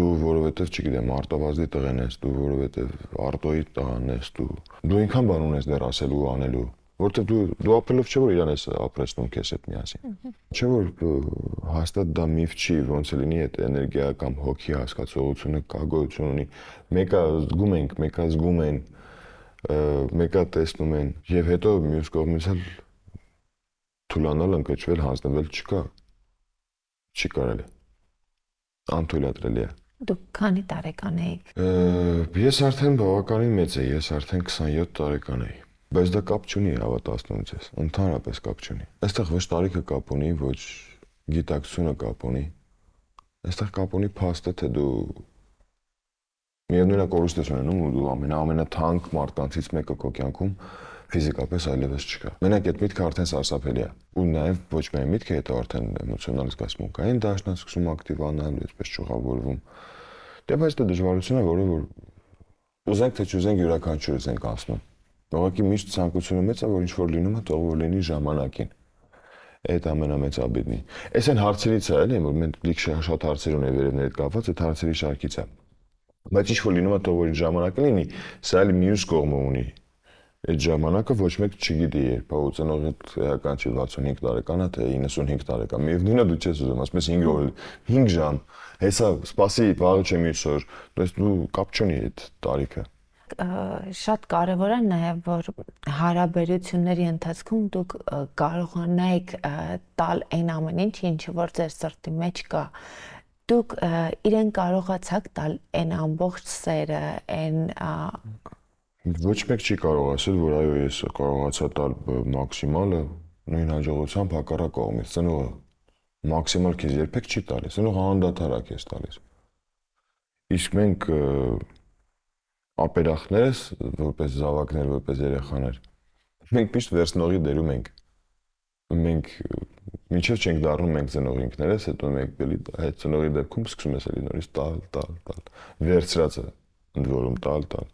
Դու որովհետև, չգիտեմ, արտավազդի տղեն ես, դու որովհետև արտոյի տղան ես, դու դու ինքան բան ունես դեռ ասելու ու անելու որովհետև դու դու ապրելով չէ որ իրան ես ապրեցնում քեզ հետ միասին։ Չէ որ հաստատ դա միֆ չի, ոնց է լինի այդ էներգիա կամ հոգի հասկացողությունը կա գոյություն ունի։ Մեկը զգում ենք, մեկը զգում են, մեկը տեսնում են եւ հետո մյուս կողմից էլ թուլանալ, ընկճվել, հանձնվել չկա։ Չի կարելի։ Անթույլատրելի է։ Դուք քանի տարեկան էիք։ Ես արդեն բավականին մեծ եի, ես արդեն 27 տարեկան էի բայց դա կապ չունի հավատացնողությես, ընդհանրապես կապ չունի։ Այստեղ ոչ տարիքը կապ ունի, ոչ գիտակցությունը կապ ունի։ Այստեղ կապ ունի փաստը, թե դու միևնույն է կորուստ ես ունենում ու դու ամենա ամենաթանկ մարդկանցից մեկը քո կյանքում ֆիզիկապես այլևս չկա։ Մենակ այդ միտքը արդեն սարսափելի է։ Ու նաև ոչ միայն միտքը, հետո արդեն էմոցիոնալ զգացմունքային դաշտն է սկսում ակտիվանալ, այսպես շուղավորվում։ Դե բայց դա դժվարություն է, որը որ ուզենք թե չուզենք յուրաքանչյուրս ենք անցնում։ Ուղղակի միշտ ցանկությունը մեծ է, որ ինչ որ լինում է, թող որ լինի ժամանակին։ Այդ ամենամեծ աբիդնի։ Էս այն հարցերից է, էլի, որ մենք լիք շատ հարցեր ունենք վերևներ կապված, այդ հարցերի շարքից է։ Բայց ինչ որ լինում է, թող որ ժամանակը լինի, սա էլ մյուս կողմը ունի։ Այդ ժամանակը ոչ մեկ չգիտի երբ է, ուծենող այդ էական չի 65 տարեկան է, թե 95 տարեկան։ Միևնույնն է դու չես ուզում, ասում ես 5 օր, 5 ժամ։ Հեսա, սպասի, վաղը չեմ իսոր։ Դες դու կապ չունի այդ տարիքը շատ կարևոր է նաև որ հարաբերությունների ընթացքում դուք կարողանայիք տալ այն ամեն ինչ ինչ որ ձեր սրտի մեջ կա դուք իրեն կարողացաք տալ այն ամբողջ սերը այն ոչ մեկ չի կարող ասել որ այո ես կարողացա տալ մաքսիմալը նույն հաջողությամբ հակառակ կողմից ծնողը մաքսիմալ քեզ երբեք չի տալիս ծնողը անդադարակ է տալիս իսկ մենք և, ապերախներս որպես զավակներ, որպես երեխաներ։ Մենք միշտ վերցնողի դերում ենք։ Մենք մինչև չենք դառնում մենք ծնող ինքներս, հետո մենք էլի այդ ծնողի դեպքում սկսում ես էլի նորից տալ, տալ, տալ։ Վերցրածը ընդ որում տալ, տալ։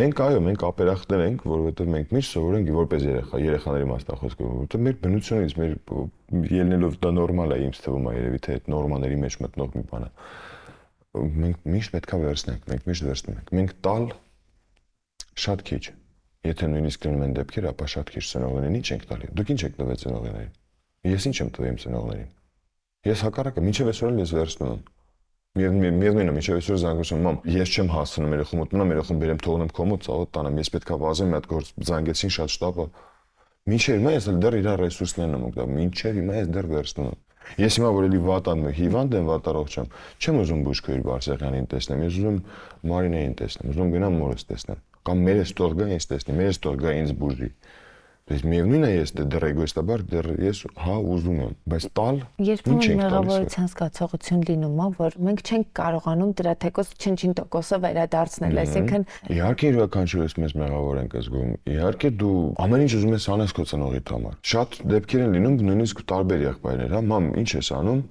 Մենք այո, մենք ապերախներ ենք, որովհետև մենք միշտ սովոր ենք որպես երեխա, երեխաների մասն խոսքը, որովհետև մեր բնությունից, մեր ելնելով դա նորմալ է, ինձ թվում է երևի թե այդ նորմաների մեջ մտնող մի բան է։ Ա մենք միշտ պետքա վերցնենք, մենք միշտ վերցնում ենք։ Մենք տալ շատ քիչ։ Եթե նույնիսկ լինում են դեպքեր, ապա շատ քիչ ծնողներին ի՞նչ ենք տալի։ Դուք ի՞նչ եք տվել ծնողներին։ Ես ի՞նչ եմ տվել իմ ծնողներին։ Ես հակառակը, մինչև այսօր էլ ես վերցնում եմ։ Եվ միևնույնն է, մինչև այսօր զանգացում մամ, ես չեմ հասնում երախում մտնում, երախում բերեմ թողնեմ քո մոտ, ցավոտ տանեմ, ես պետքա վազեմ մի հատ գործ, զանգեցին շատ շտապը։ Մինչև հիմա ես էլ դեռ իր ռեսուրսներն եմ օգտագործում, մինչև հիմա ես դեռ վերցնում եմ։ Ես հիմա որ էլի վատանում եմ, հիվանդ եմ, վատառող չեմ, չեմ ուզում Բուշկոյի Բարսեղյանին տեսնեմ, ես ուզում Մարինային տեսնեմ, ուզում գնամ մորս տեսնեմ, կամ մերս տող գա ինձ տեսնի, մերս տող գա ինձ բուժի։ Բայց միևնույն է, ես դեռ էգոիստաբար դեռ ես հա ուզում եմ, բայց տալ ինչ ենք տալիս։ Երբեմն մեղավորության զգացողություն լինում է, որ մենք չենք կարողանում դրա թեկոս չնչին տոկոսը վերադարձնել, այսինքն իհարկե յուրաքանչյուրս մեզ մեղավոր ենք զգում։ Իհարկե դու ամեն ինչ ուզում ես անես քո ծնողի համար։ Շատ դեպքեր են լինում նույնիսկ տարբեր եղբայրներ, հա, մամ, ինչ ես անում։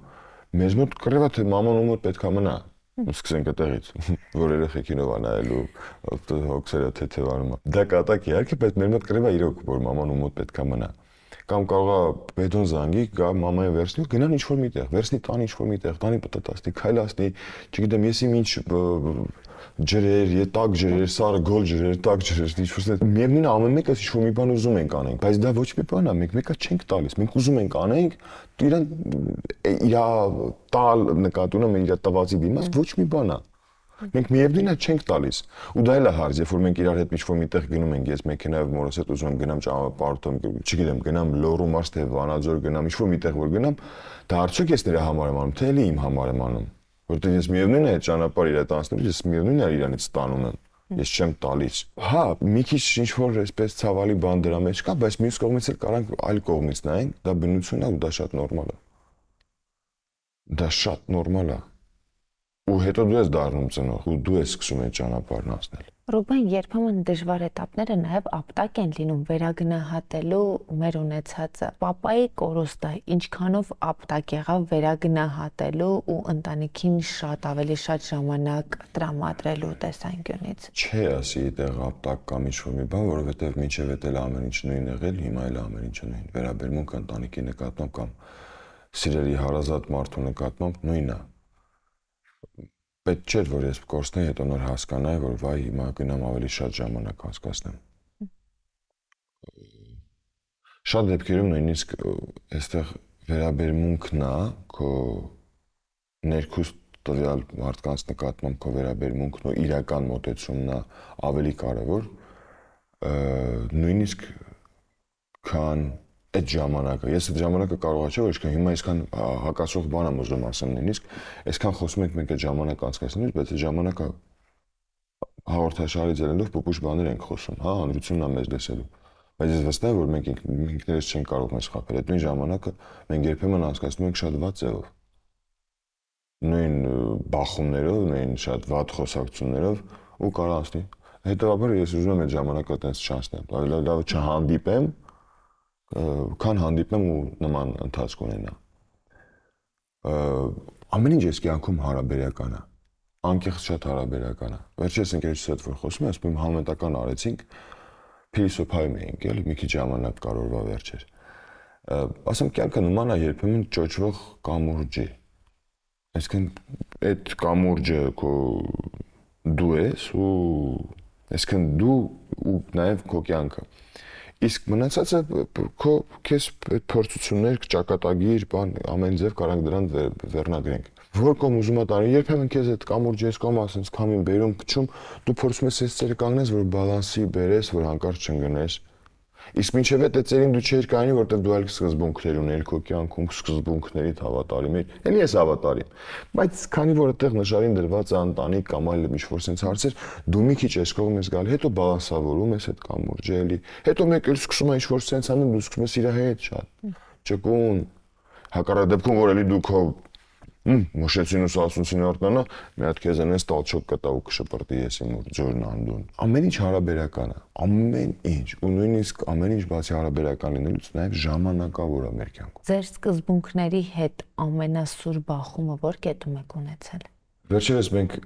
Մեզ մոտ կռևա թե մաման ու մոտ պետք է մնա սկսենք այդտեղից (laughs) որ երեխեք ինովա նայելու հոգսերը թեթևանում է դա կատակ իհարկե բայց մեր մոտ կրեվա իրոք որ մաման ու մոտ պետքա մնա կամ կարող է բետոն զանգի գա մամային վերցնի գնան ինչ որ միտեղ վերցնի տան ինչ որ միտեղ տանի պատտաստի քայլացնի չգիտեմ եսի ինչ ջրեր, ետակ ջրեր, սարը գոլ ջրեր, տակ ջրեր, ինչպես է։ Միևնույն ամեն մեկը ինչ որ մի բան ուզում ենք անենք, բայց դա ոչ մի բան է, մենք մեկը չենք տալիս, մենք ուզում ենք անենք, իրան իրա տալ նկատունը մեր իրա տվածի դիմաց ոչ մի բան է։ Մենք միևնույնն է չենք տալիս։ Ու դա էլ է հարց, երբ որ մենք իրար հետ ինչ-որ միտեղ գնում ենք, ես մեքենայով մորս հետ ուզում եմ գնամ ճանապարհորդում, չգիտեմ, գնամ Լոռու մարզ թե Վանաձոր գնամ, ինչ-որ միտեղ որ գնամ, դա արդյոք ես նրա համար եմ անում, թե էլի իմ համար եմ անում որտեղ ես միևնույն է այդ ճանապարհ իր հետ անցնում, ես միևնույն է իրանից ստանում եմ։ Ես չեմ տալիս։ Հա, մի քիչ ինչ որ այսպես ցավալի բան դրա մեջ կա, բայց մյուս կողմից էլ կարանք այլ կողմից նայենք, դա բնությունն է ու դա շատ նորմալ է։ Դա շատ նորմալ է։ Ու հետո դու ես դառնում ծնող, ու դու ես սկսում այդ ճանապարհն անցնել։ Ռուբեն, երբեմն դժվար этаպները նաև ապտակ են լինում վերագնահատելու մեր ունեցածը։ Պապայի կորոստը ինչքանով ապտակ եղավ վերագնահատելու ու ընտանիքին շատ ավելի շատ ժամանակ տրամադրելու տեսանկյունից։ Չէ, ասի այդեղ ապտակ կամ ինչ-որ մի բան, որովհետև միջև էլ ամեն ինչ նույնն եղել, հիմա էլ ամեն ինչ նույն։ Վերաբերմունքը ընտանիքի նկատմամբ կամ սիրելի հարազատ մարդու նկատմամբ նույնն է։ նույն պետք չէր, որ ես կորցնեի, հետո նոր հասկանայի, որ վայ, հիմա գնամ ավելի շատ ժամանակ հասկացնեմ։ Շատ դեպքերում նույնիսկ այստեղ վերաբերմունքն է քո ներքուս տվյալ մարդկանց նկատմամբ քո վերաբերմունքն ու իրական մտածումն է ավելի կարևոր, նույնիսկ քան այդ ժամանակը։ Ես այդ ժամանակը կարողա չէ, ինչքան հիմա այսքան հակասող բան եմ ուզում ասեմ նույնիսկ, այսքան խոսում ենք մենք այդ ժամանակ անցկացնելուց, բայց այդ ժամանակը հաղորդաշարի ձեռնելով փոփոխ բաներ ենք խոսում, հա, հանրությունն է մեզ լսելու։ Բայց ես վստահ եմ, որ մենք ինքներս չենք կարող մեզ խփել։ Այդ նույն ժամանակը մենք երբեմն անցկացնում ենք շատ ված ձևով։ Նույն բախումներով, նույն շատ ված խոսակցություններով ու կարա ասնի։ Հետո ապա ես ուզում եմ այդ ժամանակը տենց չանցնեմ, ավելի լավ չհանդիպեմ, լավ, լավ, քան հանդիպեմ ու նման ընթացք ունենա։ Ամեն ինչ ես կյանքում հարաբերական է։ Անկեղծ շատ հարաբերական է։ Վերջերս ընկերուս հետ որ խոսում եմ, ասում եմ համեմատական արեցինք, փիլիսոփայում էինք, էլի մի քիչ ժամանակ կարողա վերջեր։ Ասեմ կյանքը նման է երբեմն ճոճվող կամուրջի։ Այսինքն այդ կամուրջը քո դու ես ու այսինքն դու ու նաև քո կյանքը։ Ա Իսկ մնացածը քո քեզ այդ փորձություններ, ճակատագիր, բան ամեն ձև կարող դրան վերնագրենք որ կողմ ուզում է տարի երբեմն քեզ այդ կամուրջը ես կամ ասես քամին բերում քչում դու փորձում ես ես ցերը կանգնես որ բալանսի բերես որ հանկարծ չընկնես Իսկ մինչև այդ ծերին դու չէր կանի, որտեղ դու այլ սկզբունքներ ուներ քո կյանքում, սկզբունքներիդ հավատարիմ էիր։ Էլի ես հավատարիմ։ Բայց քանի որ այդտեղ նշարին դրված է ընտանիք կամ այլ ինչ-որ sense հարցեր, դու մի քիչ ես կողմ ես գալի, հետո բաղասավորում ես այդ կամուրջը էլի։ Հետո մեկ էլ սկսում է ինչ-որ sense անել, դու սկսում ես իր հետ շատ ճկուն։ Հակառակ դեպքում որ էլի դու քո Մուշեցին ու սասունցին արկանա, մի հատ քեզ այնս տալչոք կտա ու կշպրտի եսի մոր ջորն անդուն։ Ամեն ինչ հարաբերական է, ամեն ինչ, ու նույնիսկ ամեն ինչ բացի հարաբերական լինելուց նաև ժամանակավոր է մեր կյանքում։ Ձեր սկզբունքների հետ ամենասուր բախումը որ կետում եք ունեցել։ Վերջերս մենք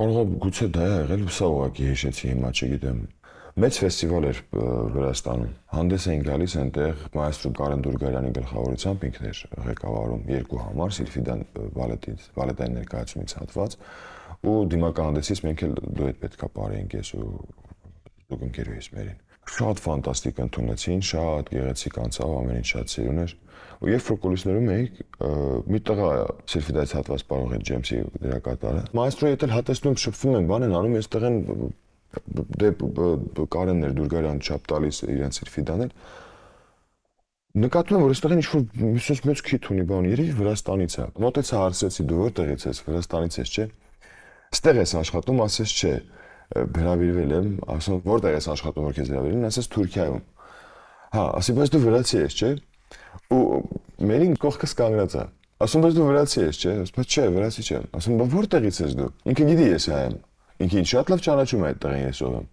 կարող է գուցե դա եղել, սա ուղակի հիշեցի հիմա, չգիտեմ, մեծ ֆեստիվալ էր Վրաստանում։ Հանդես էին գալիս այնտեղ մայստրո Կարեն Դուրգարյանի գլխավորությամբ ինքն էր ղեկավարում երկու համար Սիլֆիդան բալետից, բալետային ներկայացումից հատված ու դիմական հանդեսից մենք էլ դուետ պետքա բարեինք ես ու դուք ընկերուհիս մերին։ Շատ ֆանտաստիկ ընդունեցին, շատ գեղեցիկ անցավ, ամեն ինչ շատ սիրուն էր։ Ու երբ ֆրոկոլիսներում էինք, մի տղա Սիլֆիդայից հատված կարող է Ջեմսի դերակատարը։ Մայստրոյը էլ հատեցնում շփվում են, բան են անում, ես տղեն դե Կարեններ Դուրգարյան չափ տալիս իրենց սիրֆիդաներ նկատում եմ որ այստեղ ինչ որ միսոս մեծ քիթ ունի բան երևի Վրաստանից է մոտեցա հարցեցի դու որտեղից ես Վրաստանից ես չէ ստեղ ես աշխատում ասես չէ հրավիրվել եմ ասում որտեղ ես աշխատում որ քեզ հրավիրեն ասես Թուրքիայում հա ասի բայց դու վրացի ես չէ ու մերին կողքս կանգնած է ասում բայց դու վրացի ես չէ ասում բայց չէ վրացի չեմ ասում բայց որտեղից ես դու ինքը գիտի ես հայ եմ ինքին շատ լավ ճանաչում է այդ տեղին ես ով եմ։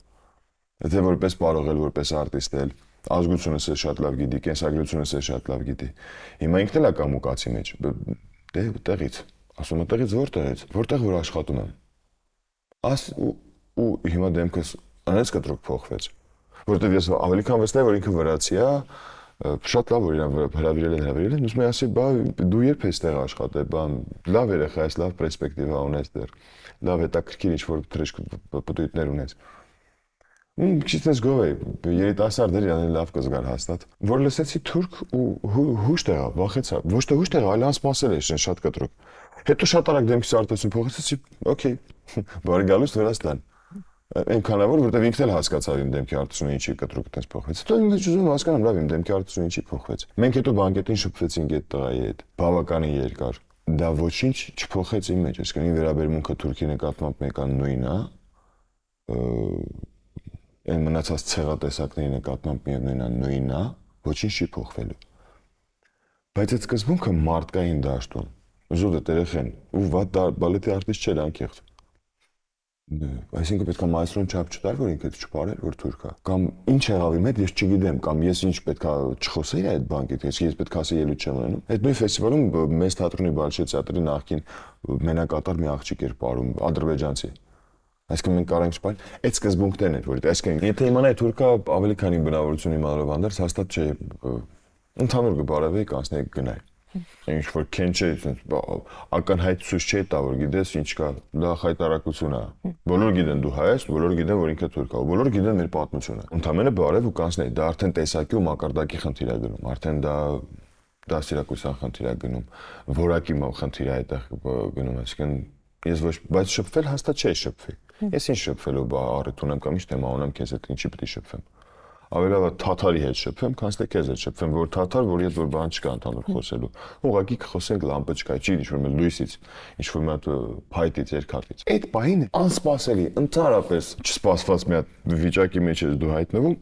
Եթե որպես պարողել, որպես արտիստ էլ, ազգությունս էլ շատ լավ գիտի, կենսագրությունս էլ շատ լավ գիտի։ Հիմա ինքն էլ է կամուկացի մեջ։ Դե տեղից։ Ասում եմ, տեղից որտեղից։ Որտեղ որ աշխատում եմ։ Աս ու, ու հիմա դեմքս անես կտրուկ փոխվեց, որովհետև ես ավելի քան վստահ եմ, որ ինքը վրացի է, շատ լավ որ իրան հրավիրել են հրավիրել են ուզում եմ ասի բա դու երբ ես տեղ աշխատել բան լավ երեխա ես լավ պերսպեկտիվա ունես դեռ լավ հետաքրքիր ինչ որ թրեշք պտույտներ ունես ու քիչ ես գովե երիտասարդներ իրան լավ կզգան հաստատ որ լսեցի թուրք ու հուշ տեղա վախեցա ոչ թե հուշ տեղա այլ անսպասել էր շատ կտրուկ հետո շատ արագ դեմքիս արտասուն փոխեցի օքեյ (laughs) բարի գալուստ Վրաստան այնքանավոր, որովհետև ինքն էլ հասկացավ իմ դեմքի արդյունքը ինչի կտրուկ այդպես փոխվեց։ Հետո ինձ ուզում հասկանամ, լավ, իմ դեմքի արդյունքը ինչի փոխվեց։ Մենք հետո բանկետին շփվեցինք այդ տղայի հետ։ Բավականին երկար։ Դա ոչինչ չփոխեց իմ մեջ, այսինքն վերաբերմունքը Թուրքի նկատմամբ մեկան նույնն է։ Այն մնացած ցեղատեսակների նկատմամբ միևնույնն է, նույնն է, ոչինչ չի փոխվելու։ Բայց այդ սկզբունքը մարդկային դաշտում զուտ է տերեխեն ու վատ բալետի արտիստ չէր անկեղծ Դե, այսինքն պետք է մայստրոն չափ չտար, որ ինքը չփարեր, որ թուրք է։ Կամ ինչ եղավ իմ հետ, ես չգիտեմ, կամ ես ինչ պետք է չխոսեի այդ բանկից, ես ես պետք է ասեի ելույթ չեմ ունենում։ Այդ նույն ֆեստիվալում մեծ թատրոնի Բալշե թատրի նախկին մենակատար մի աղջիկ էր ապարում, ադրբեջանցի։ Այսինքն մենք կարող ենք սպայել այդ սկզբունքներն էր, որ այսինքն եթե իմանայի թուրքա ավելի քան իմ բնավորություն իմանալով անդրս հաստատ չէ ընդհանուր գ բարավեի կանցնեի գնալ ինչ որ քենչ է, ականհայտ ցույց չի տա, որ գիտես ինչ կա, դա հայտարարություն է։ Բոլոր գիտեն դու հայ ես, բոլոր գիտեն որ ինքը թուրք է, բոլոր գիտեն մեր պատմությունը։ Ընդամենը բարև ու կանցնեի, դա արդեն տեսակի ու մակարդակի խնդիր է գնում, արդեն դա դասերակցության խնդիր է գնում, որակի խնդիր է այդտեղ գնում, այսինքն ես ոչ բայց շփվել հաստատ չէի շփվի։ Ես ինչ շփվելու բա առիթ ունեմ կամ ինչ թեմա ունեմ, քեզ հետ ինչի պետք է շփվեմ ավելովա թաթարի հետ շփվեմ, քան թե քեզ հետ շփվեմ, որ թաթար, որի հետ որ բան չկա ընդհանուր խոսելու։ Ուղղակի կխոսենք լամպոչկայ, չի ինչ որ մեն լույսից, ինչ որ մատ փայտից, երկաթից։ Այդ պահին անսպասելի, ընդհանրապես չսպասված մի հատ վիճակի մեջ ես դու հայտնվում,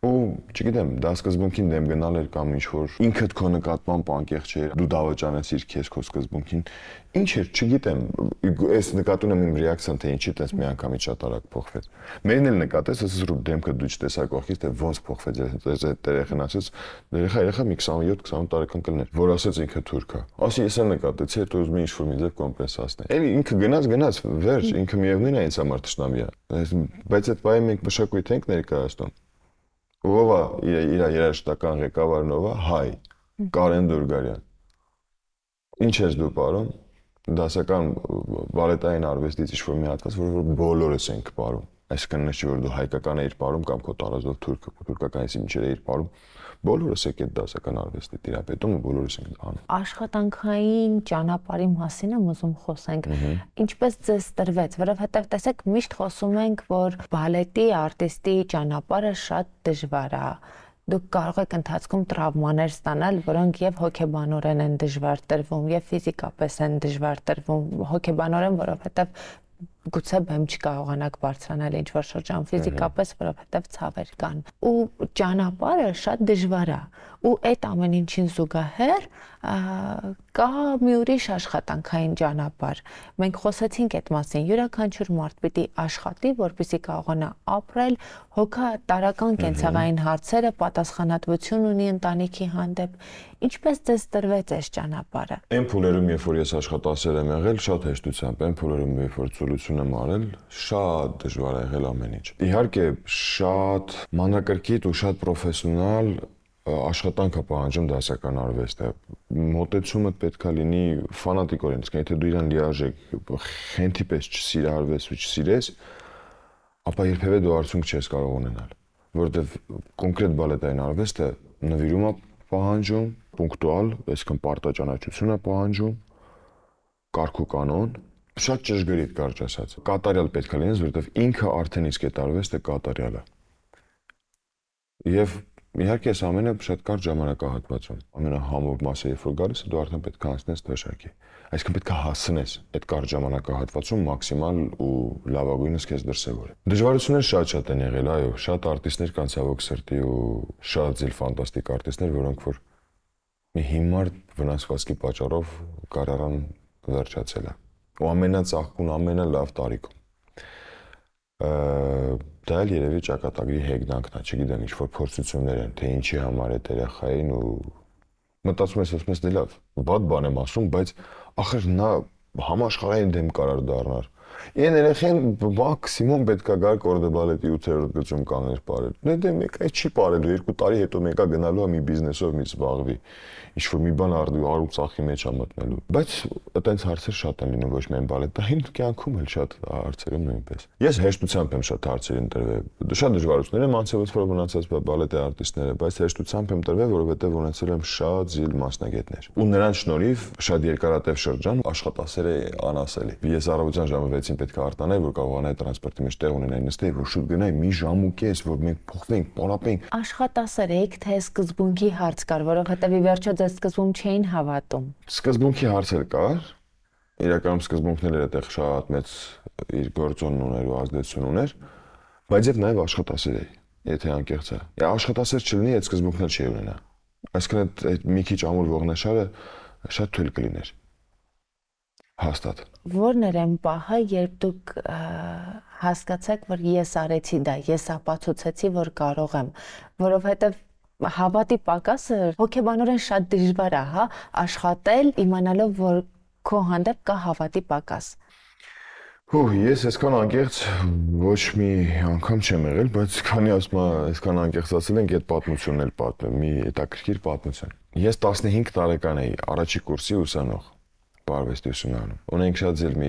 ու չգիտեմ, դա սկզբունքին դեմ գնալ էր կամ ինչ որ ինքդ քո նկատմամբ անկեղծ չէր, դու դավաճանեցիր քեզ քո սկզբունքին։ Ինչ էր, չգիտեմ, ես նկատում եմ իմ ռեակցիան, թե ինչի տես մի անգամից շատ արագ փոխվեց։ Մերն էլ նկատես, ասես որ դեմքը դու չտեսա կողքից, թե ոնց փոխվեց, ես այդ երեխան ասես, երեխա «Դե երեխա մի 27-28 տարեկան կլներ, որ ասեց ինքը թուրք է։ Ասի ես էլ նկատեցի, հետո ուզում ինչ որ մի ձև կոմպենսացնել։ Էլի ինքը գնաց, գնաց, վերջ, ինքը միևնույն է ինձ համար ճշտամի է։ Բայց այդ բայը մենք մշակույթ ենք ներկայացնում ով է իր իր երաժշտական ղեկավարն ով է հայ Կարեն Դուրգարյան ինչ ես դու պարոն դասական բալետային արվեստից ինչ որ մի հատված որ որ բոլորս ենք պարում այսինքն նա չէ որ դու հայկականը իր պարում կամ քո տարազով թուրք թուրքականից ինչեր է իր պարում Բոլորս եք այդ դասական արվեստի տիրապետում ու բոլորս ենք անում։ Աշխատանքային ճանապարհի մասին եմ ուզում խոսենք։ Ինչպես ձեզ տրվեց, որովհետև տեսեք միշտ խոսում ենք, որ բալետի արտիստի ճանապարհը շատ դժվար է դուք կարող եք ընթացքում տրավմաներ ստանալ, որոնք եւ հոգեբանորեն են դժվար տրվում, եւ ֆիզիկապես են դժվար տրվում, հոգեբանորեն, որովհետեւ գուցե բեմ չկարողանաք բարձրանալ ինչ որ շրջան ֆիզիկապես, որովհետև ցավեր կան։ Ու ճանապարհը շատ դժվար է։ Ու այդ ամեն ինչին զուգահեռ կա մի ուրիշ աշխատանքային ճանապարհ։ Մենք խոսեցինք այդ մասին։ Յուրաքանչյուր մարդ պիտի աշխատի, որպեսզի կարողանա ապրել, հոգա տարական կենցաղային հարցերը պատասխանատվություն ունի ընտանիքի հանդեպ։ Ինչպես դες տրվեց այս ճանապարհը։ Այն փուլերում, երբ որ ես աշխատասեր եմ եղել, շատ հեշտությամբ, այն փուլերում, երբ որ ցոլություն ուսումնասիրություն եմ արել, շատ դժվար է եղել ամեն ինչ։ Իհարկե, շատ մանրակրկիտ ու շատ պրոֆեսիոնալ աշխատանք է պահանջում դասական արվեստը։ Մոտեցումը պետքա լինի ֆանատիկ օրենքից, եթե դու իրան լիարժեք խենթի պես չսիր արվեստը չսիրես, ապա երբևէ դու արդյունք չես կարող ունենալ, որովհետև կոնկրետ բալետային արվեստը նվիրում է պահանջում, պունկտուալ, այսինքն պարտաճանաչություն է պահանջում, կարգ ու կանոն, շատ ճշգրիտ կարճ ասած։ Կատարյալ պետք է լինես, որովհետև ինքը արդեն իսկ այդ արվեստը կատարյալ է։ Եվ իհարկե այս ամենը շատ կարճ ժամանակահատվածում։ Ամենահամուր մասը, երբ որ գալիս է, դու արդեն պետք է հասնես թոշակի։ Այսինքն պետք է հասնես այդ կարճ ժամանակահատվածում մաքսիմալ ու լավագույնս քեզ դրսևորի։ Դժվարություններ շատ-շատ են եղել, այո, շատ արտիստներ կան ցավոք սրտի ու շատ ձիլ ֆանտաստիկ արտիստներ, որոնք որ մի հիմար վնասվածքի պատճառով կարարան վերջացել է ու ամենածաղկուն, ամենալավ տարիքում։ Դա էլ երևի ճակատագրի հեգնանքն է, չգիտեմ, ինչ որ փորձություններ են, թե ինչի համար է երախային ու մտածում ես ասում ես դե լավ, բադ բան եմ ասում, բայց ախր նա համաշխարհային դեմ կարար դառնար։ Այն երեխեն մաքսիմում պետքա գար Կորդեբալետի 8-րդ գծում կաներ բարել։ Դե դե մեկ այդ չի բարելու, երկու տարի հետո մեկա գնալու է մի բիզնեսով մի զբաղվի ինչ որ մի բան արդու արու ծախի մեջ է մտնելու։ Բայց այտենց հարցեր շատ են լինում ոչ միայն բալետային կյանքում, այլ շատ հարցերում նույնպես։ Ես հեշտությամբ եմ շատ հարցեր ընտրվել։ Շատ դժվարություններ եմ անցել ոնց որ մնացած բալետի արտիստները, բայց հեշտությամբ եմ ընտրվել, որովհետև ունեցել եմ շատ զիլ մասնագետներ։ Ու նրանց շնորհիվ շատ երկարատև շրջան աշխատասեր է անասելի։ Ես առավոտյան ժամը 6-ին պետք է արտանայի, որ կարողանայի տրանսպորտի մեջ տեղ ունենալ, նստեի, որ շուտ գնայի մի ժամ ու կես, որ մենք փոխվենք, պարապենք։ Աշխատասեր եք, թե սկզբունքի հարց կար, որովհետև ի վերջո ձեզ Այսինքն սկզբում չէին հավատում։ Սկզբունքի հարցեր կար։ Իրականում սկզբունքները այդտեղ շատ մեծ իր գործոնն ուներ ու ազդեցություն ուներ, բայց եւ նաեւ աշխատասեր էի, եթե անկեղծ է։ Աշխատասեր չլինի, այդ սկզբունքն էլ չի ունենա։ Այսինքն այդ այդ մի քիչ ամուր ողնաշարը շատ թույլ կլիներ։ Հաստատ։ Որն էր այն պահը, երբ դուք հասկացաք, որ ես արեցի դա, ես ապացուցեցի, որ կարող եմ, որովհետև հավատի պակասը հոգեբանորեն շատ դժվար է, հա, աշխատել իմանալով, որ քո հանդեպ կա հավատի պակաս։ Հո ես այսքան անկեղծ ոչ մի անգամ չեմ եղել, բայց քանի ասում եմ, այսքան անկեղծ ասել ենք, այդ պատմությունն էլ պատմեմ, մի հետաքրքիր պատմություն։ Ես 15 տարեկան էի, առաջի կուրսի ուսանող պարվեստի ուսումնանում։ Ունենք շատ ձեր մի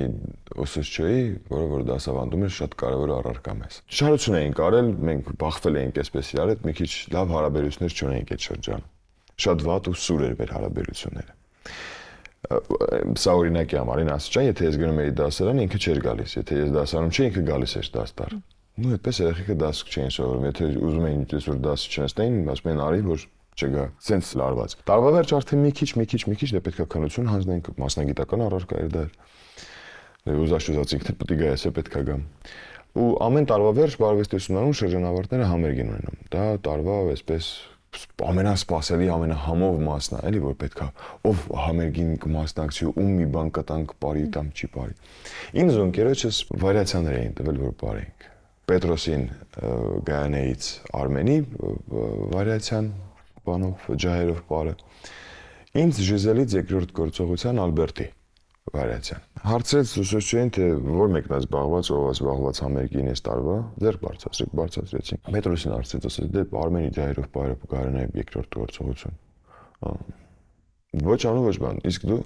ուսուցչուհի, որը որ դասավանդում էր շատ կարևոր առարկա մեզ։ Շարություն էինք արել, մենք բախվել էինք այսպես իրար հետ, մի քիչ լավ հարաբերություններ չունեինք այդ շրջան։ Շատ վատ ու սուր էր մեր հարաբերությունները սա օրինակի համար այն ասիչա, եթե ես գնում էի դասարան, ինքը չէր գալիս, եթե ես դասարանում չէի, ինքը գալիս էր դաստար։ Ну, այդպես երեխեքը դաս չէին սովորում, եթե ուզում էին ինչ-որ դաս չնստեին, ասում են արի, որ չգա։ Սենց լարված։ Տարվա վերջ արդեն մի քիչ, մի քիչ, մի քիչ դե պետքա քնություն հանձնենք, մասնագիտական առարկա էր դա։ Եվ դե ուզած ուզածինքն պետք է գա, այսա պետքա գամ։ Ու ամեն տարվա վերջ բարվեստ ուսումնարանում շրջանավարտները համերգին ունենում։ Դա տարվա այսպես ամենասպասելի ամենահամով մասն է, էլի որ պետքա ով համերգին կմասնակցի, ում մի բան կտանք բարի կամ չի բարի։ Ինձ ու ընկերոջս վարիացիաներ էին տվել որ բարենք։ Պետրոսին Գայանեից Արմենի վարիացիան բանով ջահերով parը։ Ինձ Ժիզելից երկրորդ գործողության Ալբերտի վարացիան։ Հարցրեց ուսուցչուին, թե որ մեկն է զբաղված, ով է զբաղված համերգին այս տարվա, ձեր բարձացրեք, բարձացրեցին։ Պետրոսին հարցրեց, ասեց, դե Արմենի ջահերով parը կգարանայի երկրորդ գործողություն։ Ոչ անու ոչ բան, իսկ դու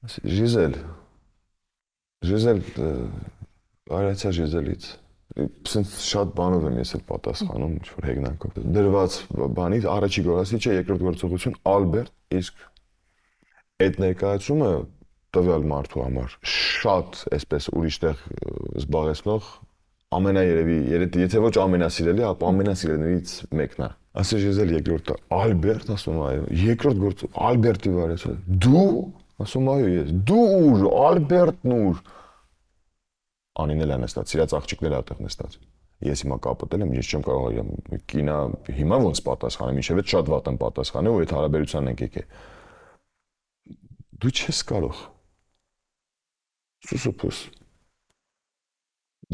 Ասի Ժիզել։ Ժիզել արացա Ժիզելից սենց շատ բանով եմ ես էլ պատասխանում ինչ որ հեգնանքով դրված բանից առաջի գործիչը երկրորդ գործողություն Ալբերտ իսկ այդ ներկայացումը տվյալ մարդու համար շատ այսպես ուրիշտեղ զբաղեցնող ամենաերևի եթե ոչ ամենասիրելի ապա ամենասիրելներից մեկն է ասես ես էլ երկրորդը Ալբերտ ասում այո երկրորդ գործ Ալբերտի վարեցը դու ասում այո ես դու ուր Ալբերտն ուր անինել է նստած, սիրած աղջիկները այդտեղ նստած։ Ես հիմա կապտել եմ, ես չեմ կարող եմ կինա հիմա ոնց պատասխանեմ, ինչև է շատ վատ եմ պատասխանել, ու այդ հարաբերության ենք եկել։ Դու չես կարող։ Սուսուփուս։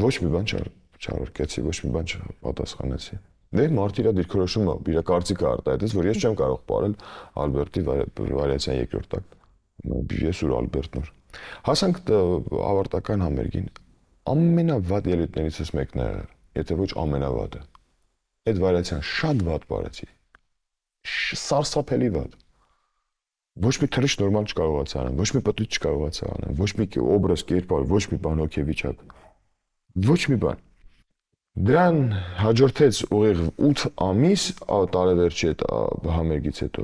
Ոչ մի բան չարորկեցի, ոչ մի բան չպատասխանեցի։ Դե մարդը իր դիրքորոշումը, իր կարծիքը արտահայտեց, որ ես չեմ կարող ողարել Ալբերտի վարիացիան երկրորդ տակ։ Ես ու Ալբերտն որ։ Հասանք ավարտական համերգին ամենավատ ելույթներիցս մեկն է եղել, եթե ոչ ամենավատը։ Այդ վարացիան շատ վատ բարացի։ Սարսափելի վատ։ Ոչ մի թռիչ նորմալ չկարողացա անեմ, ոչ մի պտույտ չկարողացա անեմ, ոչ մի օբրազ կերպար, ոչ մի բան հոգեվիճակ։ Ոչ մի բան։ Դրան հաջորդեց ուղիղ 8 ամիս տարեվերջի այդ համերգից հետո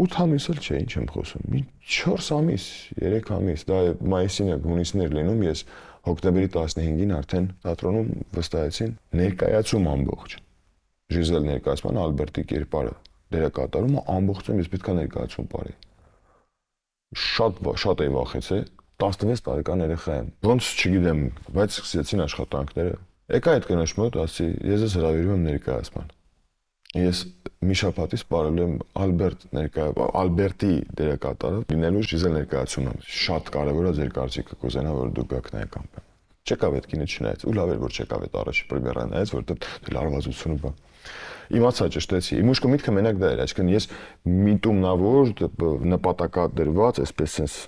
8 ամիս էլ չէ, ինչ եմ խոսում։ Մի 4 ամիս, 3 ամիս, դա մայիսին է, հունիսն էր լինում, ես հոկտեմբերի 15-ին արդեն թատրոնում վստահեցին ներկայացում ամբողջ։ Ժիզել ներկայացման Ալբերտի կերպարը դերակատարումը ամբողջությամբ ես պետքա ներկայացում բարի։ Շատ շատ էի վախեցել, 16 տարեկան երեխա եմ։ Ոնց չգիտեմ, բայց սկսեցին աշխատանքները։ Եկա այդ կնոջ մոտ, ասի, ես ես հրավիրում եմ ներկայացման։ Ես մի շաբաթից բարել եմ Ալբերտ ներկայ Ալբերտի դերակատարը լինելու Ջիզել ներկայացումը։ Շատ կարևոր է ձեր կարծիքը կուզենա որ դուք գակնայեք ամբեն։ Չեկավ այդ կինը չնայեց, ու լավ էր որ չեկավ այդ առաջի պրեմիերան նայեց, որտեղ դե լարվածությունը բա։ Իմացա ճշտեցի։ Իմ ուշքը միտքը մենակ դա էր, այսինքն ես միտումնավոր նպատակադրված, այսպես sense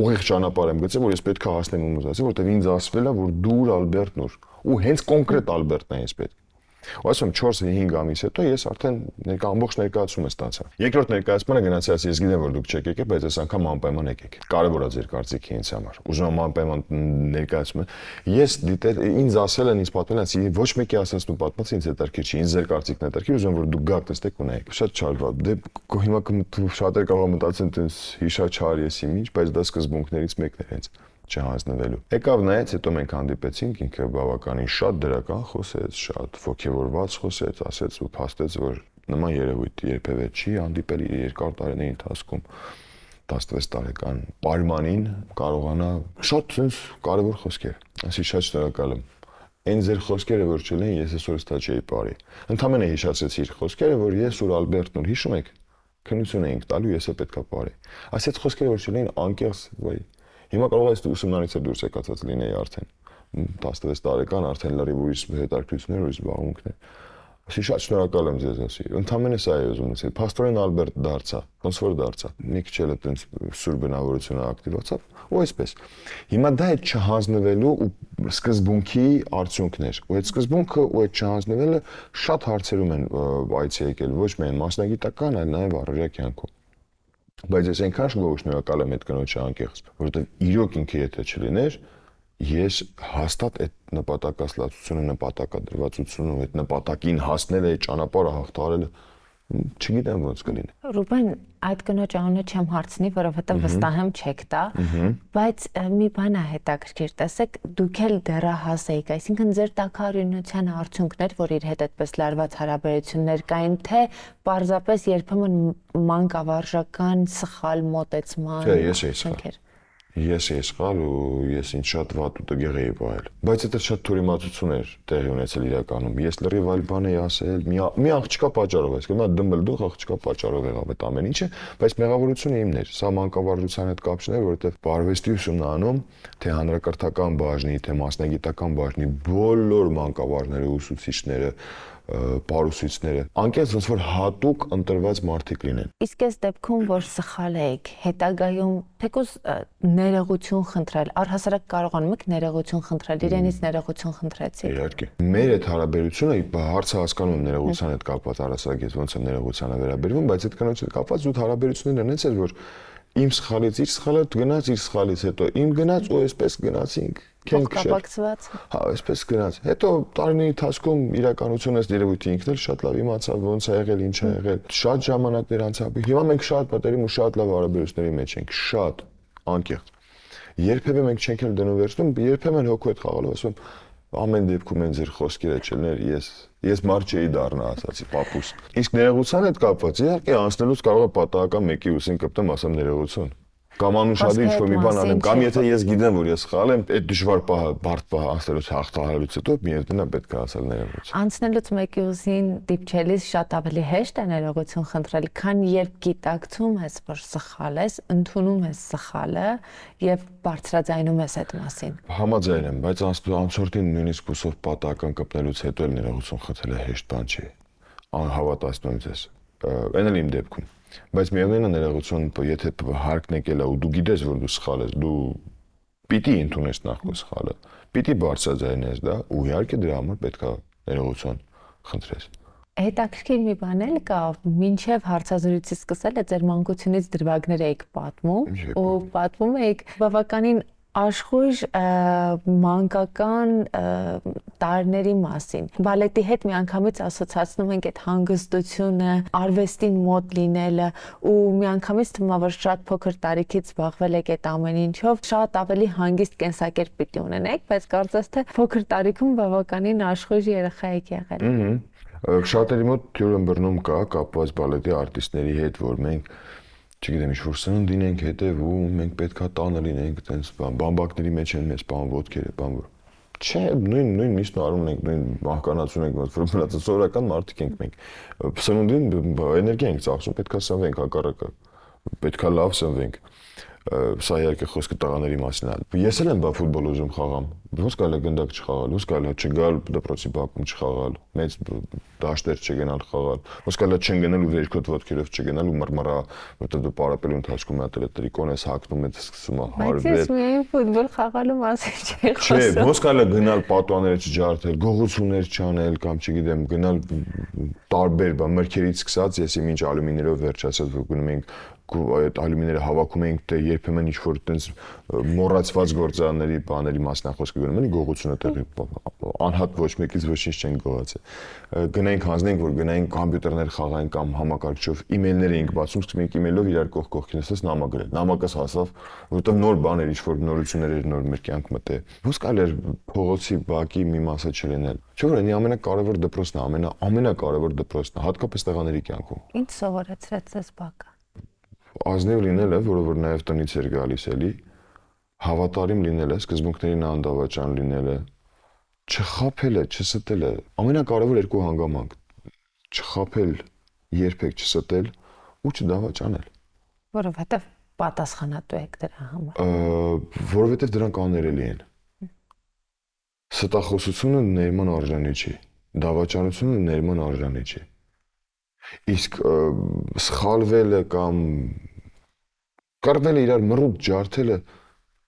ուղիղ ճանապարհ եմ գցել, որ ես պետք է հասնեմ ու մոզացի, որտեղ ինձ ասվել է որ դուր Ալբերտն ուր։ Ու հենց կոնկրետ Ալբերտն է ինձ պետք։ Ու ասում 4-5 ամիս հետո ես արդեն ներկա ամբողջ ներկայացումը ստացա։ Երկրորդ ներկայացմանը գնացի, ասի ես գիտեմ որ դուք չեք եկել, բայց այս անգամ անպայման եկեք։ Կարևոր է ձեր կարծիքը ինձ համար։ Ուզում եմ անպայման ներկայացումը։ Ես դիտել ինձ ասել են, ինձ պատմել են, ասի ոչ մեկի ասած ու պատմած ինձ հետարքի չի, ինձ ձեր կարծիքն է հետարքի, ուզում որ դուք գաք տեսեք ու նայեք։ Շատ չարվա։ Դե հիմա կմ շատեր կարող մտածեն, տես «Դե հիշա չար եսի ինչ, բայց դա սկզբունքներից մեկն է հենց չհանձնվելու։ Եկավ նայեց, հետո մենք հանդիպեցինք, ինքը բավականին շատ դրական խոսեց, շատ ողջևորված խոսեց, ասեց ու փաստեց, որ նման երևույթ երբևէ չի հանդիպել իր երկար տարիների ընթացքում 16 տարեկան պարմանին կարողանա շատ sense կարևոր խոսքեր։ Այսի շատ շնորհակալ եմ։ Այն ձեր խոսքերը որ չլեն, ես այսօր ստա չէի բարի։ Ընդամենը հիշացեցի իր խոսքերը, որ ես ու Ալբերտն ու հիշում եք քնություն էինք տալու, եսը պետքա բարի։ Այս այդ խոսքերը որ չլեն, անկեղծ, վայ, Հիմա կարող է ուսումնարից է դուրս եկածած լինեի արդեն 16 տարեկան արդեն լրիվ ուրիշ հետաքրքրություններ ուրիշ զբաղմունքն է։ Ասի շատ շնորհակալ եմ ձեզ ասի։ Ընդամենը սա է ուզում ասել։ Պաստորեն Ալբերտ դարձա, ոնց որ դարձա։ Մի քիչ էլ այդպես սուր բնավորությունը ակտիվացավ, ու այսպես։ Հիմա դա այդ չհանձնվելու ու սկզբունքի արդյունքն էր։ Ու այդ սկզբունքը ու այդ չհանձնվելը շատ հարցերում են այցի եկել, ոչ միայն մասնագիտական, այլ նաև առօրյա կյանքում։ Բայց ես այնքան շնորհակալ եմ այդ կնոջի անկեղծ, որովհետև իրոք ինքը եթե չլիներ, ես հաստատ այդ նպատակասլացությունը, նպատակադրվածությունը, այդ նպատակին հասնելը, այդ ճանապարհը հաղթարելը չգիտեմ ոնց կլինի։ Ռուբեն, այդ կնոջ անունը չեմ հարցնի, որովհետև վստահեմ չեք տա, բայց մի բան է հետաքրքիր, տեսեք, դուք էլ դեռահաս եք, այսինքն ձեր տակարյունության արդյունքներ, որ իր հետ այդպես լարված հարաբերություններ կային, թե պարզապես երբեմն մանկավարժական սխալ մոտեցման։ Չէ, ես էի սխալ ես ես կար ու ես ինձ շատ վատ ու տգեղ էի բայել։ Բայց դա շատ թուրիմացություն էր տեղի ունեցել իրականում։ Ես լրիվ այլ բան էի ասել, մի մի աղջկա պատճառով, այսինքն նա դմբլդող աղջկա պատճառով եղավ այդ ամեն ինչը, բայց մեղավորությունը իմն էր։ Սա մանկավարժության հետ կապ չներ, որովհետև բարվեստի ուսումնանում թե հանրակրթական բաժնի, թե մասնագիտական բաժնի բոլոր մանկավարժները, ուսուցիչները, պարուսույցները։ Անկեղծ ոնց որ հատուկ ընտրված մարդիկ լինեն։ Իսկ այս դեպքում որ սխալ եք, հետագայում թեկուզ ներողություն խնդրել, առհասարակ կարողանում եք ներողություն խնդրել, իրենից ներողություն խնդրեցի։ Իհարկե։ Մեր այդ հարաբերությունը հարցը հասկանում եմ ներողության հետ կապված առասարակ ես ոնց եմ ներողությանը վերաբերվում, բայց այդ կանոց հետ կապված զուտ հարաբերությունները նենց էր որ իմ սխալից, իր սխալը գնաց, իր սխալից հետո իմ գնաց ու այսպես գնացինք կապակցված։ Հա, այսպես գնաց։ Հետո տարիների ընթացքում իրականությունը այս դերևույթի ինքն էլ շատ լավ իմացավ ոնց է եղել, ինչ է եղել։ Շատ ժամանակներ անցավ։ Հիմա մենք շատ պատերիմ ու շատ լավ հարաբերությունների մեջ ենք, շատ անկեղծ։ Երբևէ մենք չենք էլ դնում վերցնում, երբեմն հոգու հետ խաղալով ասում ամեն դեպքում են ձեր խոսքերը չլներ ես ես մարդ չէի դառնա ասացի papuս իսկ ներողության հետ կապված իհարկե անցնելուց կարող է պատահական մեկի ուսին կպտեմ ասեմ ներողություն կամ անուշադի ինչ-որ մի բան անեմ, կամ եթե ես գիտեմ, որ ես խալ եմ, այդ դժվար պահը, բարդ պահը անցնելուց հաղթահարելուց հետո միևնույնն է պետք է ասել ներողություն։ Անցնելուց մեկի ուզին դիպչելիս շատ ավելի հեշտ է ներողություն խնդրել, քան երբ գիտակցում ես, որ սխալ ես, ընդունում ես սխալը եւ բարձրաձայնում ես այդ մասին։ Համաձայն եմ, բայց անցորդին նույնիսկ ուսով պատական կպնելուց հետո էլ ներողություն խնդրելը հեշտ բան չի։ Անհավատացնում ես։ Այն էլ իմ դեպքում բայց միևնույնն է ներողություն, եթե հարկն եկել է ու դու գիտես, որ դու սխալ ես, դու պիտի ընդունես նախ ու սխալը։ Պիտի բարձրաձայնես, դա ու իհարկե դրա համար պետքա ներողություն խնդրես։ Հետաքրքիր մի բան էլ կա, մինչև հարցազրույցից սկսել է ձեր մանկությունից դրվագներ էիք պատմում ու պատմում էիք բավականին աշխույժ մանկական տարիների մասին։ Բալետի հետ միանգամից ասոցացնում ենք այդ հանգստությունը, արվեստին մոտ լինելը ու միանգամից թվում է որ շատ փոքր տարիքից զբաղվել եք այդ ամեն ինչով, շատ ավելի հանգիստ կենսակերպ պիտի ունենեք, բայց կարծես թե փոքր տարիքում բավականին աշխույժ երեխա եք եղել։ Շատերի մոտ թյուրըմբռնում կա կապված բալետի արտիստների հետ, որ մենք չգիտեմ, ինչ որ սնունդ դինենք հետևում, մենք պետքա տանը լինենք, տենց բամբակների մեջ են մեզ բան ոդքերը, բան որ։ Չէ, նույն նույն միշտ արումն ենք, նույն մահկանացուն ենք, ոնց որ մնաց սովորական մարդիկ ենք մենք։ Սնունդին էներգիա ենք ծախսում, պետքա սնվենք հակառակը։ Պետքա լավ սնվենք սա իհարկե խոսքը տղաների մասին է։ Ես էլ եմ բա ֆուտբոլ ուզում խաղամ։ Ոնց կարելի է գնդակ չխաղալ, ոնց կարելի է չգալ դպրոցի բակում չխաղալ, մեծ դաշտեր չգնալ խաղալ, ոնց կարելի է չընկնել ու երկրորդ ոտքերով չգնալ ու մռմռա, որտեղ դու պարապելու ընթացքում հատել է տրիկոն ես հակնում ես սկսում է հարվել։ Բայց ես միայն ֆուտբol խաղալու մասին չի խոսում։ Չէ, ոնց կարելի է գնալ պատուաները չջարդել, գողություններ չանել կամ չգիտեմ, գնալ տարբեր բա մրգերից սկսած, ես իմ ինչ ալումինիով վերջացած որ գնում ենք այդ ալյումիները հավաքում էինք, դե երբեմն ինչ որ տենց մոռացված գործարանների բաների մասն է խոսքը գնում, էլի գողությունը տեղի անհատ ոչ մեկից ոչինչ չեն գողացել։ Գնայինք հանձնենք, որ գնայինք համբյուտերներ խաղային կամ համակարգչով email-ներ էինք բացում, սկսում էինք email-ով իրար կողք կողքին ասես նամակել։ Նամակս հասավ, որովհետև նոր բաներ, ինչ որ նորություններ էր նոր մեր կյանք մտե։ Ոնց կարելի էր փողոցի բակի մի մասը չլինել։ Չէ՞ որ այնի ամենակարևոր դպրոցն է, ամենա ամենակարևոր դպրոցն է, հատկապես տղաների կյանքում։ Ինչ սովորեցրեց ձեզ բակը ազնիվ լինելը, որը որ նաև տնից էր գալիս էլի, հավատարիմ լինելը, սկզբունքներին անդավաճան լինելը, չխափելը, չստելը։ Ամենակարևոր երկու հանգամանք՝ չխափել, երբեք չստել ու չդավաճանել։ Որովհետև պատասխանատու եք դրա համար։ Որովհետև դրանք աներելի են։ Ստախոսությունը ներման արժանի չի։ Դավաճանությունը ներման արժանի չի։ Ա, Իսկ սխալվելը կամ կռվելը իրար մռուտ ջարդելը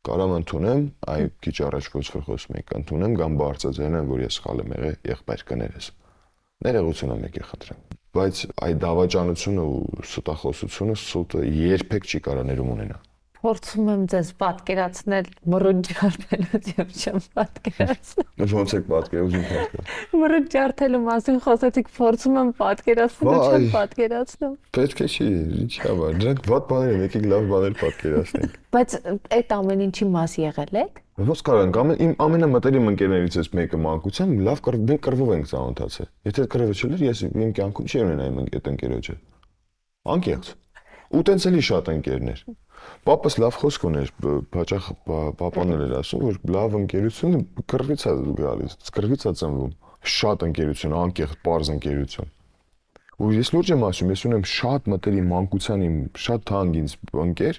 կարամ ընդունեմ, այ քիչ առաջ ոչ որ խոսում եք, ընդունեմ կամ բարձրացնեմ, որ ես սխալ եմ եղել, եղբայր կներես։ Ներողություն եմ եկել խնդրեմ։ Բայց այդ դավաճանությունը ու ստախոսությունը սուտը երբեք չի կարա ներում ունենալ փորձում եմ ձեզ պատկերացնել մռուջարդելուց եւ չեմ պատկերացնում։ Ոնց եք պատկերացնում պատկերացնում։ Մռուջարդելու մասին խոսեցիք, փորձում եմ պատկերացնել, չեմ պատկերացնում։ Պետք է չի, ինչա բա, դրանք ված բաներ են, եկեք լավ բաներ պատկերացնենք։ Բայց այդ ամեն ինչի մաս եղել եք։ Ոնց կարող ենք ամեն իմ ամենամտերիմ ընկերներից էս մեկը մանկության լավ կրվ մենք կրվով ենք ծանոթացել։ Եթե կրվը չլեր, ես իմ կյանքում չի ունենայի մենք այդ ընկերոջը։ Անկեղծ։ Ու տենց էլի շատ ընկերներ։ Պապս լավ խոսք ուներ, հաճախ պապաներ էր ասում, որ լավ ընկերությունը կրվից է գալիս, կրվից է ծնվում։ Շատ ընկերություն, անկեղծ, པարզ ընկերություն։ Ու ես լուրջ եմ ասում, ես ունեմ շատ մտերիմ մանկության իմ շատ թանկ ինձ ընկեր,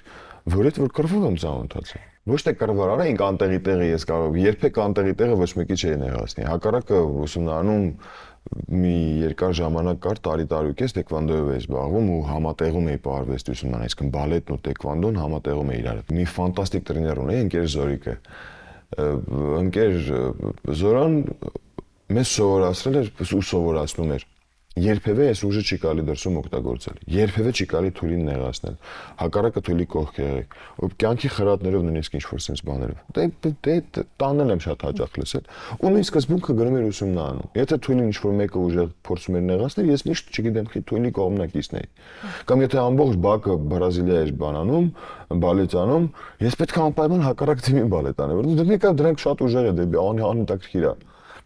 որ այդ որ կրվով եմ ծանոթացել։ Ոչ թե կրվարարը ինք անտեղի տեղը ես կարող, երբեք անտեղի տեղը ոչ մեկի չէի նեղացնի։ Հակառակը ուսումնանում մի երկար ժամանակ կար տարի տարուկես տեկվանդոյով էի զբաղվում ու համատեղում էի պարվեստությունն, այսինքն բալետն ու տեկվանդոն համատեղում էի իրար։ Մի ֆանտաստիկ տրեներ ունեի ընկեր Զորիկը։ Ընկեր Զորան մեզ սովորացրել էր ու սովորացնում էր երբևէ այս ուժը չի կարելի դրսում օգտագործել։ Երբևէ չի կարելի թույլին նեղացնել։ Հակառակը թույլի կողք է եղեք, որ կյանքի խրատներով նույնիսկ ինչ-որ sense բաներով։ դե, դե դե տանել եմ շատ հաճախ լսել։ Ու նույն սկզբունքը գրում էր ուսումնանում։ Եթե թույլին ինչ-որ մեկը ուժեղ փորձում էր նեղացնել, ես միշտ չգիտեմ, թե թույլի կողմնակիցն էի։ Կամ եթե ամբողջ բակը Բրազիլիա էր բանանում, բալետանում, ես պետք է անպայման հակառակ թիմին բալետանեմ, որովհետև դե դրանք շատ ուժեղ է դեպի անհանդակիր է։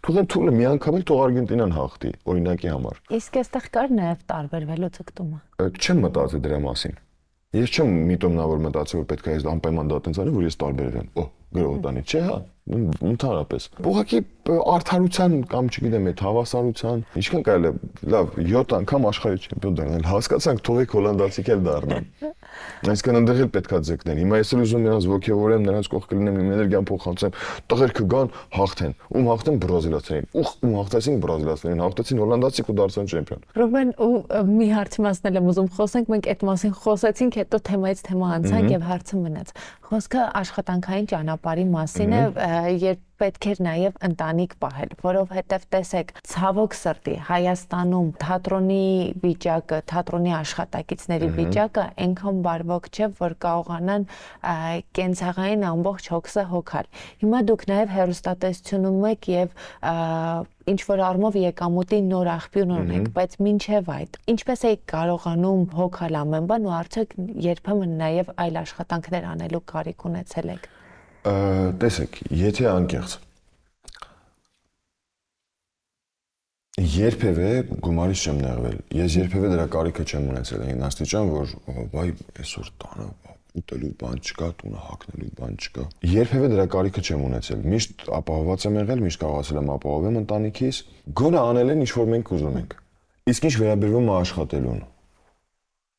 Թողեն թուրը մի անգամ էլ թող Արգենտինան հաղթի օրինակի համար։ Իսկ այստեղ կար նաև տարբերվելու ցկտումը։ Չեմ մտածի դրա մասին։ Ես չեմ միտում նա որ մտածի որ պետք է ես անպայման դա տենց արեմ որ ես տարբերվեմ։ Օ, գրողտանի չէ հա ընդհանրապես։ Ուղղակի արթարության կամ չգիտեմ, այդ հավասարության, ինչքան կարելի է, լավ, 7 անգամ աշխարհի չեմպիոն դառնալ։ Հասկացանք, թողեք հոլանդացիք էլ դառնան։ Այսինքն այնտեղ էլ պետքա ձգնեն։ Հիմա ես էլ ուզում նրանց ողջավորեմ, նրանց կողք կլինեմ, իմ էներգիան փոխանցեմ, տղեր կգան, հաղթեն։ Ում հաղթեն բրազիլացիներին։ Ուխ, ում հաղթեցին բրազիլացիներին, հաղթեցին հոլանդացիք ու դարձան չեմպիոն։ Ռուբեն, ու մի հարցի մասն էլ եմ ուզում խոսենք, մենք այդ մասին խոսեցինք, հետո թեմայից թեմա անցանք եւ հարցը մնաց։ Խոսքը աշխատանքային ճանապարհի մասին է, երբ պետք էր նաև ընտանիք պահել, որովհետև տեսեք, ցավոք սրտի Հայաստանում թատրոնի վիճակը, թատրոնի աշխատակիցների վիճակը այնքան բարվոք չէ, որ կարողանան կենցաղային ամբողջ հոգսը հոգալ։ Հիմա դուք նաև հերոստատեսությունում եք եւ ինչ որ արմով եկամուտի նոր աղբյուր ունենք, բայց ինչև այդ։ Ինչպես էի կարողանում հոգալ ամեն բան ու արդյոք երբեմն նաև այլ աշխատանքներ անելու կարիք ունեցել եք տեսեք, եթե անկեղծ երբևէ գումարից չեմ նեղվել։ Ես երբևէ դրա կարիքը չեմ ունեցել այն աստիճան, որ վայ, այսօր տանը ուտելու բան չկա, տունը հագնելու բան չկա։ Երբևէ դրա կարիքը չեմ ունեցել։ Միշտ ապահովված եմ եղել, միշտ կարողացել եմ ապահովեմ ընտանիքիս։ Գոնը անել են ինչ որ մենք ուզում ենք։ Իսկ ինչ վերաբերվում է աշխատելուն,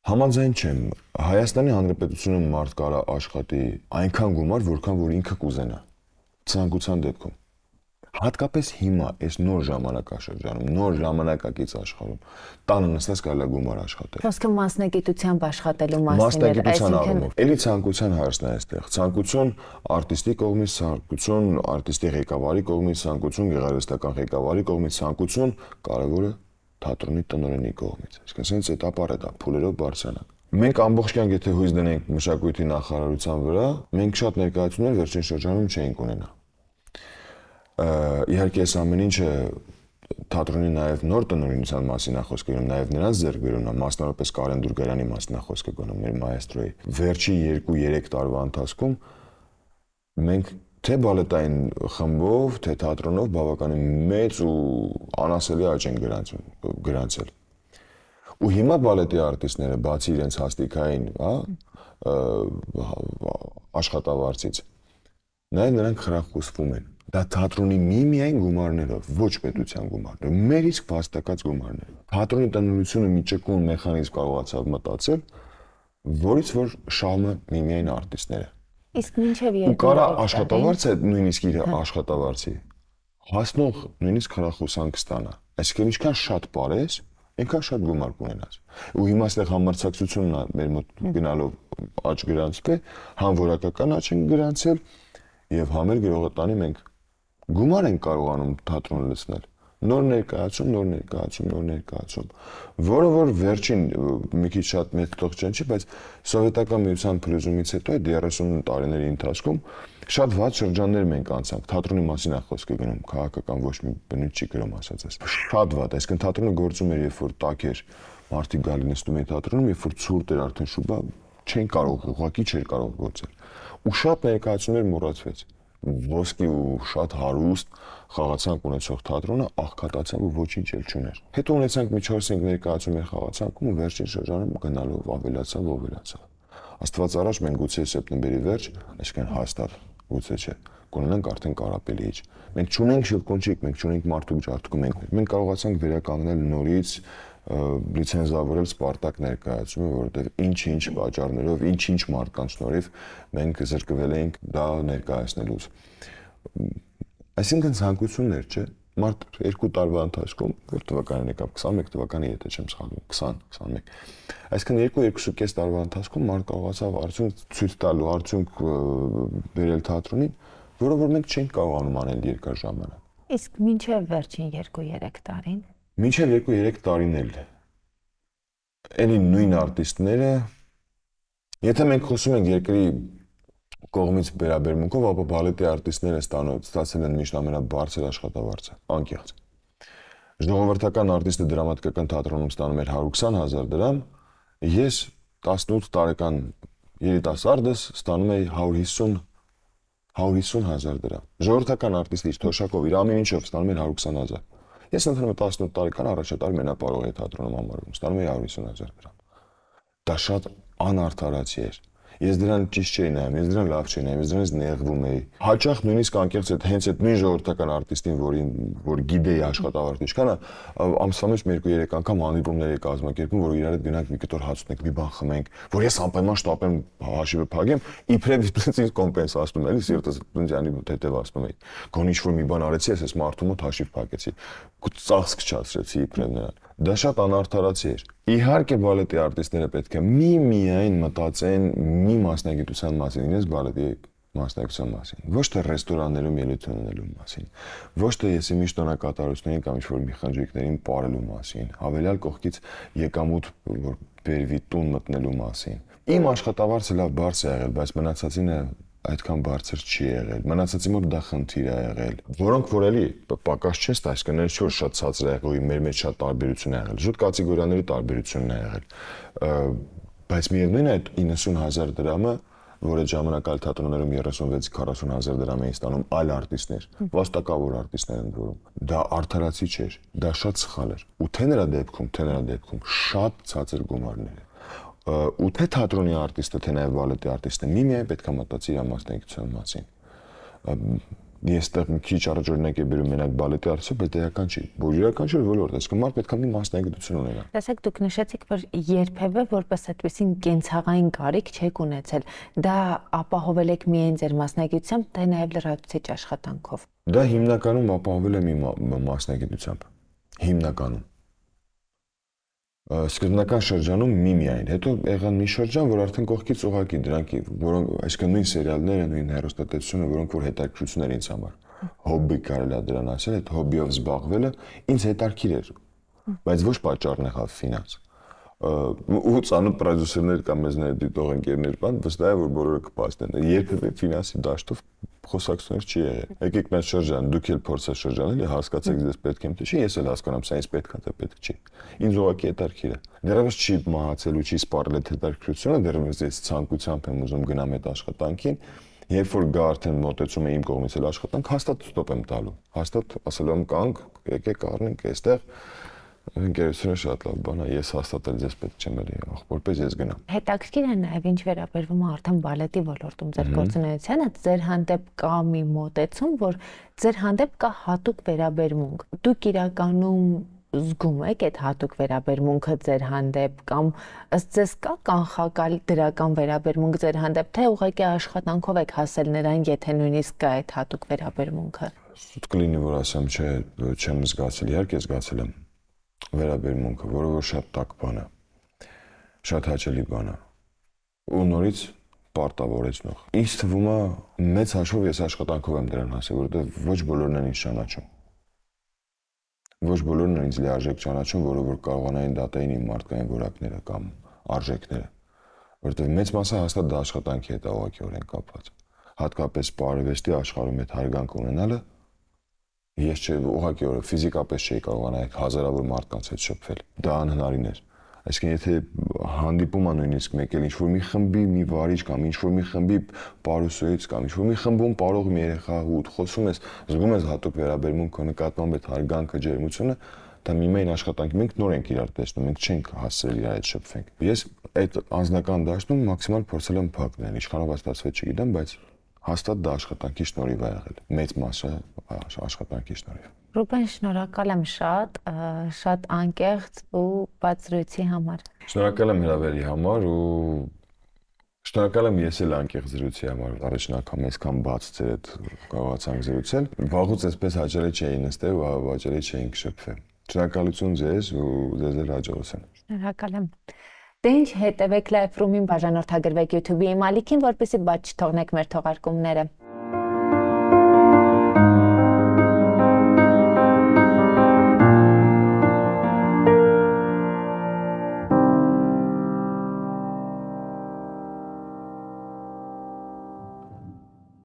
Համաձայն չեմ։ Հայաստանի Հանրապետությունը մարդ կարա աշխատի այնքան գումար, որքան որ ինքը կուզենա։ Ցանկության դեպքում։ Հատկապես հիմա, այս նոր ժամանակաշրջանում, նոր ժամանակակից աշխարհում, տանը նստես կարելի է գումար աշխատել։ Խոսքը մասնագիտությամբ աշխատելու մասին է, այսինքն էլի ցանկության հարցն է այստեղ։ Ցանկություն արտիստի կողմից, ցանկություն արտիստի ղեկավարի կողմից, ցանկություն գեղարվեստական ղեկավարի կողմից, ցանկություն կարևորը թատրոնի տնօրենի կողմից։ Իսկ ասենց այդ ապարը դա փուլերով բարձրանակ։ Մենք ամբողջ կյանք եթե հույս դնենք մշակույթի նախարարության վրա, մենք շատ ներկայացումներ վերջին շրջանում չենք ունենա։ Իհարկե, այս ամեն ինչը թատրոնի նաև նոր տնօրինության մասին է խոսք գնում, նաև նրանց ձեռք բերումն է, մասնավորապես Կարեն Դուրգարյանի մասին է խոսքը գնում մեր մայեստրոյի։ Վերջի 2-3 տարվա ընթացքում մենք թե բալետային խմբով, թե թատրոնով բավականին մեծ ու անասելի աճ են գրանցել։ Ու հիմա բալետի արտիստները բացի իրենց հաստիկային, հա, հա աշխատավարձից, նաև նրանք խրախուսվում են։ Դա թատրոնի մի միայն գումարներով, ոչ պետության գումարներով, մեր իսկ վաստակած գումարներով։ Թատրոնի տնօրինությունը մի ճկուն մեխանիզմ կարողացավ մտածել, որից որ շահումը միմիայն արտիստները Իսկ մինչև երկու ու կարա աշխատավարձը նույնիսկ իր հա։ աշխատավարձի հասնող նույնիսկ հրախուսանք ստանա։ Այսինքն ինչքան շատ բարես, այնքան շատ գումար կունենաս։ Ու հիմա այստեղ համարցակցությունն է մեր մոտ գնալով աճ գրանցվել, հանվորակական աճ են գրանցել եւ համեր գրողը տանի մենք գումար են կարողանում թատրոն լցնել նոր ներկայացում, նոր ներկայացում, նոր ներկայացում, որը որ վերջին մի քիչ շատ մեծ տողջան չի, բայց սովետական միության փլուզումից հետո այդ 30 տարիների ընթացքում շատ ված շրջաններ մենք անցանք։ Թատրոնի մասին է խոսքը գնում, քաղաքական ոչ մի բնույթ չի գրում ասած այս։ Շատ ված, այսինքն թատրոնը գործում էր, երբ որ տաք էր, մարդիկ գալի նստում էին թատրոնում, երբ որ ցուրտ էր արդեն շուբա, չեն կարող, ուղղակի չէր կարող գործել։ Ու շատ ներկայացումներ մոռացվեց ոսկի ու շատ հարուստ խաղացանք ունեցող թատրոնը աղքատացավ ու ոչինչ էլ չուներ։ Հետո ունեցանք մի 4-5 ներկայացում մեր խաղացանքում ու վերջին շրջանում գնալով ավելացավ, ավելացավ։ Աստված առաջ մենք գուցե սեպտեմբերի վերջ, այսինքն հաստատ գուցե չէ, կունենանք արդեն կարապելի իջ։ Մենք չունենք շլկոնչիկ, մենք չունենք մարդուկ ջարդուկ, մենք մենք կարողացանք վերականգնել նորից լիցենզավորել Սպարտակ ներկայացումը, որովհետև ինչ-ինչ պատճառներով, ինչ-ինչ մարդկանց շնորհիվ մենք զրկվել էինք դա ներկայացնելուց։ Այսինքն ցանկություններ, չէ՞։ Մարտ 2 տարվա ընթացքում, որ թվականին եկավ 21 թվականի, եթե չեմ սխալվում, 20, 21։ Այսինքն 2-2.5 տարվա ընթացքում մարտ կարողացավ արդյունք ցույց տալու, արդյունք վերել թատրոնին, որը որ մենք չենք կարողանում անել երկար ժամանակ։ Իսկ մինչև վերջին 2-3 տարին Մինչև 2-3 տարին էլ էլի նույն արտիստները եթե մենք խոսում ենք երկրի կողմից վերաբերմունքով, ապա բալետի արտիստները ստանոց ստացել են միշտ ամենաբարձր աշխատավարձը, անկեղծ։ Ժողովրդական արտիստը դրամատիկական թատրոնում ստանում էր 120.000 դրամ, ես 18 տարեկան երիտասարդս ստանում էի 150 150.000 դրամ։ Ժողովրդական արտիստը իր թոշակով իր ամեն ինչով ստանում էր 120.000 Ես ընդունում եմ 18 տարեկան առաջատար մենապարող է թատրոնում համարվում, ստանում էի 150 000 դրամ։ Դա շատ անարդարացի էր։ Ես դրան ճիշտ չէի նայում, ես դրան լավ չէի նայում, ես դրանից նեղվում էի։ Հաճախ նույնիսկ անկեղծ այդ հենց այդ նույն ժողովրդական արտիստին, որին որ գիտեի աշխատավարձ ինչքանը, ամսվա մեջ 2-3 անգամ հանդիպումներ էի կազմակերպում, որ իրար հետ գնանք մի կտոր հաց ունենք, մի բան խմենք, որ ես անպայման շտապեմ հաշիվը փակեմ, իբրև ինձ կոմպենսացնում էլի, սիրտս ինձանի թեթև ասնում էի։ Գոնե ինչ որ մի բան արեցի, ես այս մարդու մոտ հաշիվ փակեցի։ Ծախս քչացրեցի իբրև նրան դա շատ անարդարացի էր։ Իհարկե բալետի արտիստները պետք է մի միայն մտածեն մի մասնագիտության մասին, ինձ բալետի մասնակցության մասին, ոչ թե ռեստորաններում ելույթ ունենալու մասին, ոչ թե եսի մի շտոնակատարությունների կամ ինչ-որ մի խնջույքներին ապարելու մասին, հավելյալ կողքից եկամուտ որ բերվի տուն մտնելու մասին։ Իմ աշխատավարձը լավ բարձ է եղել, բայց մնացածինը այդքան բարձր չի եղել։ Մնացածի մոտ դա խնդիր է եղել։ Որոնք որ էլի պակաս չես տա, այսինքն էլ շուտ շատ ցածր է եղել, մեր մեջ շատ տարբերություն է եղել։ Շուտ կատեգորիաների տարբերությունն է եղել։ Բայց միևնույն է այդ 90000 դրամը որը ժամանակ այլ թատրոններում 36-40000 դրամ էին ստանում այլ արտիստներ, վաստակավոր արտիստներ ընդորում։ Դա արդարացի չէր, դա շատ սխալ էր։ Ու թե նրա դեպքում, թե նրա դեպքում շատ ցածր գումարներ ու թե թատրոնի արտիստը, թե նաև բալետի արտիստը միմիայն պետք է մտածի իր մասնակցության մասին։ Ես դեռ մի քիչ առաջ օրինակ եմ բերում մենակ բալետի արտիստը, բայց դեական չի, որ իրական չէ ոլորտ, այսինքն մարդ պետք է մի մասնակցություն ունենա։ Տեսեք, դուք նշեցիք, որ երբևէ որպես այդպեսին կենցաղային կարիք չեք ունեցել։ Դա ապահովել եք միայն ձեր մասնակցությամբ, թե նաև լրացուցիչ աշխատանքով։ Դա հիմնականում ապահովել եմ իմ մասնակցությամբ։ Հիմնականում սկզբնական շրջանում մի միայն, հետո եղան մի շրջան, որ արդեն կողքից ուղակի դրանք, որոնք այսինքն նույն սերիալները, նույն հերոստատեսությունը, որոնք որ հետաքրքրություն էր ինձ համար։ Հոբբի կարելի է դրան ասել, այդ հոբբիով զբաղվելը ինձ հետաքրքիր էր, բայց ոչ պատճառն եղավ ֆինանս ու ցանոթ պրոդյուսերներ կամ մեզ դիտող ընկերներ բան վստահ է որ բոլորը կպաստեն։ Երբևէ ֆինանսի դաշտով խոսակցություններ չի եղել։ Եկեք մեր շրջան, դուք էլ փորձեք շրջանել, հասկացեք դες պետք է թե չի, ես էլ հասկանում, սա ինձ պետք է թե պետք չի։ Ինձ ուղղակի հետարքիր է։ Դեռևս չի մահացել ու չի սպառել հետարքրությունը, դեռևս ես ցանկությամբ եմ ուզում գնամ այդ աշխատանքին երբ որ գա արդեն մոտեցում է իմ կողմից էլ աշխատանք, հաստատ ստոպ եմ տալու։ Հաստատ ասելու եմ կանք, եկեք առնենք այստեղ Ընկերությունը շատ լավ բան է, ես հաստատել ձեզ պետք չեմ էլի, որպես ես գնամ։ Հետաքրքիր է նաև ինչ վերաբերվում է արդեն բալետի ոլորտում ձեր գործունեությանը, ձեր հանդեպ կա մի մոտեցում, որ ձեր հանդեպ կա հատուկ վերաբերմունք։ Դուք իրականում զգում եք այդ հատուկ վերաբերմունքը ձեր հանդեպ կամ ըստ ձեզ կա կանխակալ դրական վերաբերմունք ձեր հանդեպ, թե ուղղակի աշխատանքով եք հասել նրան, եթե նույնիսկ կա այդ հատուկ վերաբերմունքը։ Սուտ կլինի, որ ասեմ, չէ, չեմ զգացել, իհարկե զգացել եմ վերաբերմունքը, որը որ շատ տակ բան է, շատ հաճելի բան է։ Ու նորից պարտավորեցնող։ Ինչ թվում է մեծ հաշվով ես աշխատանքով եմ դրան հասել, որովհետև ոչ բոլորն են ինձ ճանաչում։ Ոչ բոլորն են ինձ լիարժեք ճանաչում, որը որ կարողանային դատային իմ մարդկային որակները կամ արժեքները, որովհետև մեծ մասը հաստատ դա աշխատանքի հետ է ուղղակիորեն կապված։ Հատկապես բարևեստի աշխարհում այդ հարգանք ունենալը Ես չէ ուղղակի օրը ֆիզիկապես չէի կարողանալ հազարավոր մարդկանց հետ շփվել։ Դա անհնարին էր։ Այսինքն եթե հանդիպում ան նույնիսկ մեկ էլ ինչ որ մի խմբի, մի վարիչ կամ ինչ որ մի խմբի պարուսոյից կամ ինչ որ մի խմբում պարող մի երեխա ուտ խոսում ես, զգում ես հատուկ վերաբերմունք քո նկատմամբ այդ հարգանքը, ջերմությունը, դա մի մեն աշխատանք մենք նոր ենք իրար տեսնում, մենք չենք հասել իրար այդ շփվենք։ Ես այդ անձնական դաշտում մաքսիմալ փորձել եմ փակնել, ինչքանով հաստատվել չգիտեմ, բայց հաստատ դա աշխատանքի շնորհիվ է եղել։ Մեծ մասը աշխատանքի շնորհիվ։ Ռուբեն, շնորհակալ եմ շատ, շատ անկեղծ ու բացրույցի համար։ Շնորհակալ եմ հրավերի համար ու Շնորհակալ եմ ես էլ անկեղծ զրույցի համար։ Առաջնակամ այսքան բաց ձեր հետ կարողացանք զրուցել։ Վաղուց այսպես հաճելի չէի նստել ու հաճելի չէինք շփվել։ Շնորհակալություն ձեզ ու ձեզ հաջողություն։ Շնորհակալ եմ։ Տենչ հետևեք Live Room-ին, բաժանորդագրվեք YouTube-ի իմ ալիքին, որպեսզի բաց չթողնեք մեր թողարկումները։